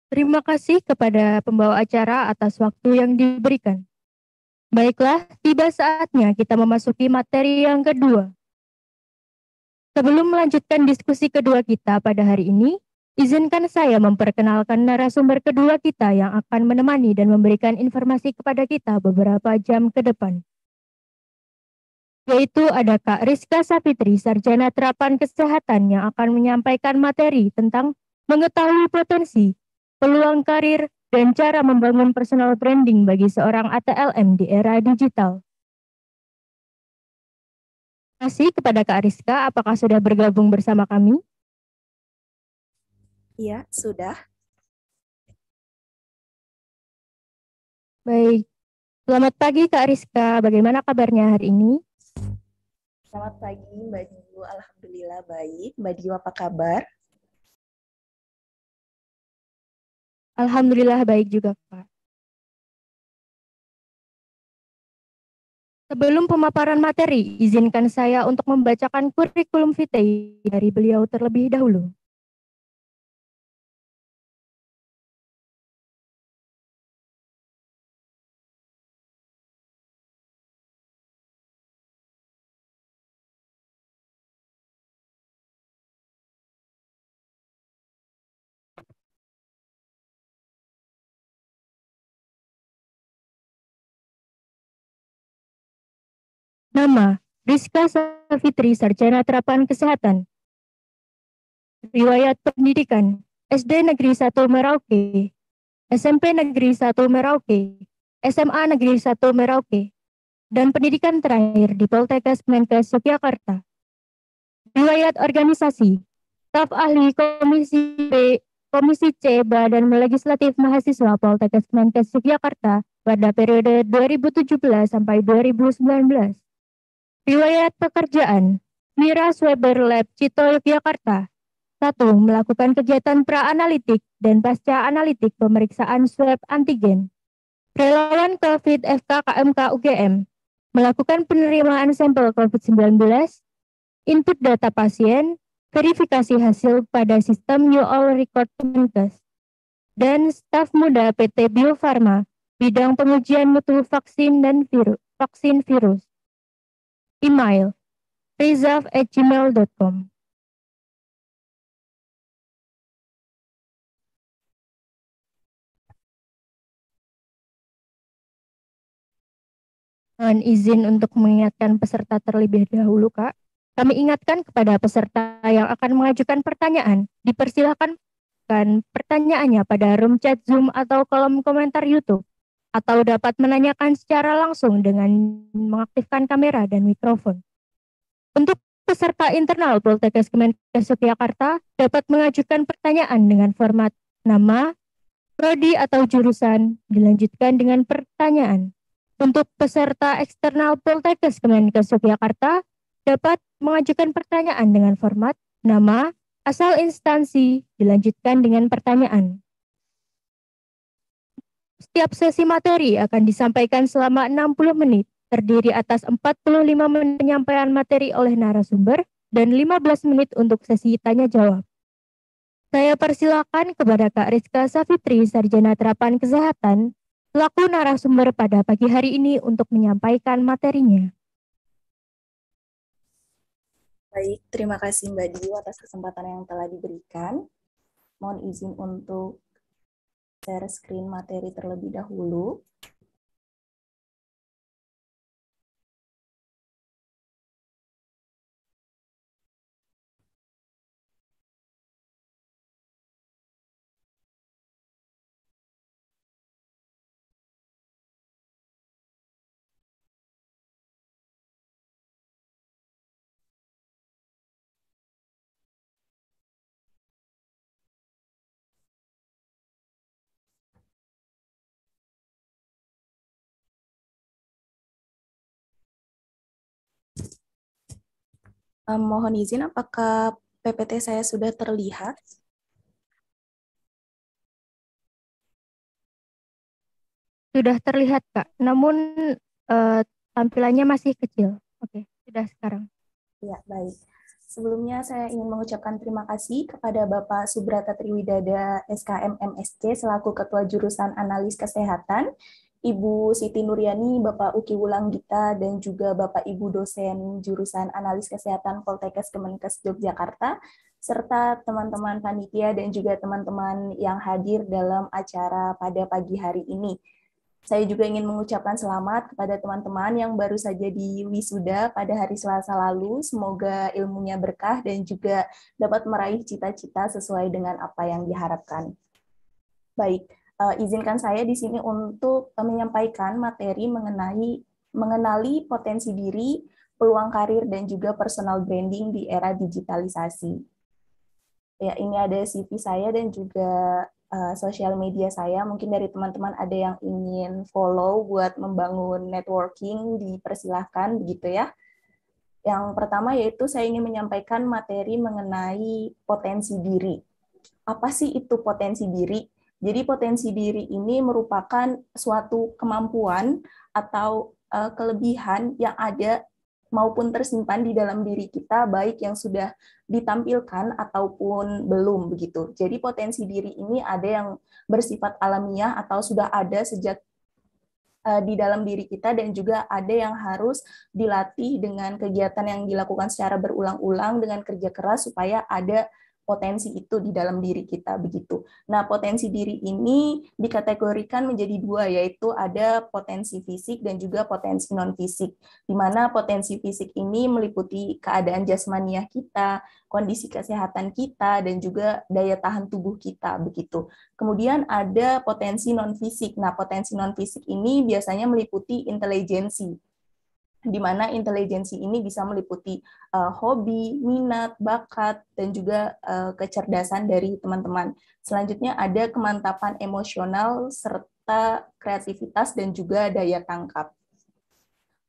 Terima kasih kepada pembawa acara atas waktu yang diberikan. Baiklah, tiba saatnya kita memasuki materi yang kedua. Sebelum melanjutkan diskusi kedua kita pada hari ini, Izinkan saya memperkenalkan narasumber kedua kita yang akan menemani dan memberikan informasi kepada kita beberapa jam ke depan. Yaitu ada Kak Rizka Sapitri, Sarjana Terapan Kesehatan yang akan menyampaikan materi tentang mengetahui potensi, peluang karir, dan cara membangun personal branding bagi seorang ATLM di era digital. Terima kasih kepada Kak Rizka, apakah sudah bergabung bersama kami? Iya, sudah. Baik. Selamat pagi Kak Rizka. Bagaimana kabarnya hari ini? Selamat pagi Mbak Dio. Alhamdulillah baik. Mbak Dio apa kabar? Alhamdulillah baik juga, Pak. Sebelum pemaparan materi, izinkan saya untuk membacakan kurikulum vitae dari beliau terlebih dahulu. Nama, Rizka Safitri Sarjana Terapan Kesehatan. Riwayat pendidikan, SD Negeri 1 Merauke, SMP Negeri 1 Merauke, SMA Negeri 1 Merauke, dan pendidikan terakhir di Poltekkes Menkes Yogyakarta. Riwayat organisasi, staf ahli Komisi B, Komisi C Badan Legislatif Mahasiswa Poltekkes Menkes Yogyakarta pada periode 2017 sampai 2019. Riwayat pekerjaan Miras Weber Lab Cito Yogyakarta satu Melakukan kegiatan pra-analitik dan pasca analitik pemeriksaan swab antigen. Relawan COVID FKKMK UGM melakukan penerimaan sampel COVID-19, input data pasien, verifikasi hasil pada sistem New All Record Kemenkes, dan staf muda PT Bio Farma bidang pengujian mutu vaksin dan virus, vaksin virus. Email rizaf at Mohon izin untuk mengingatkan peserta terlebih dahulu, Kak. Kami ingatkan kepada peserta yang akan mengajukan pertanyaan, dipersilahkankan pertanyaannya pada room chat Zoom atau kolom komentar YouTube atau dapat menanyakan secara langsung dengan mengaktifkan kamera dan mikrofon. Untuk peserta internal Poltekkes Kemenkes Yogyakarta dapat mengajukan pertanyaan dengan format nama, prodi atau jurusan, dilanjutkan dengan pertanyaan. Untuk peserta eksternal Poltekkes Kemenkes Yogyakarta dapat mengajukan pertanyaan dengan format nama, asal instansi, dilanjutkan dengan pertanyaan. Setiap sesi materi akan disampaikan selama 60 menit, terdiri atas 45 menit penyampaian materi oleh narasumber dan 15 menit untuk sesi tanya jawab. Saya persilakan kepada Kak Rizka Safitri, Sarjana Terapan Kesehatan, selaku narasumber pada pagi hari ini untuk menyampaikan materinya. Baik, terima kasih Mbak Dewi atas kesempatan yang telah diberikan. Mohon izin untuk share screen materi terlebih dahulu. Um, mohon izin, apakah PPT saya sudah terlihat? Sudah terlihat, Kak. Namun uh, tampilannya masih kecil. Oke, sudah sekarang. Ya, baik. Sebelumnya saya ingin mengucapkan terima kasih kepada Bapak Subrata Triwidada SKM MSC selaku Ketua Jurusan Analis Kesehatan Ibu Siti Nuryani, Bapak Uki Wulang Gita, dan juga Bapak Ibu dosen jurusan analis kesehatan Poltekkes Kemenkes Yogyakarta, serta teman-teman panitia dan juga teman-teman yang hadir dalam acara pada pagi hari ini. Saya juga ingin mengucapkan selamat kepada teman-teman yang baru saja di wisuda pada hari Selasa lalu. Semoga ilmunya berkah dan juga dapat meraih cita-cita sesuai dengan apa yang diharapkan. Baik, uh, izinkan saya di sini untuk uh, menyampaikan materi mengenai mengenali potensi diri, peluang karir dan juga personal branding di era digitalisasi. Ya, ini ada CV saya dan juga uh, sosial media saya. Mungkin dari teman-teman ada yang ingin follow buat membangun networking, dipersilahkan begitu ya. Yang pertama yaitu saya ingin menyampaikan materi mengenai potensi diri. Apa sih itu potensi diri? Jadi potensi diri ini merupakan suatu kemampuan atau uh, kelebihan yang ada maupun tersimpan di dalam diri kita baik yang sudah ditampilkan ataupun belum begitu. Jadi potensi diri ini ada yang bersifat alamiah atau sudah ada sejak eh, di dalam diri kita dan juga ada yang harus dilatih dengan kegiatan yang dilakukan secara berulang-ulang dengan kerja keras supaya ada potensi itu di dalam diri kita begitu. Nah, potensi diri ini dikategorikan menjadi dua yaitu ada potensi fisik dan juga potensi non fisik. Di mana potensi fisik ini meliputi keadaan jasmaniah kita, kondisi kesehatan kita dan juga daya tahan tubuh kita begitu. Kemudian ada potensi non fisik. Nah, potensi non fisik ini biasanya meliputi intelijensi di mana intelijensi ini bisa meliputi uh, hobi, minat, bakat, dan juga uh, kecerdasan dari teman-teman. Selanjutnya ada kemantapan emosional serta kreativitas dan juga daya tangkap.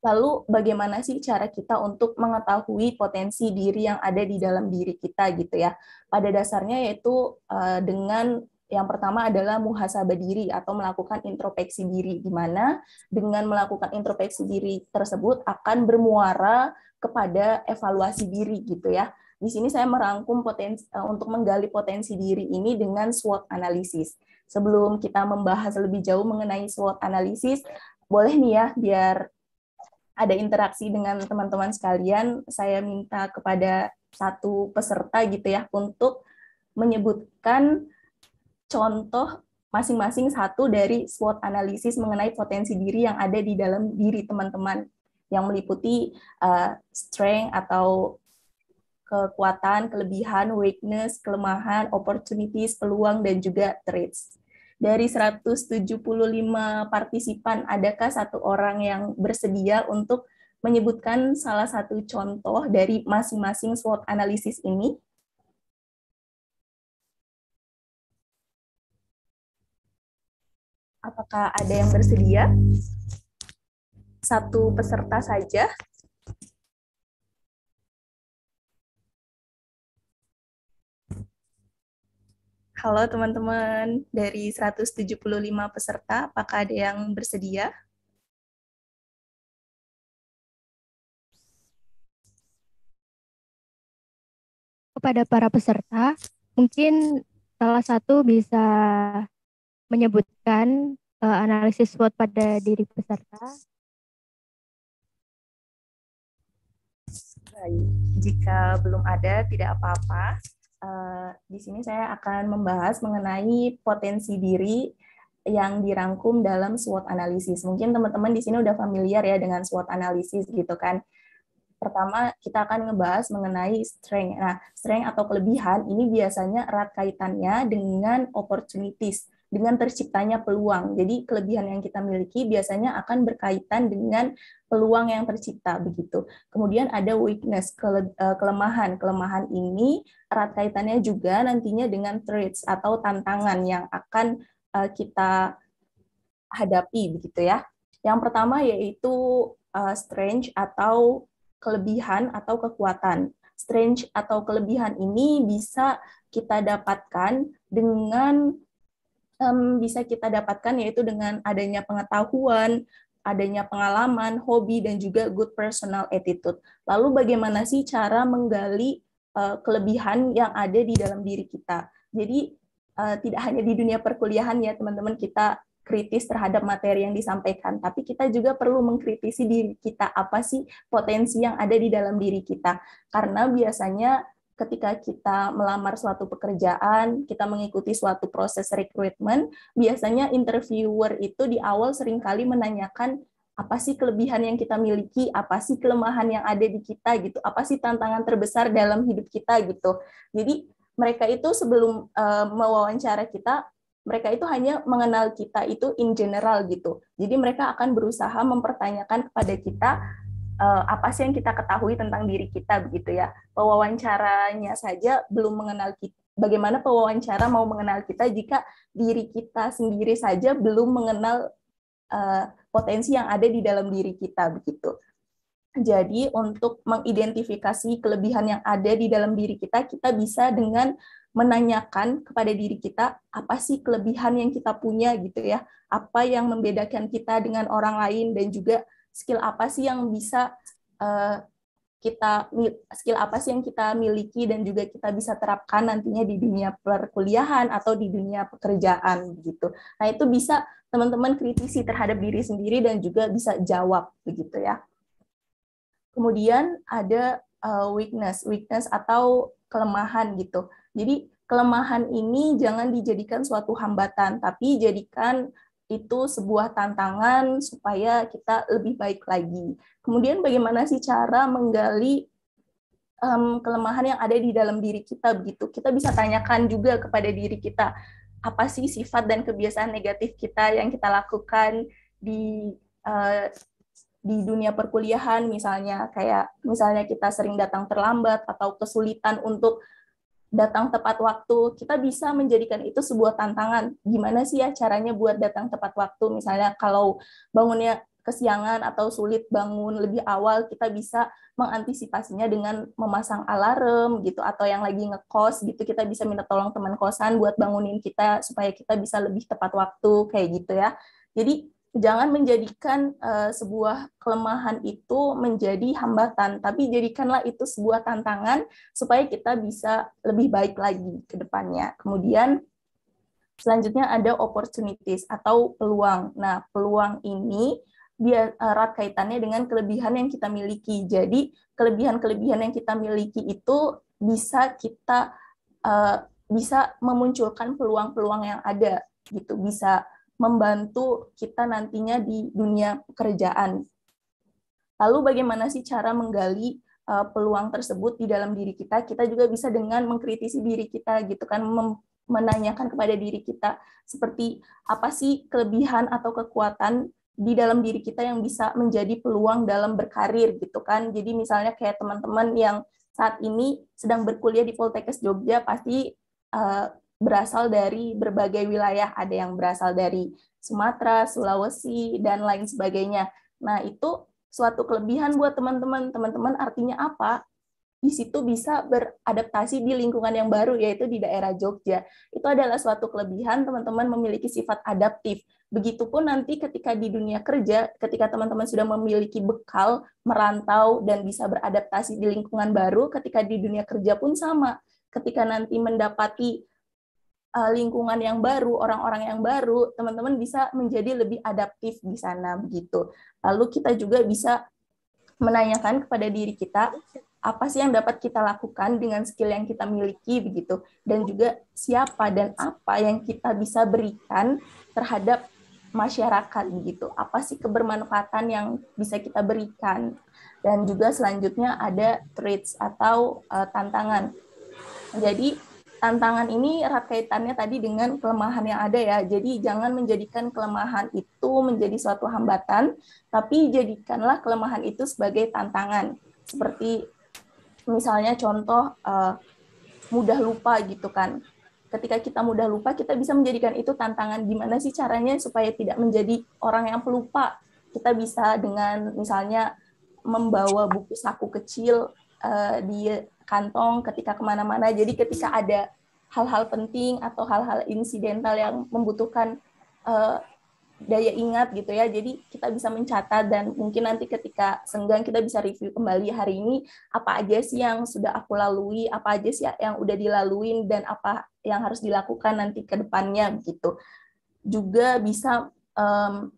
Lalu bagaimana sih cara kita untuk mengetahui potensi diri yang ada di dalam diri kita gitu ya? Pada dasarnya yaitu eh, dengan yang pertama adalah muhasabah diri atau melakukan introspeksi diri, di mana dengan melakukan introspeksi diri tersebut akan bermuara kepada evaluasi diri gitu ya. Di sini saya merangkum potensi eh, untuk menggali potensi diri ini dengan SWOT analisis. Sebelum kita membahas lebih jauh mengenai SWOT analisis, boleh nih ya biar ada interaksi dengan teman-teman sekalian, saya minta kepada satu peserta gitu ya untuk menyebutkan contoh masing-masing satu dari SWOT analisis mengenai potensi diri yang ada di dalam diri teman-teman yang meliputi uh, strength atau kekuatan, kelebihan, weakness, kelemahan, opportunities, peluang dan juga traits. Dari 175 partisipan, adakah satu orang yang bersedia untuk menyebutkan salah satu contoh dari masing-masing SWOT analisis ini? Apakah ada yang bersedia? Satu peserta saja. Halo teman-teman, dari 175 peserta, apakah ada yang bersedia? Kepada para peserta, mungkin salah satu bisa menyebutkan uh, analisis SWOT pada diri peserta. Baik, jika belum ada tidak apa-apa. Uh, di sini saya akan membahas mengenai potensi diri yang dirangkum dalam SWOT analisis. Mungkin teman-teman di sini udah familiar ya dengan SWOT analisis gitu kan pertama kita akan ngebahas mengenai strength. Nah, strength atau kelebihan ini biasanya erat kaitannya dengan opportunities dengan terciptanya peluang. Jadi kelebihan yang kita miliki biasanya akan berkaitan dengan peluang yang tercipta begitu. Kemudian ada weakness, kele, eh, kelemahan. Kelemahan ini erat kaitannya juga nantinya dengan threats atau tantangan yang akan eh, kita hadapi begitu ya. Yang pertama yaitu uh, strength atau kelebihan atau kekuatan. Strength atau kelebihan ini bisa kita dapatkan dengan um, bisa kita dapatkan yaitu dengan adanya pengetahuan, adanya pengalaman, hobi dan juga good personal attitude. Lalu bagaimana sih cara menggali uh, kelebihan yang ada di dalam diri kita? Jadi uh, tidak hanya di dunia perkuliahan ya teman-teman kita kritis terhadap materi yang disampaikan, tapi kita juga perlu mengkritisi diri kita apa sih potensi yang ada di dalam diri kita. Karena biasanya ketika kita melamar suatu pekerjaan, kita mengikuti suatu proses rekrutmen, biasanya interviewer itu di awal seringkali menanyakan apa sih kelebihan yang kita miliki, apa sih kelemahan yang ada di kita gitu, apa sih tantangan terbesar dalam hidup kita gitu. Jadi mereka itu sebelum uh, mewawancara kita, mereka itu hanya mengenal kita itu in general gitu. Jadi mereka akan berusaha mempertanyakan kepada kita uh, apa sih yang kita ketahui tentang diri kita begitu ya. Pewawancaranya saja belum mengenal kita. Bagaimana pewawancara mau mengenal kita jika diri kita sendiri saja belum mengenal uh, potensi yang ada di dalam diri kita begitu. Jadi untuk mengidentifikasi kelebihan yang ada di dalam diri kita, kita bisa dengan menanyakan kepada diri kita apa sih kelebihan yang kita punya gitu ya, apa yang membedakan kita dengan orang lain dan juga skill apa sih yang bisa uh, kita skill apa sih yang kita miliki dan juga kita bisa terapkan nantinya di dunia perkuliahan atau di dunia pekerjaan begitu. Nah, itu bisa teman-teman kritisi terhadap diri sendiri dan juga bisa jawab begitu ya. Kemudian ada eh, weakness, weakness atau kelemahan gitu. Jadi kelemahan ini jangan dijadikan suatu hambatan, tapi jadikan itu sebuah tantangan supaya kita lebih baik lagi. Kemudian bagaimana sih cara menggali um, kelemahan yang ada di dalam diri kita begitu? Kita bisa tanyakan juga kepada diri kita apa sih sifat dan kebiasaan negatif kita yang kita lakukan di uh, di dunia perkuliahan misalnya kayak misalnya kita sering datang terlambat atau kesulitan untuk datang tepat waktu, kita bisa menjadikan itu sebuah tantangan. Gimana sih ya caranya buat datang tepat waktu? Misalnya kalau bangunnya kesiangan atau sulit bangun lebih awal, kita bisa mengantisipasinya dengan memasang alarm gitu atau yang lagi ngekos gitu kita bisa minta tolong teman kosan buat bangunin kita supaya kita bisa lebih tepat waktu kayak gitu ya. Jadi jangan menjadikan uh, sebuah kelemahan itu menjadi hambatan, tapi jadikanlah itu sebuah tantangan supaya kita bisa lebih baik lagi ke depannya. Kemudian selanjutnya ada opportunities atau peluang. Nah, peluang ini dia eh, erat kaitannya dengan kelebihan yang kita miliki. Jadi, kelebihan-kelebihan yang kita miliki itu bisa kita uh, bisa memunculkan peluang-peluang yang ada gitu, bisa membantu kita nantinya di dunia pekerjaan. Lalu bagaimana sih cara menggali eh, peluang tersebut di dalam diri kita? Kita juga bisa dengan mengkritisi diri kita gitu kan, menanyakan kepada diri kita seperti apa sih kelebihan atau kekuatan di dalam diri kita yang bisa menjadi peluang dalam berkarir gitu kan. Jadi misalnya kayak teman-teman yang saat ini sedang berkuliah di Poltekkes Jogja pasti eh, berasal dari berbagai wilayah, ada yang berasal dari Sumatera, Sulawesi, dan lain sebagainya. Nah, itu suatu kelebihan buat teman-teman. Teman-teman artinya apa? Di situ bisa beradaptasi di lingkungan yang baru, yaitu di daerah Jogja. Itu adalah suatu kelebihan teman-teman memiliki sifat adaptif. Begitupun nanti ketika di dunia kerja, ketika teman-teman sudah memiliki bekal, merantau, dan bisa beradaptasi di lingkungan baru, ketika di dunia kerja pun sama. Ketika nanti mendapati uh, lingkungan yang baru, orang-orang yang baru, teman-teman bisa menjadi lebih adaptif di sana begitu. Lalu kita juga bisa menanyakan kepada diri kita apa sih yang dapat kita lakukan dengan skill yang kita miliki begitu dan juga siapa dan apa yang kita bisa berikan terhadap masyarakat begitu apa sih kebermanfaatan yang bisa kita berikan dan juga selanjutnya ada traits atau uh, tantangan jadi tantangan ini erat kaitannya tadi dengan kelemahan yang ada ya. Jadi jangan menjadikan kelemahan itu menjadi suatu hambatan, tapi jadikanlah kelemahan itu sebagai tantangan. Seperti misalnya contoh uh, mudah lupa gitu kan. Ketika kita mudah lupa, kita bisa menjadikan itu tantangan. Gimana sih caranya supaya tidak menjadi orang yang pelupa? Kita bisa dengan misalnya membawa buku saku kecil uh, di kantong ketika kemana-mana. Jadi ketika ada hal-hal penting atau hal-hal insidental yang membutuhkan uh, daya ingat gitu ya. Jadi kita bisa mencatat dan mungkin nanti ketika senggang kita bisa review kembali hari ini apa aja sih yang sudah aku lalui, apa aja sih yang udah dilaluin dan apa yang harus dilakukan nanti ke depannya gitu. Juga bisa um,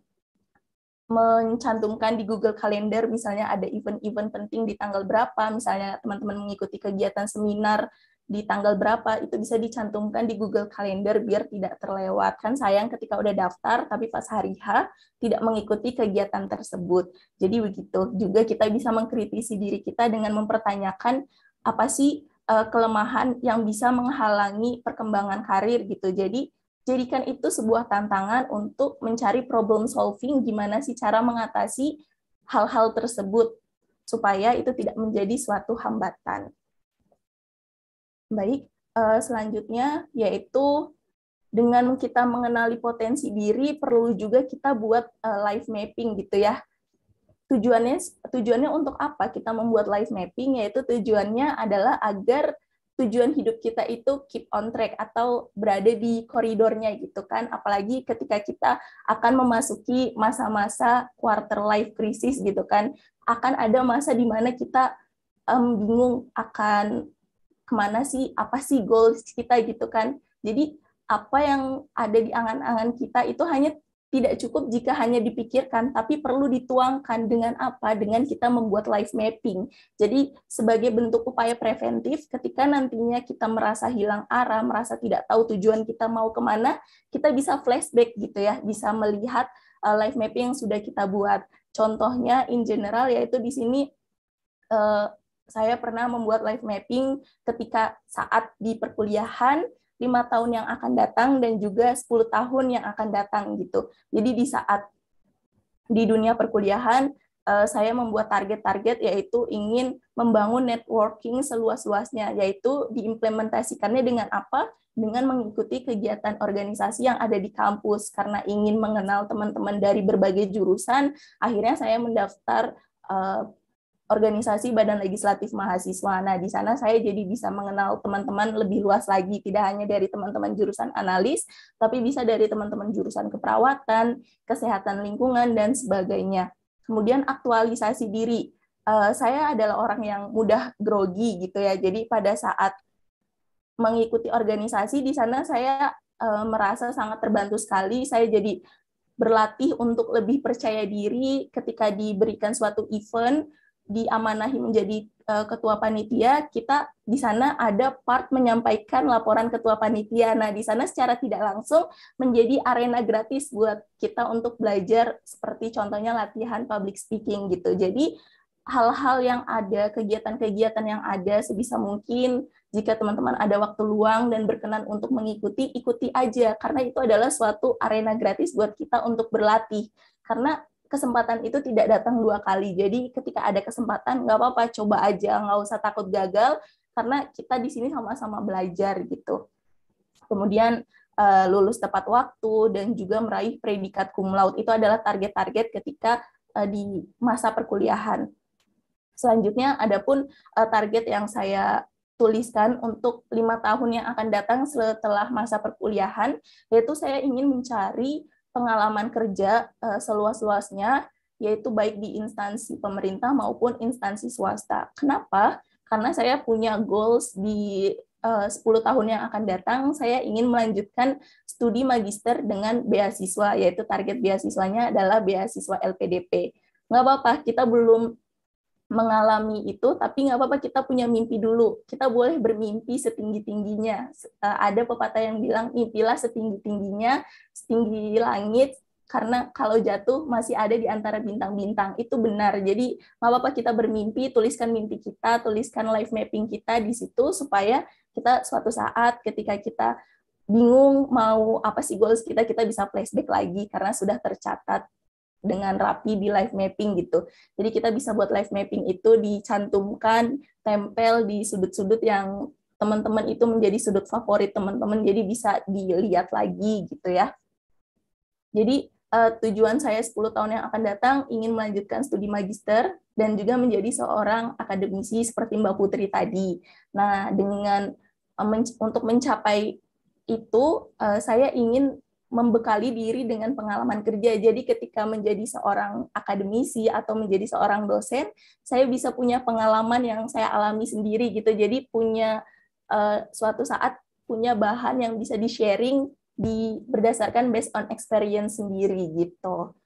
mencantumkan di Google Calendar misalnya ada event-event penting di tanggal berapa, misalnya teman-teman mengikuti kegiatan seminar di tanggal berapa, itu bisa dicantumkan di Google Calendar biar tidak terlewat. Kan sayang ketika udah daftar tapi pas hari H tidak mengikuti kegiatan tersebut. Jadi begitu. Juga kita bisa mengkritisi diri kita dengan mempertanyakan apa sih eh, kelemahan yang bisa menghalangi perkembangan karir gitu. Jadi jadikan itu sebuah tantangan untuk mencari problem solving gimana sih cara mengatasi hal-hal tersebut supaya itu tidak menjadi suatu hambatan. Baik, eh, selanjutnya yaitu dengan kita mengenali potensi diri perlu juga kita buat eh, life mapping gitu ya. Tujuannya tujuannya untuk apa kita membuat life mapping yaitu tujuannya adalah agar tujuan hidup kita itu keep on track atau berada di koridornya gitu kan apalagi ketika kita akan memasuki masa-masa quarter life crisis gitu kan akan ada masa di mana kita um, bingung akan kemana sih apa sih goals kita gitu kan jadi apa yang ada di angan-angan kita itu hanya tidak cukup jika hanya dipikirkan, tapi perlu dituangkan dengan apa? Dengan kita membuat life mapping. Jadi sebagai bentuk upaya preventif, ketika nantinya kita merasa hilang arah, merasa tidak tahu tujuan kita mau kemana, kita bisa flashback gitu ya, bisa melihat uh, life mapping yang sudah kita buat. Contohnya in general yaitu di sini uh, saya pernah membuat life mapping ketika saat di perkuliahan, lima tahun yang akan datang dan juga 10 tahun yang akan datang gitu. Jadi di saat di dunia perkuliahan eh, saya membuat target-target yaitu ingin membangun networking seluas-luasnya yaitu diimplementasikannya dengan apa? Dengan mengikuti kegiatan organisasi yang ada di kampus karena ingin mengenal teman-teman dari berbagai jurusan, akhirnya saya mendaftar eh, organisasi Badan Legislatif Mahasiswa. Nah, di sana saya jadi bisa mengenal teman-teman lebih luas lagi, tidak hanya dari teman-teman jurusan analis, tapi bisa dari teman-teman jurusan keperawatan, kesehatan lingkungan, dan sebagainya. Kemudian aktualisasi diri. Eh, saya adalah orang yang mudah grogi gitu ya. Jadi pada saat mengikuti organisasi di sana saya eh, merasa sangat terbantu sekali. Saya jadi berlatih untuk lebih percaya diri ketika diberikan suatu event diamanahi menjadi uh, ketua panitia, kita di sana ada part menyampaikan laporan ketua panitia. Nah, di sana secara tidak langsung menjadi arena gratis buat kita untuk belajar seperti contohnya latihan public speaking gitu. Jadi hal-hal yang ada, kegiatan-kegiatan yang ada sebisa mungkin jika teman-teman ada waktu luang dan berkenan untuk mengikuti, ikuti aja karena itu adalah suatu arena gratis buat kita untuk berlatih. Karena kesempatan itu tidak datang dua kali. Jadi ketika ada kesempatan nggak apa-apa, coba aja, nggak usah takut gagal karena kita di sini sama-sama belajar gitu. Kemudian eh, lulus tepat waktu dan juga meraih predikat cum laude itu adalah target-target ketika eh, di masa perkuliahan. Selanjutnya adapun uh, target yang saya tuliskan untuk lima tahun yang akan datang setelah masa perkuliahan yaitu saya ingin mencari pengalaman kerja eh, seluas-luasnya, yaitu baik di instansi pemerintah maupun instansi swasta. Kenapa? Karena saya punya goals di eh, uh, 10 tahun yang akan datang, saya ingin melanjutkan studi magister dengan beasiswa, yaitu target beasiswanya adalah beasiswa LPDP. Nggak apa-apa, kita belum mengalami itu, tapi nggak apa-apa kita punya mimpi dulu. Kita boleh bermimpi setinggi-tingginya. E, ada pepatah yang bilang, mimpilah setinggi-tingginya, setinggi langit, karena kalau jatuh masih ada di antara bintang-bintang. Itu benar. Jadi nggak apa-apa kita bermimpi, tuliskan mimpi kita, tuliskan life mapping kita di situ, supaya kita suatu saat ketika kita bingung mau apa sih goals kita, kita bisa flashback lagi karena sudah tercatat dengan rapi di live mapping gitu. Jadi kita bisa buat live mapping itu dicantumkan, tempel di sudut-sudut yang teman-teman itu menjadi sudut favorit teman-teman, jadi bisa dilihat lagi gitu ya. Jadi uh, tujuan saya 10 tahun yang akan datang ingin melanjutkan studi magister dan juga menjadi seorang akademisi seperti Mbak Putri tadi. Nah, dengan uh, men untuk mencapai itu uh, saya ingin membekali diri dengan pengalaman kerja. Jadi ketika menjadi seorang akademisi atau menjadi seorang dosen, saya bisa punya pengalaman yang saya alami sendiri gitu. Jadi punya uh, suatu saat punya bahan yang bisa di-sharing di berdasarkan based on experience sendiri gitu.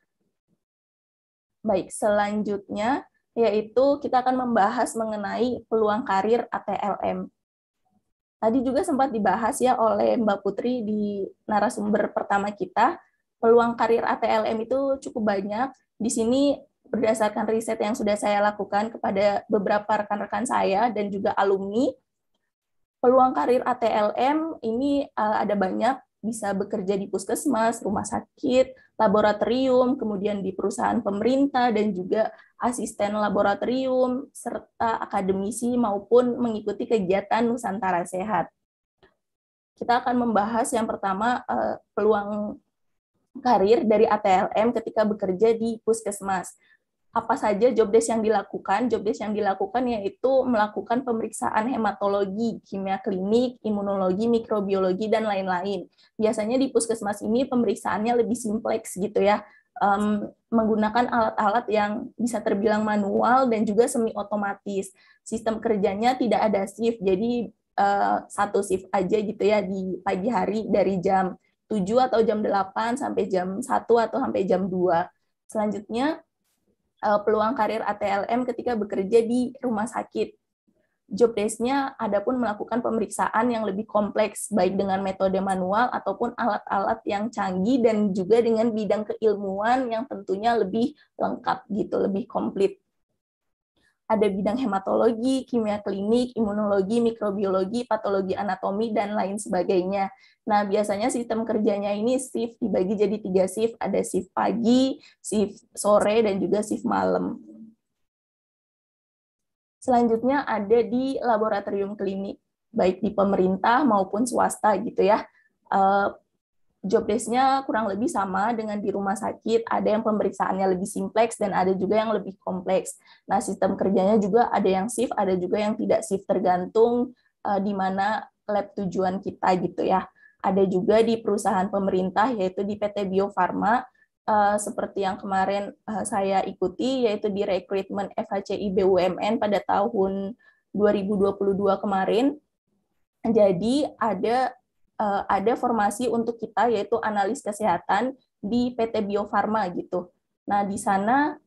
Baik, selanjutnya yaitu kita akan membahas mengenai peluang karir ATLM. Tadi juga sempat dibahas ya oleh Mbak Putri di narasumber pertama kita, peluang karir ATLM itu cukup banyak. Di sini berdasarkan riset yang sudah saya lakukan kepada beberapa rekan-rekan saya dan juga alumni, peluang karir ATLM ini eh, ada banyak bisa bekerja di puskesmas, rumah sakit, laboratorium, kemudian di perusahaan pemerintah dan juga asisten laboratorium serta akademisi maupun mengikuti kegiatan Nusantara Sehat. Kita akan membahas yang pertama eh, peluang karir dari ATLM ketika bekerja di puskesmas apa saja jobdesk yang dilakukan. jobdesk yang dilakukan yaitu melakukan pemeriksaan hematologi, kimia klinik, imunologi, mikrobiologi, dan lain-lain. Biasanya di puskesmas ini pemeriksaannya lebih simpleks gitu ya, um, menggunakan alat-alat yang bisa terbilang manual dan juga semi otomatis. Sistem kerjanya tidak ada shift, jadi uh, satu shift aja gitu ya di pagi hari dari jam 7 atau jam 8 sampai jam 1 atau sampai jam 2. Selanjutnya uh, peluang karir ATLM ketika bekerja di rumah sakit. Job desk-nya adapun melakukan pemeriksaan yang lebih kompleks, baik dengan metode manual ataupun alat-alat yang canggih dan juga dengan bidang keilmuan yang tentunya lebih lengkap gitu, lebih komplit ada bidang hematologi, kimia klinik, imunologi, mikrobiologi, patologi anatomi, dan lain sebagainya. Nah, biasanya sistem kerjanya ini shift dibagi jadi tiga shift, ada shift pagi, shift sore, dan juga shift malam. Selanjutnya ada di laboratorium klinik, baik di pemerintah maupun swasta gitu ya. Eh, job kurang lebih sama dengan di rumah sakit, ada yang pemeriksaannya lebih simplex dan ada juga yang lebih kompleks. Nah, sistem kerjanya juga ada yang shift, ada juga yang tidak shift tergantung uh, di mana lab tujuan kita gitu ya. Ada juga di perusahaan pemerintah yaitu di PT Bio Farma uh, eh, seperti yang kemarin uh, saya ikuti yaitu di rekrutmen FHCI BUMN pada tahun 2022 kemarin. Jadi ada uh, ada formasi untuk kita yaitu analis kesehatan di PT Bio Farma gitu. Nah, di sana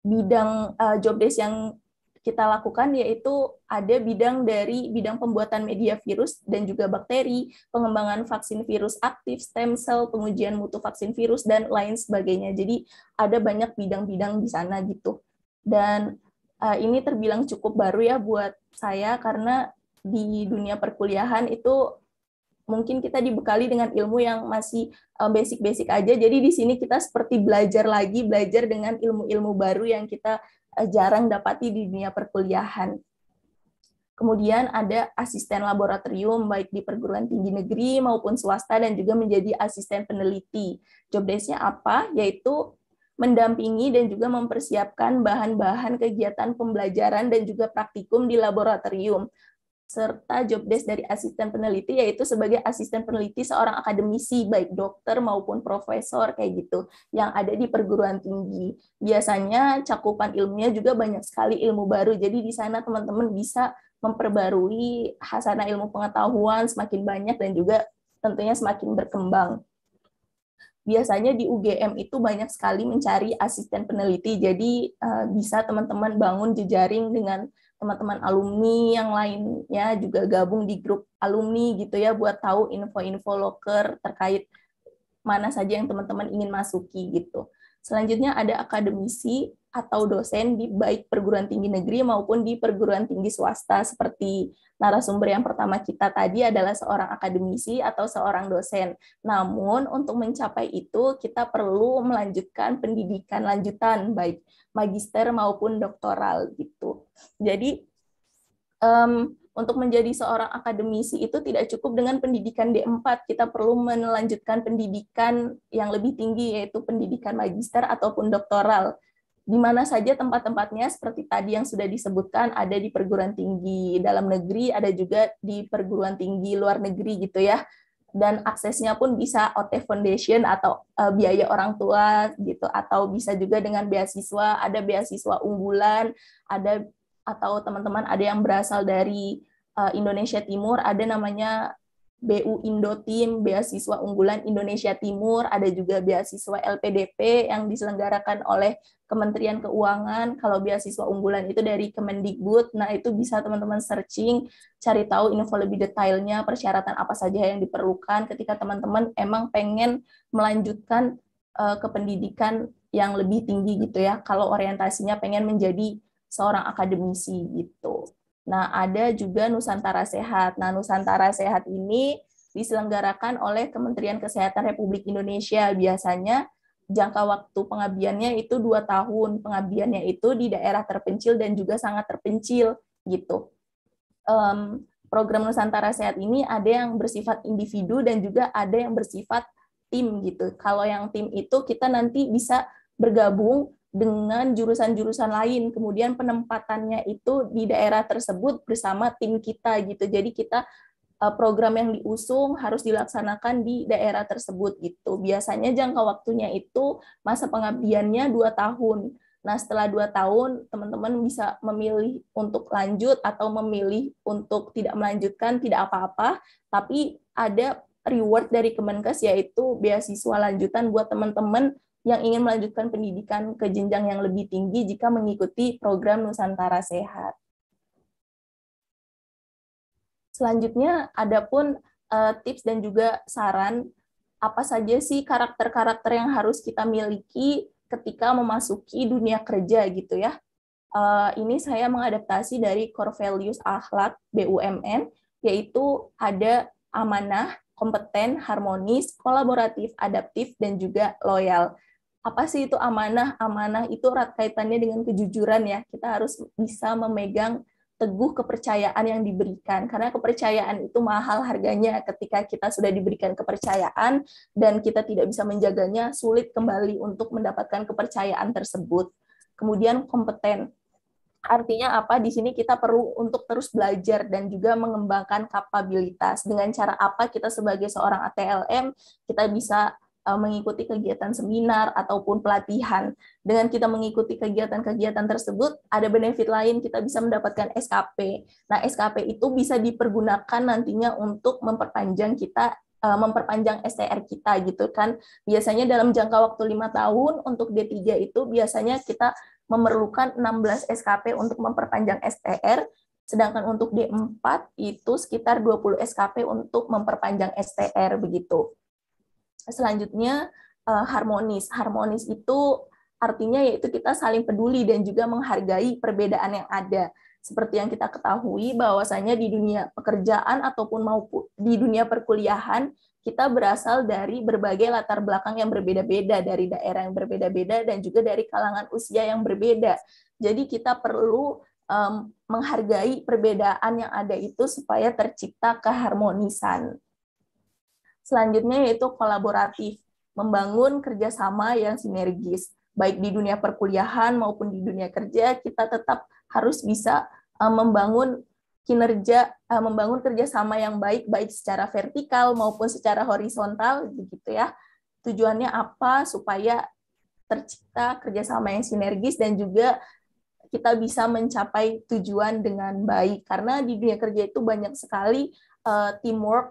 bidang uh, job yang kita lakukan yaitu ada bidang dari bidang pembuatan media virus dan juga bakteri, pengembangan vaksin virus aktif, stem cell, pengujian mutu vaksin virus dan lain sebagainya. Jadi ada banyak bidang-bidang di sana gitu. Dan uh, ini terbilang cukup baru ya buat saya karena di dunia perkuliahan itu mungkin kita dibekali dengan ilmu yang masih eh, basic-basic aja. Jadi di sini kita seperti belajar lagi, belajar dengan ilmu-ilmu baru yang kita eh, jarang dapati di dunia perkuliahan. Kemudian ada asisten laboratorium baik di perguruan tinggi negeri maupun swasta dan juga menjadi asisten peneliti. Job nya apa? Yaitu mendampingi dan juga mempersiapkan bahan-bahan kegiatan pembelajaran dan juga praktikum di laboratorium serta job desk dari asisten peneliti yaitu sebagai asisten peneliti seorang akademisi baik dokter maupun profesor kayak gitu yang ada di perguruan tinggi. Biasanya cakupan ilmunya juga banyak sekali ilmu baru. Jadi di sana teman-teman bisa memperbarui hasanah ilmu pengetahuan semakin banyak dan juga tentunya semakin berkembang. Biasanya di UGM itu banyak sekali mencari asisten peneliti. Jadi eh, bisa teman-teman bangun jejaring dengan teman-teman alumni yang lain ya juga gabung di grup alumni gitu ya buat tahu info-info loker terkait mana saja yang teman-teman ingin masuki gitu. Selanjutnya ada akademisi atau dosen di baik perguruan tinggi negeri maupun di perguruan tinggi swasta seperti narasumber yang pertama kita tadi adalah seorang akademisi atau seorang dosen. Namun untuk mencapai itu kita perlu melanjutkan pendidikan lanjutan baik magister maupun doktoral gitu. Jadi um, untuk menjadi seorang akademisi itu tidak cukup dengan pendidikan D4. Kita perlu melanjutkan pendidikan yang lebih tinggi, yaitu pendidikan magister ataupun doktoral. Di mana saja tempat-tempatnya, seperti tadi yang sudah disebutkan, ada di perguruan tinggi dalam negeri, ada juga di perguruan tinggi luar negeri gitu ya dan aksesnya pun bisa OT Foundation atau uh, biaya orang tua gitu atau bisa juga dengan beasiswa ada beasiswa unggulan ada atau teman-teman ada yang berasal dari uh, Indonesia Timur, ada namanya BU Indo Tim, beasiswa unggulan Indonesia Timur, ada juga beasiswa LPDP yang diselenggarakan oleh Kementerian Keuangan. Kalau beasiswa unggulan itu dari Kemendikbud, nah itu bisa teman-teman searching, cari tahu info lebih detailnya, persyaratan apa saja yang diperlukan ketika teman-teman emang pengen melanjutkan uh, ke yang lebih tinggi gitu ya. Kalau orientasinya pengen menjadi seorang akademisi gitu. Nah, ada juga Nusantara Sehat. Nah, Nusantara Sehat ini diselenggarakan oleh Kementerian Kesehatan Republik Indonesia. Biasanya jangka waktu pengabdiannya itu dua tahun. Pengabdiannya itu di daerah terpencil dan juga sangat terpencil gitu. Um, program Nusantara Sehat ini ada yang bersifat individu dan juga ada yang bersifat tim gitu. Kalau yang tim itu kita nanti bisa bergabung dengan jurusan-jurusan lain. Kemudian penempatannya itu di daerah tersebut bersama tim kita gitu. Jadi kita eh, program yang diusung harus dilaksanakan di daerah tersebut gitu. Biasanya jangka waktunya itu masa pengabdiannya dua tahun. Nah, setelah dua tahun, teman-teman bisa memilih untuk lanjut atau memilih untuk tidak melanjutkan, tidak apa-apa, tapi ada reward dari Kemenkes yaitu beasiswa lanjutan buat teman-teman yang ingin melanjutkan pendidikan ke jenjang yang lebih tinggi jika mengikuti program Nusantara Sehat. Selanjutnya, ada pun uh, tips dan juga saran apa saja sih karakter-karakter yang harus kita miliki ketika memasuki dunia kerja gitu ya. Uh, ini saya mengadaptasi dari core values akhlak BUMN, yaitu ada amanah, kompeten, harmonis, kolaboratif, adaptif, dan juga loyal apa sih itu amanah? Amanah itu erat kaitannya dengan kejujuran ya. Kita harus bisa memegang teguh kepercayaan yang diberikan karena kepercayaan itu mahal harganya ketika kita sudah diberikan kepercayaan dan kita tidak bisa menjaganya sulit kembali untuk mendapatkan kepercayaan tersebut. Kemudian kompeten. Artinya apa? Di sini kita perlu untuk terus belajar dan juga mengembangkan kapabilitas. Dengan cara apa kita sebagai seorang ATLM kita bisa Eh, mengikuti kegiatan seminar ataupun pelatihan. Dengan kita mengikuti kegiatan-kegiatan tersebut, ada benefit lain kita bisa mendapatkan SKP. Nah, SKP itu bisa dipergunakan nantinya untuk memperpanjang kita eh, memperpanjang STR kita gitu kan. Biasanya dalam jangka waktu lima tahun untuk D3 itu biasanya kita memerlukan 16 SKP untuk memperpanjang STR, sedangkan untuk D4 itu sekitar 20 SKP untuk memperpanjang STR begitu selanjutnya eh, harmonis. Harmonis itu artinya yaitu kita saling peduli dan juga menghargai perbedaan yang ada. Seperti yang kita ketahui bahwasanya di dunia pekerjaan ataupun maupun di dunia perkuliahan kita berasal dari berbagai latar belakang yang berbeda-beda, dari daerah yang berbeda-beda, dan juga dari kalangan usia yang berbeda. Jadi kita perlu um, menghargai perbedaan yang ada itu supaya tercipta keharmonisan. Selanjutnya yaitu kolaboratif, membangun kerjasama yang sinergis. Baik di dunia perkuliahan maupun di dunia kerja, kita tetap harus bisa eh, membangun kinerja, eh, membangun kerjasama yang baik, baik secara vertikal maupun secara horizontal, begitu ya. Tujuannya apa? Supaya tercipta kerjasama yang sinergis dan juga kita bisa mencapai tujuan dengan baik karena di dunia kerja itu banyak sekali eh, teamwork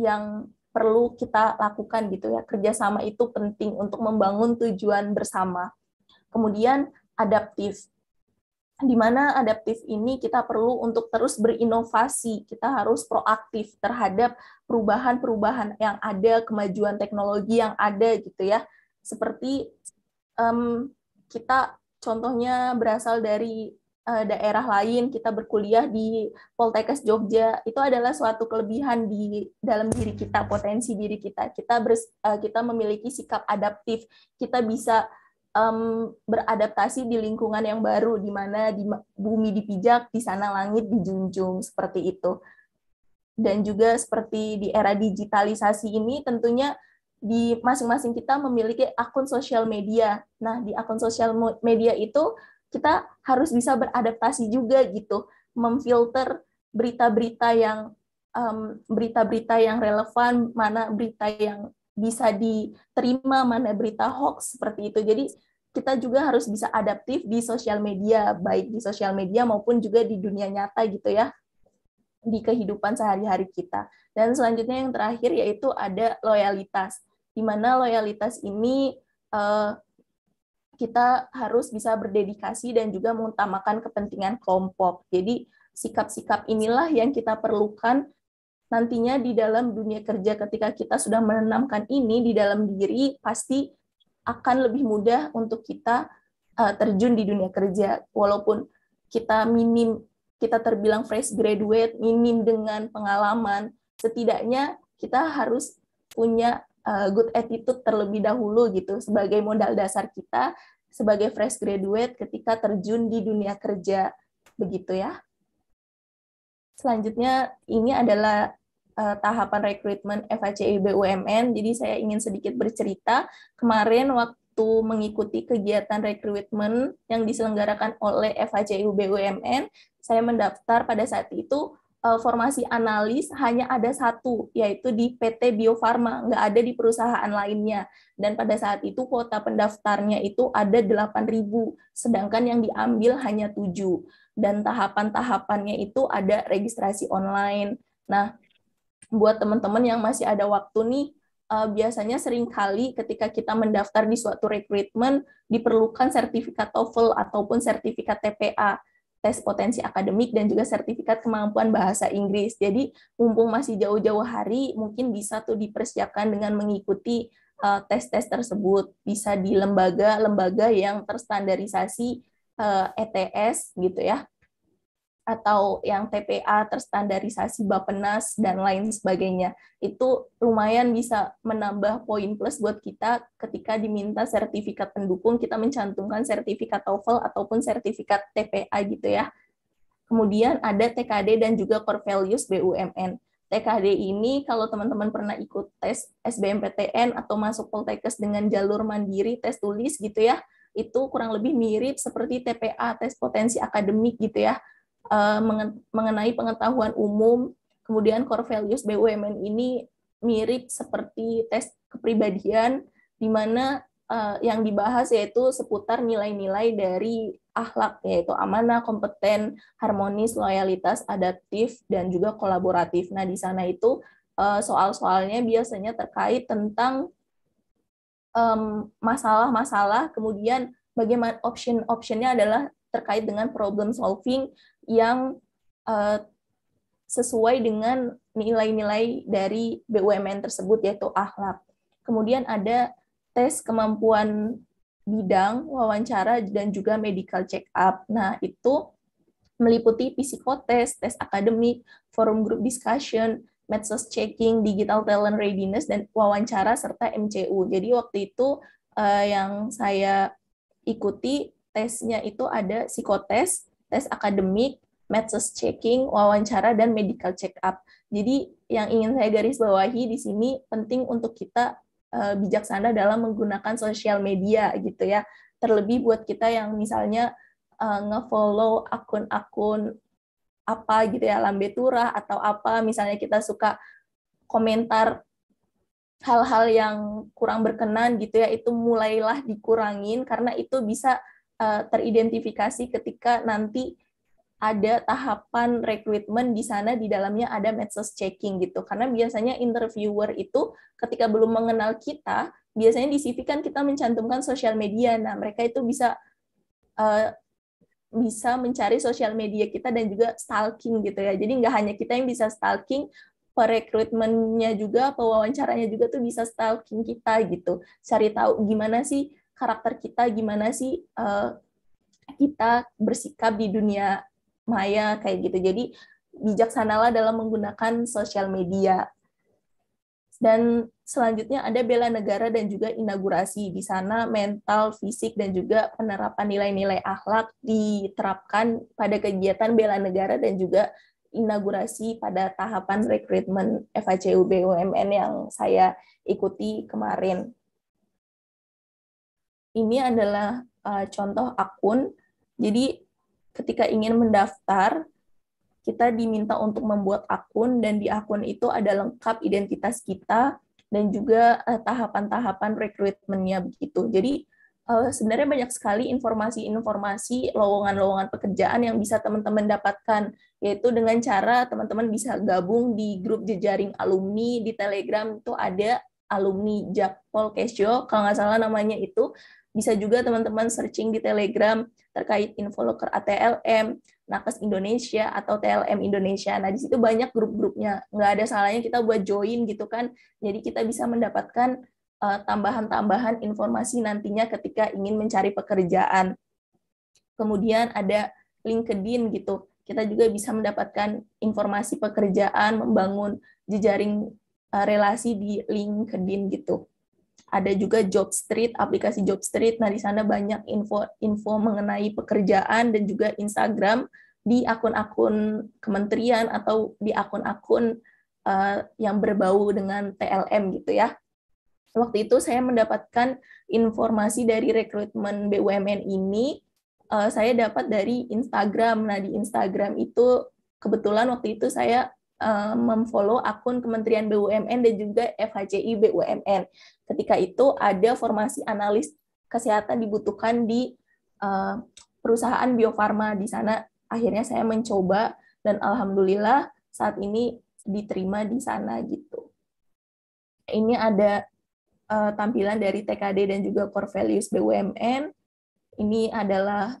yang perlu kita lakukan gitu ya. Kerjasama itu penting untuk membangun tujuan bersama. Kemudian adaptif. Di mana adaptif ini kita perlu untuk terus berinovasi, kita harus proaktif terhadap perubahan-perubahan yang ada, kemajuan teknologi yang ada gitu ya. Seperti um, kita contohnya berasal dari uh, daerah lain, kita berkuliah di Poltekes Jogja, itu adalah suatu kelebihan di dalam diri kita, potensi diri kita. Kita bers, uh, kita memiliki sikap adaptif, kita bisa um, beradaptasi di lingkungan yang baru, di mana di bumi dipijak, di sana langit dijunjung, seperti itu. Dan juga seperti di era digitalisasi ini, tentunya di masing-masing kita memiliki akun sosial media. Nah, di akun sosial media itu kita harus bisa beradaptasi juga gitu, memfilter berita-berita yang berita berita-berita yang relevan, mana berita yang bisa diterima, mana berita hoax seperti itu. Jadi kita juga harus bisa adaptif di sosial media, baik di sosial media maupun juga di dunia nyata gitu ya, di kehidupan sehari-hari kita. Dan selanjutnya yang terakhir yaitu ada loyalitas, di mana loyalitas ini uh, kita harus bisa berdedikasi dan juga mengutamakan kepentingan kelompok. Jadi sikap-sikap inilah yang kita perlukan nantinya di dalam dunia kerja ketika kita sudah menanamkan ini di dalam diri pasti akan lebih mudah untuk kita uh, terjun di dunia kerja walaupun kita minim kita terbilang fresh graduate minim dengan pengalaman setidaknya kita harus punya Eh, good attitude terlebih dahulu gitu sebagai modal dasar kita sebagai fresh graduate ketika terjun di dunia kerja begitu ya. Selanjutnya ini adalah uh, tahapan rekrutmen FACI BUMN. Jadi saya ingin sedikit bercerita kemarin waktu mengikuti kegiatan rekrutmen yang diselenggarakan oleh FHCU BUMN, saya mendaftar pada saat itu Eh, formasi analis hanya ada satu, yaitu di PT Bio Farma, nggak ada di perusahaan lainnya. Dan pada saat itu kuota pendaftarnya itu ada 8.000, sedangkan yang diambil hanya 7. Dan tahapan-tahapannya itu ada registrasi online. Nah, buat teman-teman yang masih ada waktu nih, eh, biasanya seringkali ketika kita mendaftar di suatu rekrutmen, diperlukan sertifikat TOEFL ataupun sertifikat TPA tes potensi akademik dan juga sertifikat kemampuan bahasa Inggris. Jadi mumpung masih jauh-jauh hari, mungkin bisa tuh dipersiapkan dengan mengikuti eh, tes-tes uh, tersebut. Bisa di lembaga-lembaga yang terstandarisasi uh, eh, ETS gitu ya atau yang TPA terstandarisasi Bapenas dan lain sebagainya. Itu lumayan bisa menambah poin plus buat kita ketika diminta sertifikat pendukung kita mencantumkan sertifikat TOEFL ataupun sertifikat TPA gitu ya. Kemudian ada TKD dan juga core values BUMN. TKD ini kalau teman-teman pernah ikut tes SBMPTN atau masuk Poltekkes dengan jalur mandiri tes tulis gitu ya, itu kurang lebih mirip seperti TPA tes potensi akademik gitu ya. Eh, mengenai pengetahuan umum. Kemudian core values BUMN ini mirip seperti tes kepribadian, di mana eh, yang dibahas yaitu seputar nilai-nilai dari akhlak, yaitu amanah, kompeten, harmonis, loyalitas, adaptif, dan juga kolaboratif. Nah, di sana itu eh, soal-soalnya biasanya terkait tentang masalah-masalah, kemudian bagaimana option-optionnya adalah terkait dengan problem solving yang uh, sesuai dengan nilai-nilai dari BUMN tersebut yaitu akhlak. Kemudian ada tes kemampuan bidang, wawancara dan juga medical check up. Nah, itu meliputi psikotest, tes akademik, forum group discussion, medsos checking, digital talent readiness dan wawancara serta MCU. Jadi waktu itu eh, yang saya ikuti tesnya itu ada psikotest tes akademik, medsos checking, wawancara, dan medical check-up. Jadi yang ingin saya garis bawahi di sini penting untuk kita uh, bijaksana dalam menggunakan sosial media gitu ya. Terlebih buat kita yang misalnya uh, ngefollow akun-akun apa gitu ya, lambe turah atau apa, misalnya kita suka komentar hal-hal yang kurang berkenan gitu ya, itu mulailah dikurangin karena itu bisa uh, teridentifikasi ketika nanti ada tahapan rekrutmen di sana di dalamnya ada medsos checking gitu karena biasanya interviewer itu ketika belum mengenal kita biasanya di CV kan kita mencantumkan sosial media nah mereka itu bisa uh, bisa mencari sosial media kita dan juga stalking gitu ya jadi nggak hanya kita yang bisa stalking perekrutmennya juga pewawancaranya juga tuh bisa stalking kita gitu cari tahu gimana sih karakter kita gimana sih uh, kita bersikap di dunia maya kayak gitu jadi bijaksanalah dalam menggunakan sosial media dan selanjutnya ada bela negara dan juga inaugurasi di sana mental fisik dan juga penerapan nilai-nilai akhlak diterapkan pada kegiatan bela negara dan juga inaugurasi pada tahapan rekrutmen FACU BUMN yang saya ikuti kemarin ini adalah uh, contoh akun. Jadi ketika ingin mendaftar, kita diminta untuk membuat akun dan di akun itu ada lengkap identitas kita dan juga uh, tahapan-tahapan rekrutmennya begitu. Jadi uh, sebenarnya banyak sekali informasi-informasi lowongan-lowongan pekerjaan yang bisa teman-teman dapatkan yaitu dengan cara teman-teman bisa gabung di grup jejaring alumni di Telegram itu ada alumni Jack Paul Kesio kalau nggak salah namanya itu bisa juga teman-teman searching di Telegram terkait info loker ATLM, Nakes Indonesia, atau TLM Indonesia. Nah, di situ banyak grup-grupnya. Nggak ada salahnya kita buat join gitu kan. Jadi kita bisa mendapatkan eh, tambahan-tambahan informasi nantinya ketika ingin mencari pekerjaan. Kemudian ada LinkedIn gitu. Kita juga bisa mendapatkan informasi pekerjaan, membangun jejaring eh, relasi di LinkedIn gitu ada juga Job Street, aplikasi Job Street. Nah, di sana banyak info-info mengenai pekerjaan dan juga Instagram di akun-akun kementerian atau di akun-akun uh, yang berbau dengan TLM gitu ya. Waktu itu saya mendapatkan informasi dari rekrutmen BUMN ini, uh, saya dapat dari Instagram. Nah, di Instagram itu kebetulan waktu itu saya Eh, memfollow akun Kementerian BUMN dan juga FHCI BUMN. Ketika itu ada formasi analis kesehatan dibutuhkan di eh, perusahaan Bio Farma di sana. Akhirnya saya mencoba dan alhamdulillah saat ini diterima di sana gitu. Ini ada eh, tampilan dari TKD dan juga core values BUMN. Ini adalah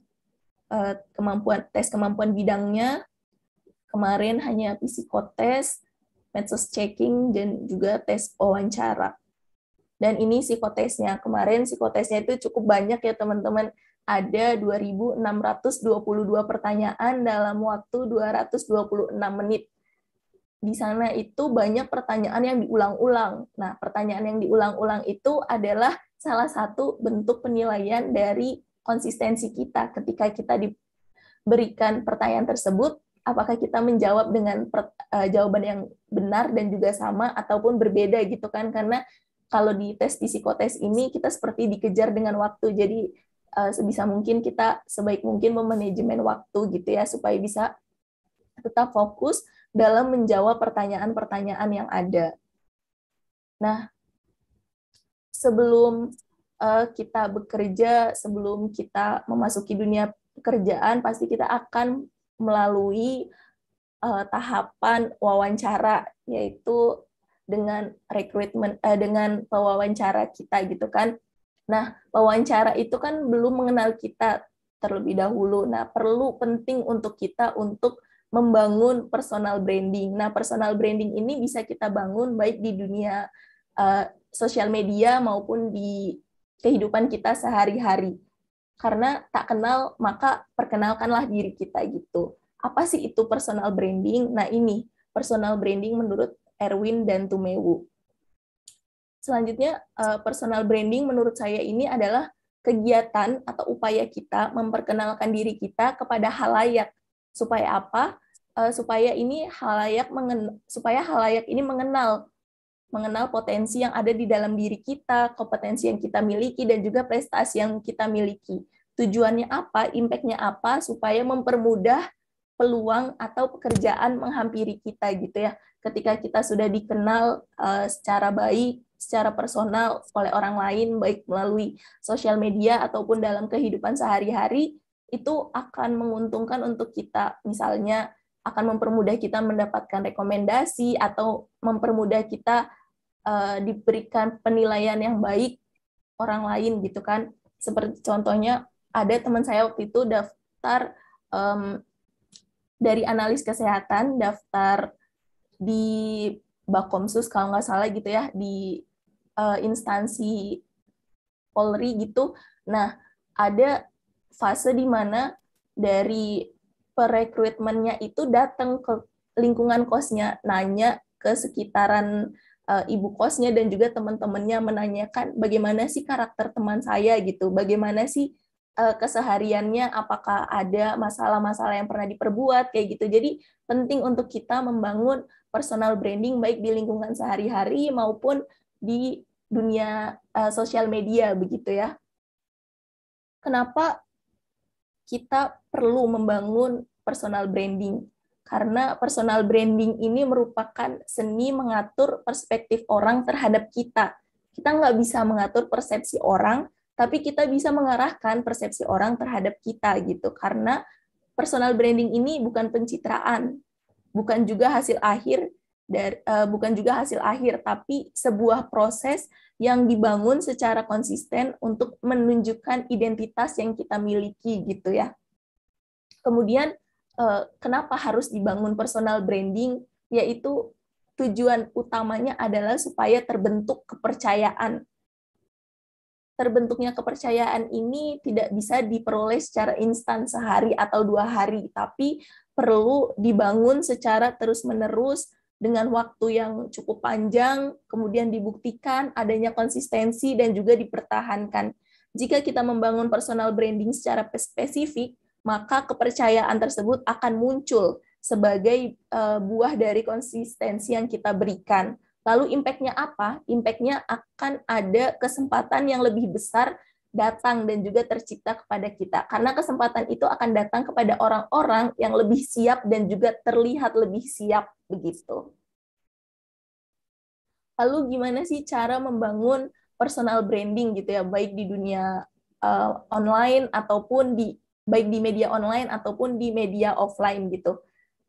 kemampuan tes kemampuan bidangnya, Kemarin hanya psikotes, medsos checking, dan juga tes wawancara. Dan ini psikotesnya. Kemarin psikotesnya itu cukup banyak ya teman-teman. Ada 2.622 pertanyaan dalam waktu 226 menit. Di sana itu banyak pertanyaan yang diulang-ulang. Nah, pertanyaan yang diulang-ulang itu adalah salah satu bentuk penilaian dari konsistensi kita ketika kita diberikan pertanyaan tersebut apakah kita menjawab dengan per, uh, jawaban yang benar dan juga sama ataupun berbeda gitu kan karena kalau di tes psikotes ini kita seperti dikejar dengan waktu jadi uh, sebisa mungkin kita sebaik mungkin memanajemen waktu gitu ya supaya bisa tetap fokus dalam menjawab pertanyaan-pertanyaan yang ada. Nah, sebelum uh, kita bekerja, sebelum kita memasuki dunia pekerjaan, pasti kita akan melalui uh, tahapan wawancara yaitu dengan rekrutmen uh, dengan pewawancara kita gitu kan. Nah, wawancara itu kan belum mengenal kita terlebih dahulu. Nah, perlu penting untuk kita untuk membangun personal branding. Nah, personal branding ini bisa kita bangun baik di dunia uh, sosial media maupun di kehidupan kita sehari-hari karena tak kenal maka perkenalkanlah diri kita gitu. Apa sih itu personal branding? Nah ini personal branding menurut Erwin dan Tumewu. Selanjutnya eh, personal branding menurut saya ini adalah kegiatan atau upaya kita memperkenalkan diri kita kepada halayak supaya apa? Eh, supaya ini halayak mengen, supaya halayak ini mengenal mengenal potensi yang ada di dalam diri kita, kompetensi yang kita miliki, dan juga prestasi yang kita miliki. Tujuannya apa, impact apa, supaya mempermudah peluang atau pekerjaan menghampiri kita gitu ya. Ketika kita sudah dikenal eh, secara baik, secara personal oleh orang lain, baik melalui sosial media ataupun dalam kehidupan sehari-hari, itu akan menguntungkan untuk kita. Misalnya akan mempermudah kita mendapatkan rekomendasi atau mempermudah kita uh, diberikan penilaian yang baik orang lain gitu kan seperti contohnya ada teman saya waktu itu daftar um, dari analis kesehatan daftar di Bakomsus kalau nggak salah gitu ya di uh, instansi Polri gitu. Nah, ada fase di mana dari perekrutmennya itu datang ke lingkungan kosnya, nanya ke sekitaran uh, ibu kosnya dan juga teman-temannya menanyakan bagaimana sih karakter teman saya gitu, bagaimana sih uh, kesehariannya, apakah ada masalah-masalah yang pernah diperbuat kayak gitu. Jadi penting untuk kita membangun personal branding baik di lingkungan sehari-hari maupun di dunia uh, sosial media begitu ya. Kenapa kita perlu membangun personal branding? karena personal branding ini merupakan seni mengatur perspektif orang terhadap kita. Kita nggak bisa mengatur persepsi orang, tapi kita bisa mengarahkan persepsi orang terhadap kita gitu. Karena personal branding ini bukan pencitraan, bukan juga hasil akhir dari uh, eh, bukan juga hasil akhir, tapi sebuah proses yang dibangun secara konsisten untuk menunjukkan identitas yang kita miliki gitu ya. Kemudian Eh, kenapa harus dibangun personal branding yaitu tujuan utamanya adalah supaya terbentuk kepercayaan. Terbentuknya kepercayaan ini tidak bisa diperoleh secara instan sehari atau dua hari, tapi perlu dibangun secara terus-menerus dengan waktu yang cukup panjang, kemudian dibuktikan adanya konsistensi dan juga dipertahankan. Jika kita membangun personal branding secara spesifik, maka kepercayaan tersebut akan muncul sebagai uh, buah dari konsistensi yang kita berikan. Lalu impact-nya apa? Impact-nya akan ada kesempatan yang lebih besar datang dan juga tercipta kepada kita. Karena kesempatan itu akan datang kepada orang-orang yang lebih siap dan juga terlihat lebih siap begitu. Lalu gimana sih cara membangun personal branding gitu ya, baik di dunia uh, online ataupun di baik di media online ataupun di media offline gitu,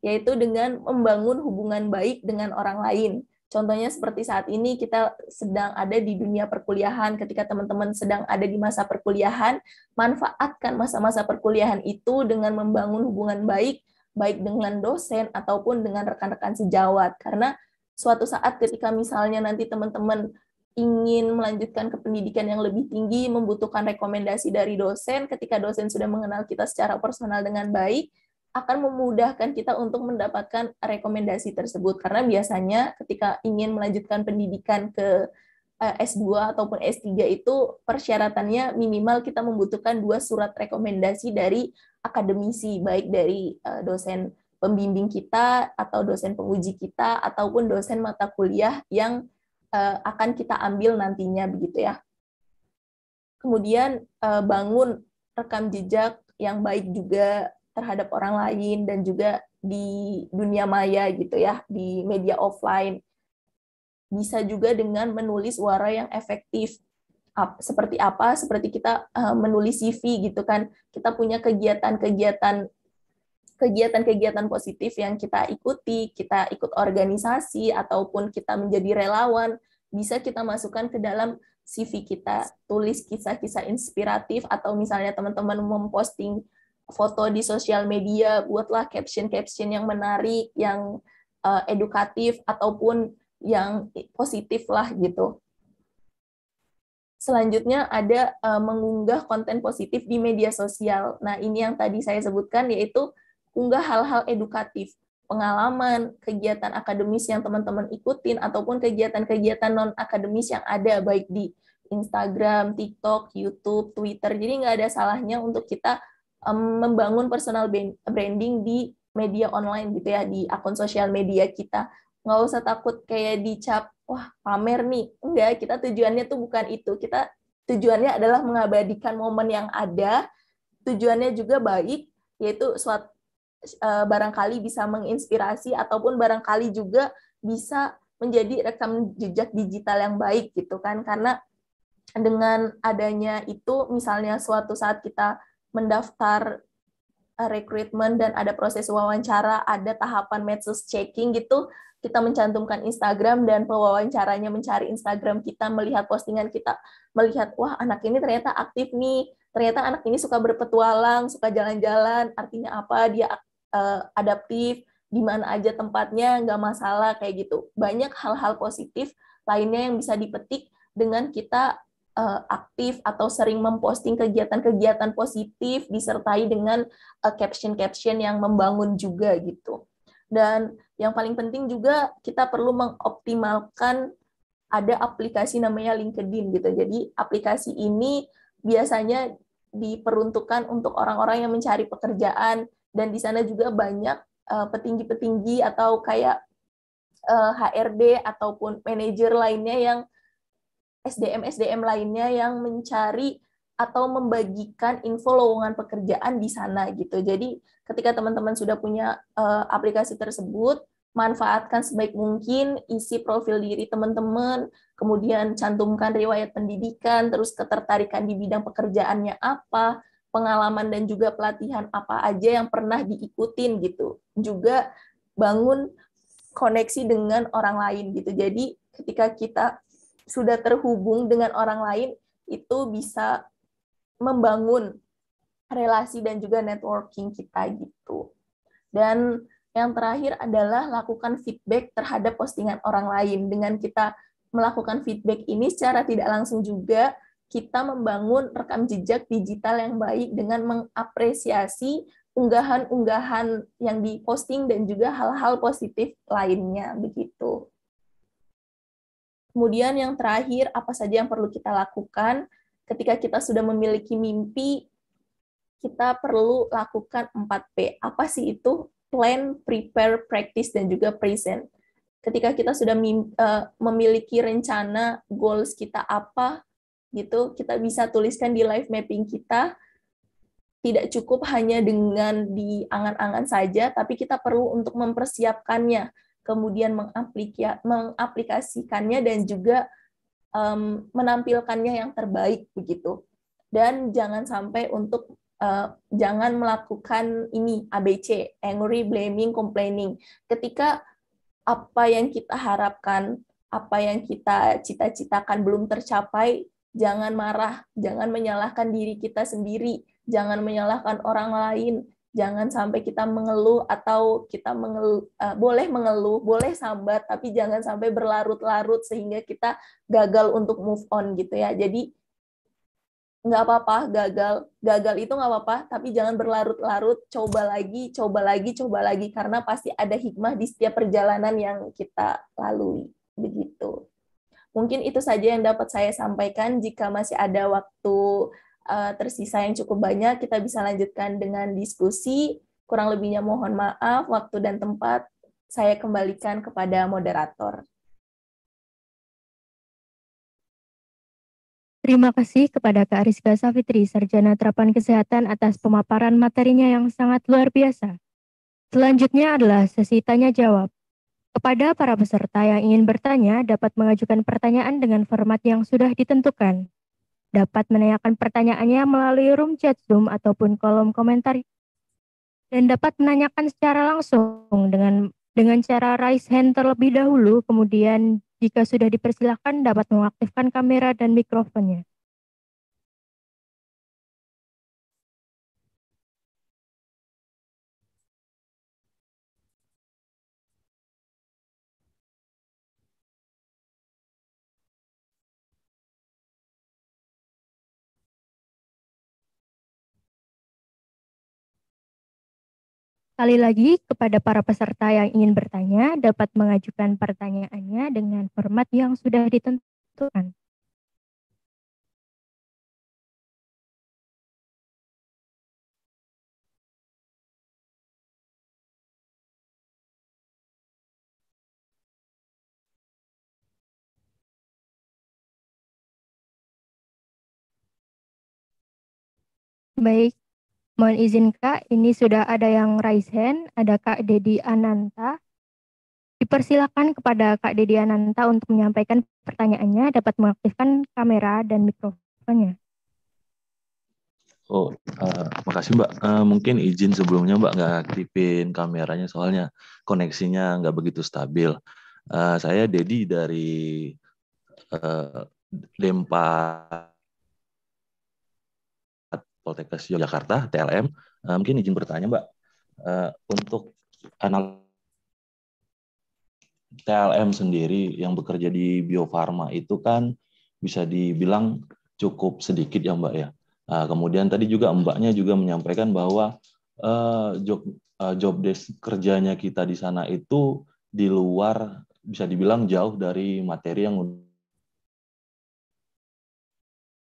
yaitu dengan membangun hubungan baik dengan orang lain. Contohnya seperti saat ini kita sedang ada di dunia perkuliahan, ketika teman-teman sedang ada di masa perkuliahan, manfaatkan masa-masa perkuliahan itu dengan membangun hubungan baik, baik dengan dosen ataupun dengan rekan-rekan sejawat. Karena suatu saat ketika misalnya nanti teman-teman ingin melanjutkan ke pendidikan yang lebih tinggi membutuhkan rekomendasi dari dosen ketika dosen sudah mengenal kita secara personal dengan baik akan memudahkan kita untuk mendapatkan rekomendasi tersebut karena biasanya ketika ingin melanjutkan pendidikan ke eh, S2 ataupun S3 itu persyaratannya minimal kita membutuhkan dua surat rekomendasi dari akademisi baik dari eh, dosen pembimbing kita atau dosen penguji kita ataupun dosen mata kuliah yang Eh, akan kita ambil nantinya begitu ya. Kemudian eh, bangun rekam jejak yang baik juga terhadap orang lain dan juga di dunia maya gitu ya, di media offline. Bisa juga dengan menulis suara yang efektif. Seperti apa? Seperti kita eh, menulis CV gitu kan. Kita punya kegiatan-kegiatan kegiatan-kegiatan positif yang kita ikuti, kita ikut organisasi ataupun kita menjadi relawan, bisa kita masukkan ke dalam CV kita, tulis kisah-kisah inspiratif atau misalnya teman-teman memposting foto di sosial media, buatlah caption-caption yang menarik, yang uh, edukatif ataupun yang positif lah gitu. Selanjutnya ada uh, mengunggah konten positif di media sosial. Nah, ini yang tadi saya sebutkan yaitu unggah hal-hal edukatif, pengalaman, kegiatan akademis yang teman-teman ikutin, ataupun kegiatan-kegiatan non-akademis yang ada, baik di Instagram, TikTok, YouTube, Twitter. Jadi nggak ada salahnya untuk kita um, membangun personal branding di media online gitu ya, di akun sosial media kita. Nggak usah takut kayak dicap, wah pamer nih. Enggak, kita tujuannya tuh bukan itu. Kita tujuannya adalah mengabadikan momen yang ada, tujuannya juga baik, yaitu suatu Eh, barangkali bisa menginspirasi ataupun barangkali juga bisa menjadi rekam jejak digital yang baik gitu kan karena dengan adanya itu misalnya suatu saat kita mendaftar eh, rekrutmen dan ada proses wawancara, ada tahapan medsos checking gitu, kita mencantumkan Instagram dan pewawancaranya mencari Instagram kita, melihat postingan kita, melihat wah anak ini ternyata aktif nih, ternyata anak ini suka berpetualang, suka jalan-jalan, artinya apa dia uh, adaptif, di mana aja tempatnya nggak masalah kayak gitu. Banyak hal-hal positif lainnya yang bisa dipetik dengan kita uh, aktif atau sering memposting kegiatan-kegiatan positif disertai dengan eh, caption-caption uh, caption -caption yang membangun juga gitu. Dan yang paling penting juga kita perlu mengoptimalkan ada aplikasi namanya LinkedIn gitu. Jadi aplikasi ini biasanya diperuntukkan untuk orang-orang yang mencari pekerjaan dan di sana juga banyak eh, petinggi-petinggi uh, atau kayak uh, eh, HRD ataupun manajer lainnya yang SDM SDM lainnya yang mencari atau membagikan info lowongan pekerjaan di sana gitu. Jadi ketika teman-teman sudah punya uh, aplikasi tersebut, manfaatkan sebaik mungkin, isi profil diri teman-teman, kemudian cantumkan riwayat pendidikan, terus ketertarikan di bidang pekerjaannya apa, pengalaman dan juga pelatihan apa aja yang pernah diikutin gitu. Juga bangun koneksi dengan orang lain gitu. Jadi ketika kita sudah terhubung dengan orang lain itu bisa membangun relasi dan juga networking kita gitu. Dan yang terakhir adalah lakukan feedback terhadap postingan orang lain dengan kita melakukan feedback ini secara tidak langsung juga kita membangun rekam jejak digital yang baik dengan mengapresiasi unggahan-unggahan yang diposting dan juga hal-hal positif lainnya begitu. Kemudian yang terakhir, apa saja yang perlu kita lakukan ketika kita sudah memiliki mimpi, kita perlu lakukan 4P. Apa sih itu? Plan, prepare, practice, dan juga present. Ketika kita sudah eh, memiliki rencana, goals kita apa, gitu kita bisa tuliskan di live mapping kita tidak cukup hanya dengan diangan angan-angan saja tapi kita perlu untuk mempersiapkannya kemudian mengaplikasikannya dan juga um, menampilkannya yang terbaik begitu dan jangan sampai untuk uh, jangan melakukan ini ABC angry blaming complaining ketika apa yang kita harapkan apa yang kita cita-citakan belum tercapai jangan marah, jangan menyalahkan diri kita sendiri, jangan menyalahkan orang lain, jangan sampai kita mengeluh atau kita mengeluh, uh, boleh mengeluh, boleh sambat, tapi jangan sampai berlarut-larut sehingga kita gagal untuk move on gitu ya. Jadi nggak apa-apa gagal, gagal itu nggak apa-apa, tapi jangan berlarut-larut, coba lagi, coba lagi, coba lagi, karena pasti ada hikmah di setiap perjalanan yang kita lalui. Begitu. Mungkin itu saja yang dapat saya sampaikan. Jika masih ada waktu uh, tersisa yang cukup banyak, kita bisa lanjutkan dengan diskusi. Kurang lebihnya mohon maaf, waktu dan tempat saya kembalikan kepada moderator. Terima kasih kepada Kak Rizka Safitri, Sarjana Terapan Kesehatan atas pemaparan materinya yang sangat luar biasa. Selanjutnya adalah sesi tanya-jawab. Kepada para peserta yang ingin bertanya dapat mengajukan pertanyaan dengan format yang sudah ditentukan. Dapat menanyakan pertanyaannya melalui room chat Zoom ataupun kolom komentar dan dapat menanyakan secara langsung dengan dengan cara raise hand terlebih dahulu, kemudian jika sudah dipersilahkan dapat mengaktifkan kamera dan mikrofonnya. Sekali lagi, kepada para peserta yang ingin bertanya, dapat mengajukan pertanyaannya dengan format yang sudah ditentukan. Baik, Mohon izin Kak, ini sudah ada yang raise hand, ada Kak Dedi Ananta. Dipersilakan kepada Kak Dedi Ananta untuk menyampaikan pertanyaannya, dapat mengaktifkan kamera dan mikrofonnya. Oh, uh, makasih Mbak. Uh, mungkin izin sebelumnya Mbak nggak aktifin kameranya soalnya koneksinya nggak begitu stabil. Uh, saya Dedi dari uh, Dempa Poltekkes Yogyakarta TLM. Uh, eh, mungkin izin bertanya Mbak uh, untuk anal TLM sendiri yang bekerja di Bio Farma itu kan bisa dibilang cukup sedikit ya Mbak ya. Uh, kemudian tadi juga Mbaknya juga menyampaikan bahwa uh, job uh, job desk kerjanya kita di sana itu di luar bisa dibilang jauh dari materi yang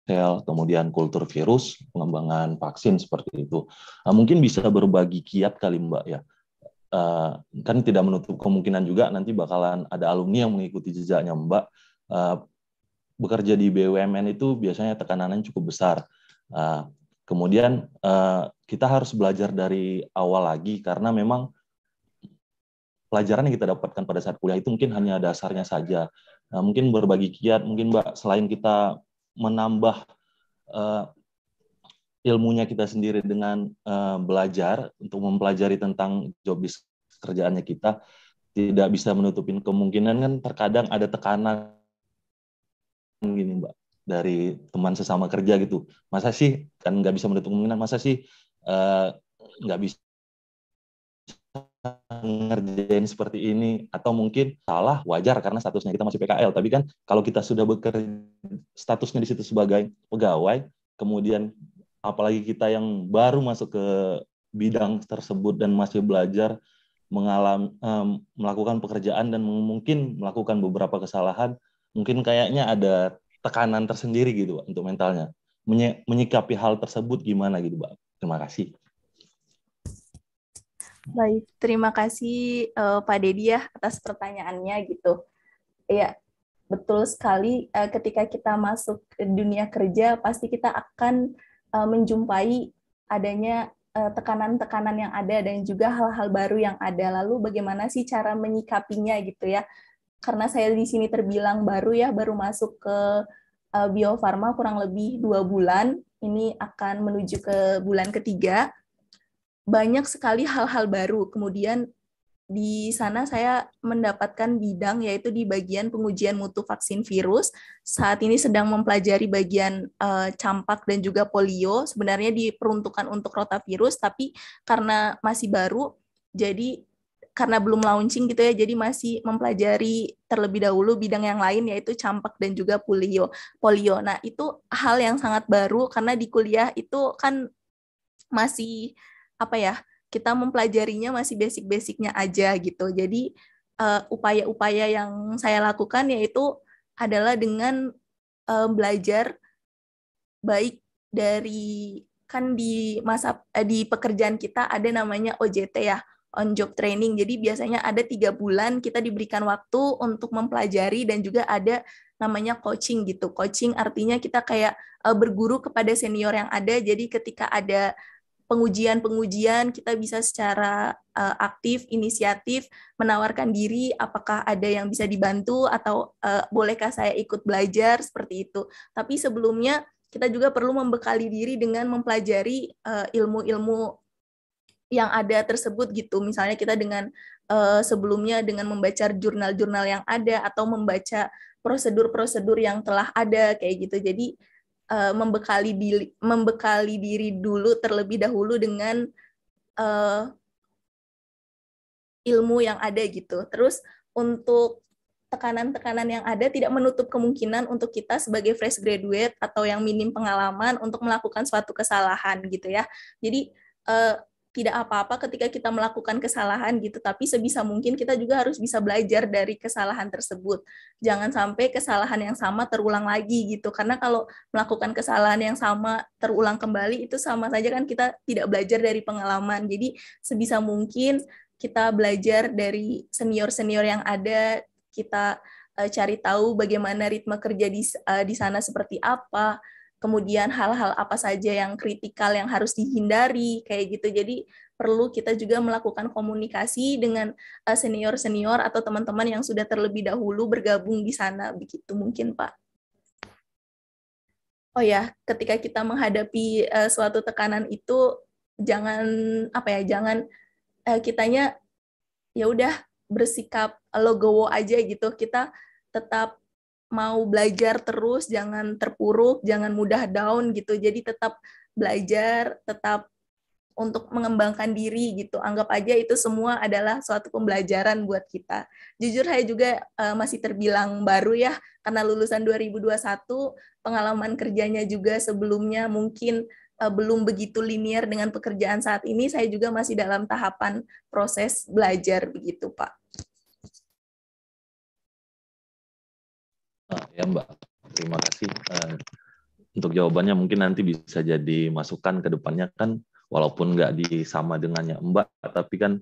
sel, kemudian kultur virus, pengembangan vaksin seperti itu. Nah, mungkin bisa berbagi kiat kali Mbak ya. Eh, kan tidak menutup kemungkinan juga nanti bakalan ada alumni yang mengikuti jejaknya Mbak. Eh, bekerja di BUMN itu biasanya tekanannya cukup besar. Eh, kemudian kita harus belajar dari awal lagi karena memang pelajaran yang kita dapatkan pada saat kuliah itu mungkin hanya dasarnya saja. Nah, mungkin berbagi kiat, mungkin Mbak, selain kita menambah uh, ilmunya kita sendiri dengan uh, belajar untuk mempelajari tentang job kerjaannya kita tidak bisa menutupin kemungkinan kan terkadang ada tekanan gini mbak dari teman sesama kerja gitu masa sih kan nggak bisa menutup kemungkinan masa sih uh, nggak bisa ngerjain seperti ini atau mungkin salah wajar karena statusnya kita masih PKL tapi kan kalau kita sudah bekerja statusnya di situ sebagai pegawai kemudian apalagi kita yang baru masuk ke bidang tersebut dan masih belajar mengalami um, melakukan pekerjaan dan mungkin melakukan beberapa kesalahan mungkin kayaknya ada tekanan tersendiri gitu untuk mentalnya Menye menyikapi hal tersebut gimana gitu Pak terima kasih Baik, terima kasih uh, Pak Deddy ya atas pertanyaannya gitu. Iya, betul sekali uh, ketika kita masuk ke dunia kerja pasti kita akan uh, menjumpai adanya tekanan-tekanan uh, yang ada dan juga hal-hal baru yang ada. Lalu bagaimana sih cara menyikapinya gitu ya? Karena saya di sini terbilang baru ya, baru masuk ke uh, Bio Farma kurang lebih dua bulan. Ini akan menuju ke bulan ketiga banyak sekali hal-hal baru. Kemudian di sana saya mendapatkan bidang yaitu di bagian pengujian mutu vaksin virus. Saat ini sedang mempelajari bagian uh, campak dan juga polio. Sebenarnya diperuntukkan untuk rotavirus, tapi karena masih baru, jadi karena belum launching gitu ya, jadi masih mempelajari terlebih dahulu bidang yang lain yaitu campak dan juga polio. Polio. Nah, itu hal yang sangat baru karena di kuliah itu kan masih apa ya kita mempelajarinya masih basic-basicnya aja gitu jadi eh, upaya-upaya uh, yang saya lakukan yaitu adalah dengan uh, belajar baik dari kan di masa eh, di pekerjaan kita ada namanya OJT ya on job training jadi biasanya ada tiga bulan kita diberikan waktu untuk mempelajari dan juga ada namanya coaching gitu coaching artinya kita kayak berguru kepada senior yang ada jadi ketika ada pengujian-pengujian kita bisa secara uh, aktif, inisiatif menawarkan diri apakah ada yang bisa dibantu atau uh, bolehkah saya ikut belajar seperti itu. Tapi sebelumnya kita juga perlu membekali diri dengan mempelajari eh, ilmu-ilmu uh, yang ada tersebut gitu. Misalnya kita dengan uh, sebelumnya dengan membaca jurnal-jurnal yang ada atau membaca prosedur-prosedur yang telah ada kayak gitu. Jadi uh, membekali diri membekali diri dulu terlebih dahulu dengan uh, ilmu yang ada gitu. Terus untuk tekanan-tekanan yang ada tidak menutup kemungkinan untuk kita sebagai fresh graduate atau yang minim pengalaman untuk melakukan suatu kesalahan gitu ya. Jadi uh, tidak apa-apa ketika kita melakukan kesalahan gitu, tapi sebisa mungkin kita juga harus bisa belajar dari kesalahan tersebut. Jangan sampai kesalahan yang sama terulang lagi gitu, karena kalau melakukan kesalahan yang sama terulang kembali itu sama saja kan kita tidak belajar dari pengalaman. Jadi sebisa mungkin kita belajar dari senior-senior yang ada, kita eh, cari tahu bagaimana ritme kerja di eh, di sana seperti apa, kemudian hal-hal apa saja yang kritikal yang harus dihindari kayak gitu jadi perlu kita juga melakukan komunikasi dengan eh, senior-senior atau teman-teman yang sudah terlebih dahulu bergabung di sana begitu mungkin Pak Oh ya, ketika kita menghadapi eh, suatu tekanan itu jangan apa ya, jangan uh, kitanya ya udah bersikap logowo aja gitu. Kita tetap mau belajar terus, jangan terpuruk, jangan mudah down gitu. Jadi tetap belajar, tetap untuk mengembangkan diri gitu. Anggap aja itu semua adalah suatu pembelajaran buat kita. Jujur saya juga uh, masih terbilang baru ya karena lulusan 2021, pengalaman kerjanya juga sebelumnya mungkin uh, belum begitu linier dengan pekerjaan saat ini. Saya juga masih dalam tahapan proses belajar begitu, Pak. Ya Mbak, terima kasih uh, untuk jawabannya. Mungkin nanti bisa jadi masukan ke depannya kan, walaupun nggak disama dengannya Mbak, tapi kan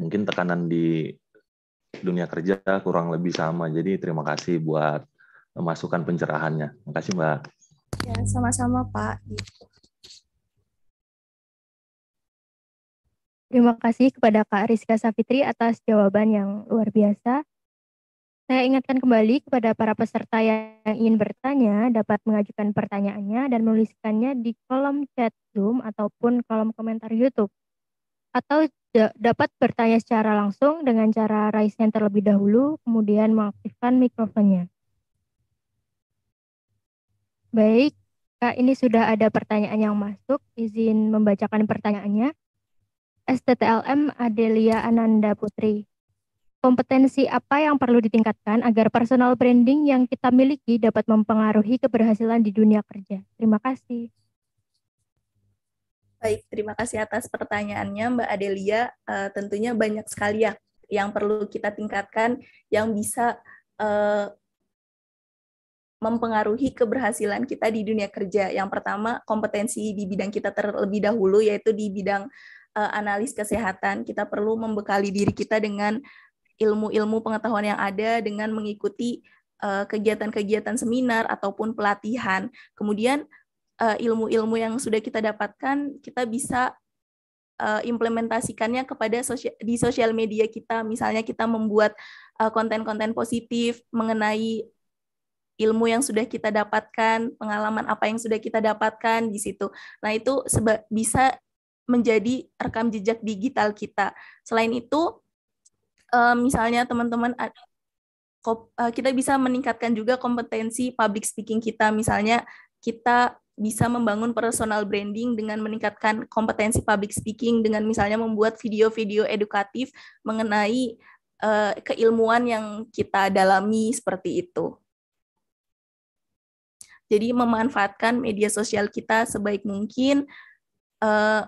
mungkin tekanan di dunia kerja kurang lebih sama. Jadi terima kasih buat masukan pencerahannya. Terima kasih Mbak. Ya, sama-sama Pak. Terima kasih kepada Kak Rizka Safitri atas jawaban yang luar biasa. Saya ingatkan kembali kepada para peserta yang ingin bertanya dapat mengajukan pertanyaannya dan menuliskannya di kolom chat Zoom ataupun kolom komentar YouTube. Atau dapat bertanya secara langsung dengan cara raise hand terlebih dahulu, kemudian mengaktifkan mikrofonnya. Baik, Kak, ini sudah ada pertanyaan yang masuk. Izin membacakan pertanyaannya. STTLM Adelia Ananda Putri. Kompetensi apa yang perlu ditingkatkan agar personal branding yang kita miliki dapat mempengaruhi keberhasilan di dunia kerja? Terima kasih. Baik, terima kasih atas pertanyaannya Mbak Adelia. Uh, tentunya banyak sekali ya yang perlu kita tingkatkan yang bisa uh, mempengaruhi keberhasilan kita di dunia kerja. Yang pertama, kompetensi di bidang kita terlebih dahulu yaitu di bidang uh, analis kesehatan. Kita perlu membekali diri kita dengan ilmu-ilmu pengetahuan yang ada dengan mengikuti eh, kegiatan-kegiatan uh, seminar ataupun pelatihan. Kemudian ilmu eh, ilmu-ilmu yang sudah kita dapatkan kita bisa uh, implementasikannya kepada sosial, di sosial media kita. Misalnya kita membuat konten-konten positif mengenai ilmu yang sudah kita dapatkan, pengalaman apa yang sudah kita dapatkan di situ. Nah, itu bisa menjadi rekam jejak digital kita. Selain itu, uh, misalnya teman-teman uh, kita bisa meningkatkan juga kompetensi public speaking kita misalnya kita bisa membangun personal branding dengan meningkatkan kompetensi public speaking dengan misalnya membuat video-video edukatif mengenai uh, keilmuan yang kita dalami seperti itu. Jadi memanfaatkan media sosial kita sebaik mungkin uh,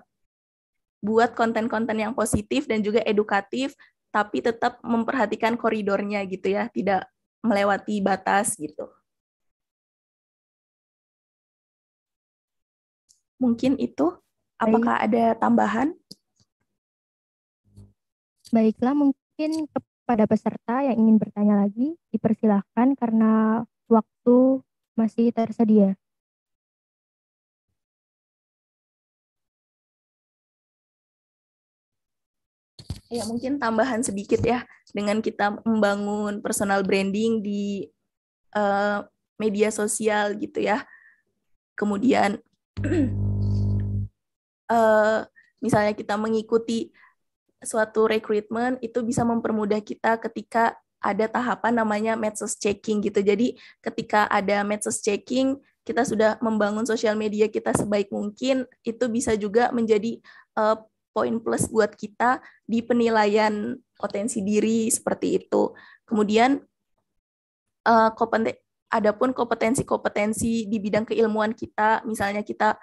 buat konten-konten yang positif dan juga edukatif tapi tetap memperhatikan koridornya gitu ya, tidak melewati batas gitu. Mungkin itu. Apakah Baik. ada tambahan? Baiklah, mungkin kepada peserta yang ingin bertanya lagi, dipersilahkan karena waktu masih tersedia. ya mungkin tambahan sedikit ya dengan kita membangun personal branding di uh, media sosial gitu ya. Kemudian uh, misalnya kita mengikuti suatu rekrutmen itu bisa mempermudah kita ketika ada tahapan namanya medsos checking gitu. Jadi ketika ada medsos checking, kita sudah membangun sosial media kita sebaik mungkin, itu bisa juga menjadi uh, poin plus buat kita di penilaian potensi diri seperti itu. Kemudian eh, ada pun kompetensi-kompetensi di bidang keilmuan kita, misalnya kita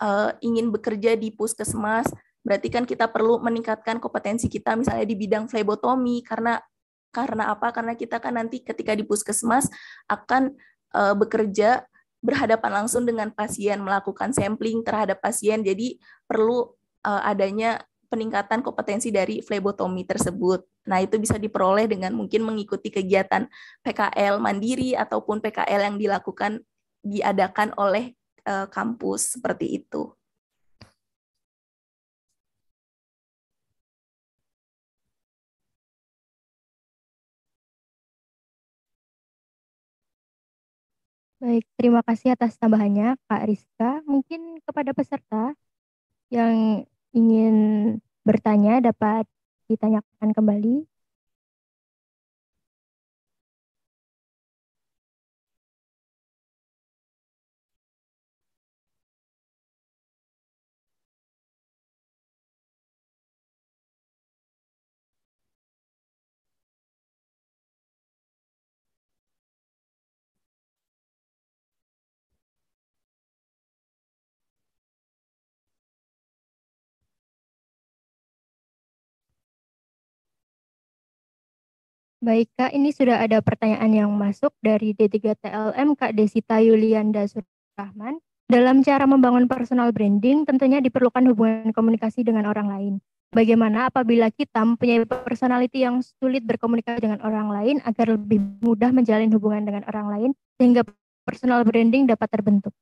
eh, ingin bekerja di puskesmas, berarti kan kita perlu meningkatkan kompetensi kita misalnya di bidang flebotomi karena karena apa? Karena kita kan nanti ketika di puskesmas akan uh, bekerja berhadapan langsung dengan pasien, melakukan sampling terhadap pasien. Jadi perlu uh, adanya peningkatan kompetensi dari flebotomi tersebut. Nah, itu bisa diperoleh dengan mungkin mengikuti kegiatan PKL mandiri ataupun PKL yang dilakukan diadakan oleh uh, kampus seperti itu. Baik, terima kasih atas tambahannya Kak Rizka. Mungkin kepada peserta yang ingin bertanya dapat ditanyakan kembali. Baik Kak, ini sudah ada pertanyaan yang masuk dari D3TLM Kak Desita Yulianda Surahman. Dalam cara membangun personal branding, tentunya diperlukan hubungan komunikasi dengan orang lain. Bagaimana apabila kita mempunyai personality yang sulit berkomunikasi dengan orang lain agar lebih mudah menjalin hubungan dengan orang lain sehingga personal branding dapat terbentuk?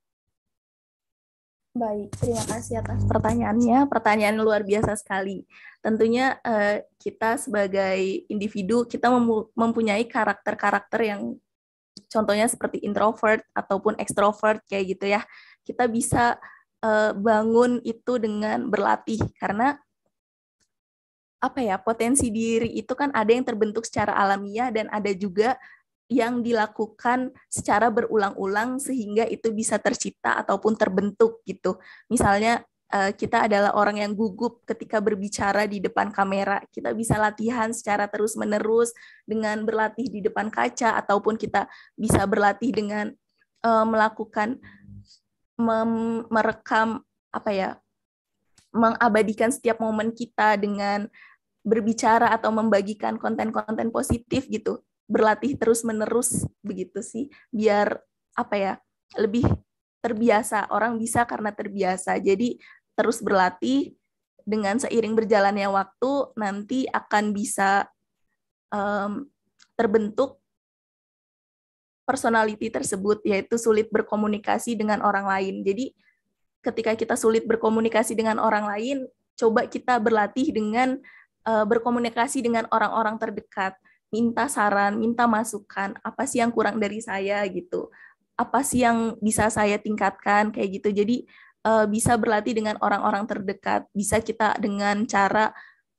Baik, terima kasih atas pertanyaannya. Pertanyaan luar biasa sekali. Tentunya uh, kita sebagai individu kita mempunyai karakter-karakter yang contohnya seperti introvert ataupun extrovert kayak gitu ya. Kita bisa uh, bangun itu dengan berlatih karena apa ya potensi diri itu kan ada yang terbentuk secara alamiah dan ada juga yang dilakukan secara berulang-ulang sehingga itu bisa tercipta ataupun terbentuk gitu. Misalnya eh, kita adalah orang yang gugup ketika berbicara di depan kamera. Kita bisa latihan secara terus-menerus dengan berlatih di depan kaca ataupun kita bisa berlatih dengan eh, melakukan merekam apa ya? mengabadikan setiap momen kita dengan berbicara atau membagikan konten-konten positif gitu berlatih terus-menerus begitu sih biar apa ya lebih terbiasa orang bisa karena terbiasa jadi terus berlatih dengan seiring berjalannya waktu nanti akan bisa um, terbentuk personality tersebut yaitu sulit berkomunikasi dengan orang lain jadi ketika kita sulit berkomunikasi dengan orang lain coba kita berlatih dengan uh, berkomunikasi dengan orang-orang terdekat minta saran, minta masukan, apa sih yang kurang dari saya gitu, apa sih yang bisa saya tingkatkan kayak gitu. Jadi uh, bisa berlatih dengan orang-orang terdekat, bisa kita dengan cara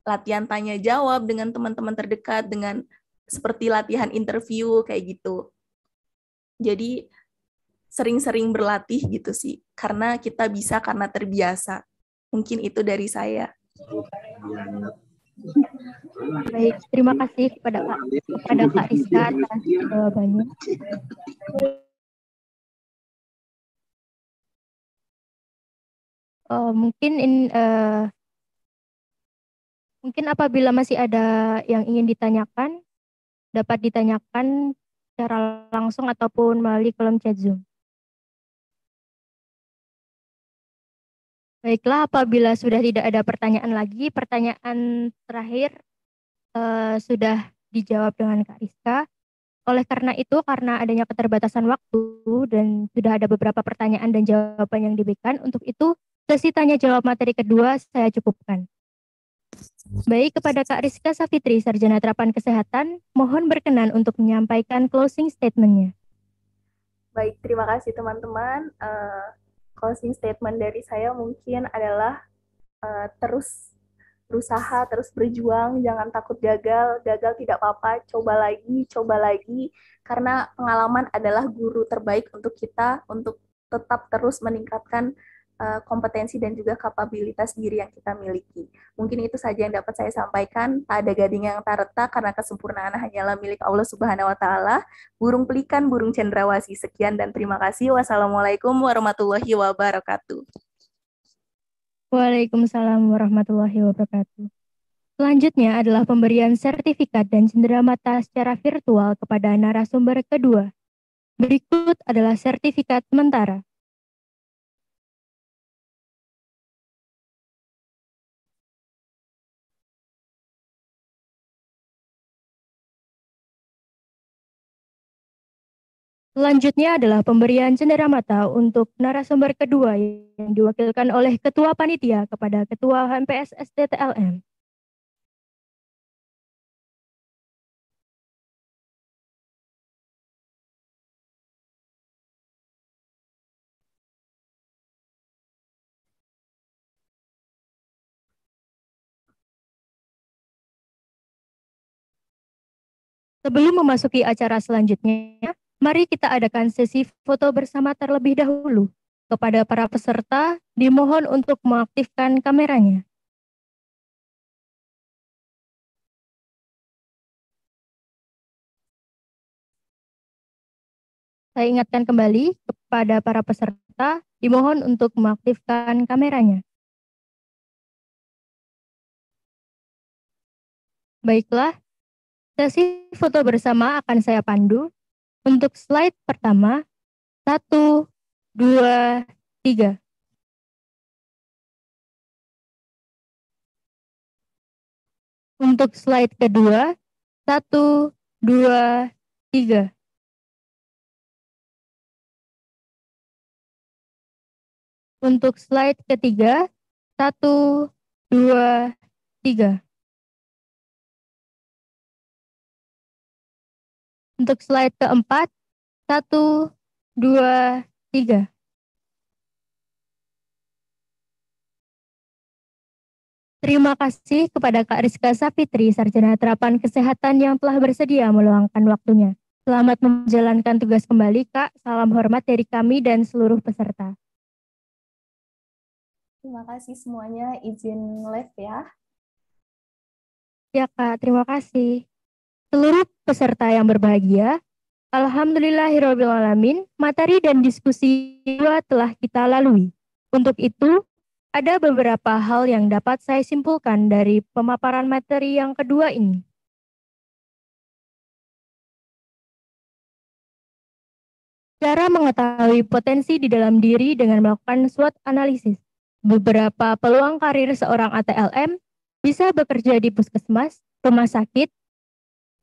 latihan tanya jawab dengan teman-teman terdekat, dengan seperti latihan interview kayak gitu. Jadi sering-sering berlatih gitu sih, karena kita bisa karena terbiasa. Mungkin itu dari saya. Iya, Baik, terima kasih kepada Kak, kepada Kak Rizka atas eh, jawabannya. Uh, mungkin in, uh, mungkin apabila masih ada yang ingin ditanyakan, dapat ditanyakan secara langsung ataupun melalui kolom chat Zoom. Baiklah, apabila sudah tidak ada pertanyaan lagi, pertanyaan terakhir eh, sudah dijawab dengan Kak Rizka. Oleh karena itu, karena adanya keterbatasan waktu dan sudah ada beberapa pertanyaan dan jawaban yang diberikan, untuk itu sesi tanya jawab materi kedua saya cukupkan. Baik, kepada Kak Rizka Safitri, Sarjana Terapan Kesehatan, mohon berkenan untuk menyampaikan closing statement-nya. Baik, terima kasih teman-teman. Eh, closing statement dari saya mungkin adalah uh, terus berusaha, terus berjuang, jangan takut gagal, gagal tidak apa-apa, coba lagi, coba lagi, karena pengalaman adalah guru terbaik untuk kita, untuk tetap terus meningkatkan uh, kompetensi dan juga kapabilitas diri yang kita miliki. Mungkin itu saja yang dapat saya sampaikan. Tak ada gading yang tak retak karena kesempurnaan hanyalah milik Allah Subhanahu wa taala. Burung pelikan, burung cendrawasi Sekian dan terima kasih. Wassalamualaikum warahmatullahi wabarakatuh. Waalaikumsalam warahmatullahi wabarakatuh. Selanjutnya adalah pemberian sertifikat dan mata secara virtual kepada narasumber kedua. Berikut adalah sertifikat sementara. Selanjutnya adalah pemberian cendera mata untuk narasumber kedua yang diwakilkan oleh Ketua Panitia kepada Ketua HMPS STTLM. Sebelum memasuki acara selanjutnya, mari kita adakan sesi foto bersama terlebih dahulu. Kepada para peserta, dimohon untuk mengaktifkan kameranya. Saya ingatkan kembali kepada para peserta, dimohon untuk mengaktifkan kameranya. Baiklah, sesi foto bersama akan saya pandu untuk slide pertama, satu, dua, tiga. Untuk slide kedua, satu, dua, tiga. Untuk slide ketiga, satu, dua, tiga. Untuk slide keempat, satu, dua, tiga. Terima kasih kepada Kak Rizka Sapitri, Sarjana Terapan Kesehatan yang telah bersedia meluangkan waktunya. Selamat menjalankan tugas kembali, Kak. Salam hormat dari kami dan seluruh peserta. Terima kasih semuanya. Izin live ya. Ya, Kak. Terima kasih seluruh peserta yang berbahagia. Alhamdulillahirrahmanirrahim, materi dan diskusi dua telah kita lalui. Untuk itu, ada beberapa hal yang dapat saya simpulkan dari pemaparan materi yang kedua ini. Cara mengetahui potensi di dalam diri dengan melakukan SWOT analisis. Beberapa peluang karir seorang ATLM bisa bekerja di puskesmas, rumah sakit,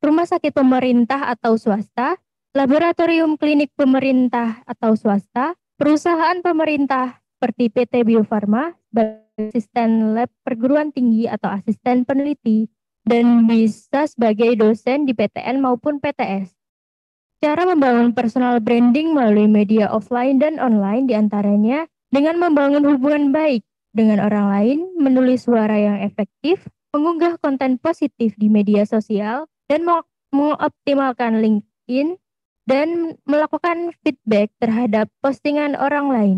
rumah sakit pemerintah atau swasta, laboratorium klinik pemerintah atau swasta, perusahaan pemerintah seperti PT Bio Farma, asisten lab perguruan tinggi atau asisten peneliti, dan bisa sebagai dosen di PTN maupun PTS. Cara membangun personal branding melalui media offline dan online diantaranya dengan membangun hubungan baik dengan orang lain, menulis suara yang efektif, mengunggah konten positif di media sosial, dan mengoptimalkan LinkedIn dan melakukan feedback terhadap postingan orang lain.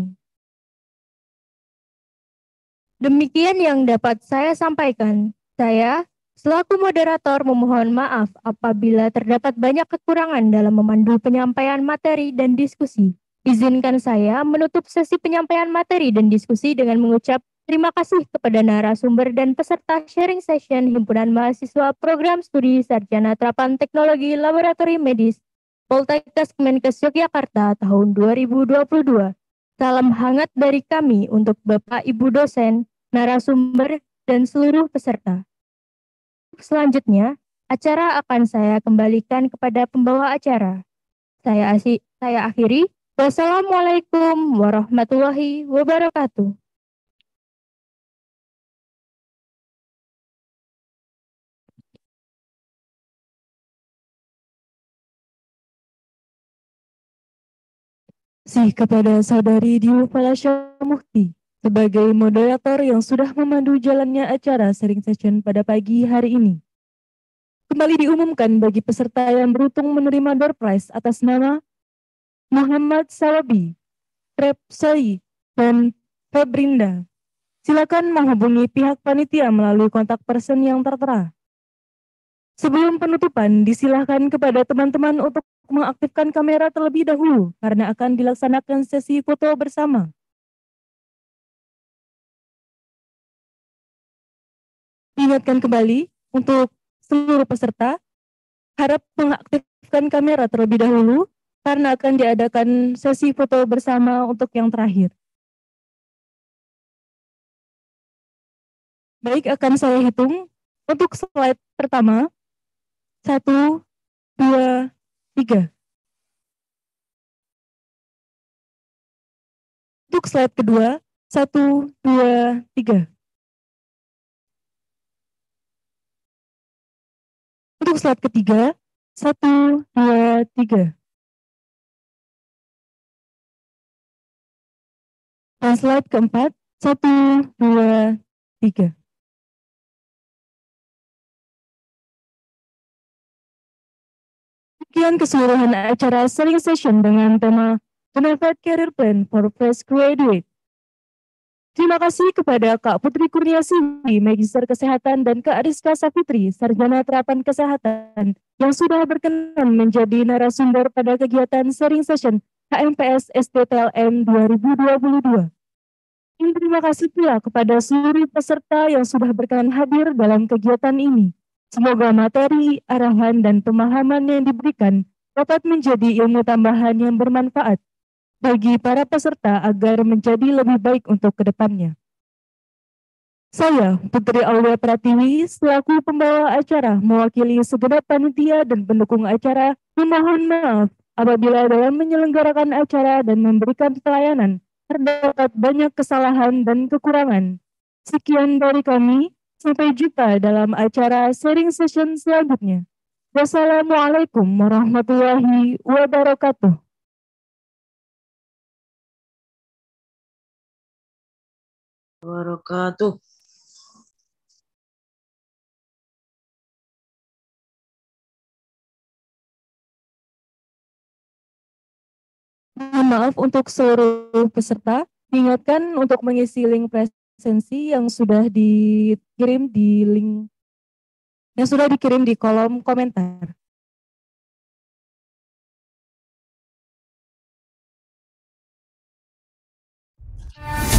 Demikian yang dapat saya sampaikan. Saya selaku moderator memohon maaf apabila terdapat banyak kekurangan dalam memandu penyampaian materi dan diskusi. Izinkan saya menutup sesi penyampaian materi dan diskusi dengan mengucap Terima kasih kepada narasumber dan peserta sharing session Himpunan Mahasiswa Program Studi Sarjana Terapan Teknologi Laboratorium Medis Poltekkes Kemenkes Yogyakarta tahun 2022. Salam hangat dari kami untuk Bapak Ibu dosen, narasumber, dan seluruh peserta. Selanjutnya, acara akan saya kembalikan kepada pembawa acara. Saya, saya akhiri. Wassalamualaikum warahmatullahi wabarakatuh. kasih kepada saudari Diu Falasya Mukti sebagai moderator yang sudah memandu jalannya acara sharing session pada pagi hari ini. Kembali diumumkan bagi peserta yang beruntung menerima door prize atas nama Muhammad Salabi, Rep Sai, dan Febrinda. Silakan menghubungi pihak panitia melalui kontak person yang tertera. Sebelum penutupan, disilahkan kepada teman-teman untuk mengaktifkan kamera terlebih dahulu karena akan dilaksanakan sesi foto bersama. Ingatkan kembali untuk seluruh peserta, harap mengaktifkan kamera terlebih dahulu karena akan diadakan sesi foto bersama untuk yang terakhir. Baik, akan saya hitung. Untuk slide pertama, satu, dua, 3. Untuk slide kedua, satu dua tiga. Untuk slide ketiga, satu dua tiga. Dan slide keempat, satu dua tiga. Demikian keseluruhan acara sharing session dengan tema Benefit Career Plan for Fresh Graduate. Terima kasih kepada Kak Putri Kurniasiwi, Magister Kesehatan, dan Kak Ariska Safitri, Sarjana Terapan Kesehatan, yang sudah berkenan menjadi narasumber pada kegiatan sharing session HMPS STTLM 2022. Dan terima kasih pula kepada seluruh peserta yang sudah berkenan hadir dalam kegiatan ini. Semoga materi, arahan, dan pemahaman yang diberikan dapat menjadi ilmu tambahan yang bermanfaat bagi para peserta agar menjadi lebih baik untuk kedepannya. Saya, Putri Aulia Pratiwi, selaku pembawa acara mewakili segenap panitia dan pendukung acara, memohon maaf apabila dalam menyelenggarakan acara dan memberikan pelayanan terdapat banyak kesalahan dan kekurangan. Sekian dari kami, Sampai jumpa dalam acara sharing session selanjutnya. Wassalamualaikum warahmatullahi wabarakatuh. Wabarakatuh. Mohon maaf untuk seluruh peserta, Ingatkan untuk mengisi link presentasi sensi yang sudah dikirim di link yang sudah dikirim di kolom komentar. Yeah.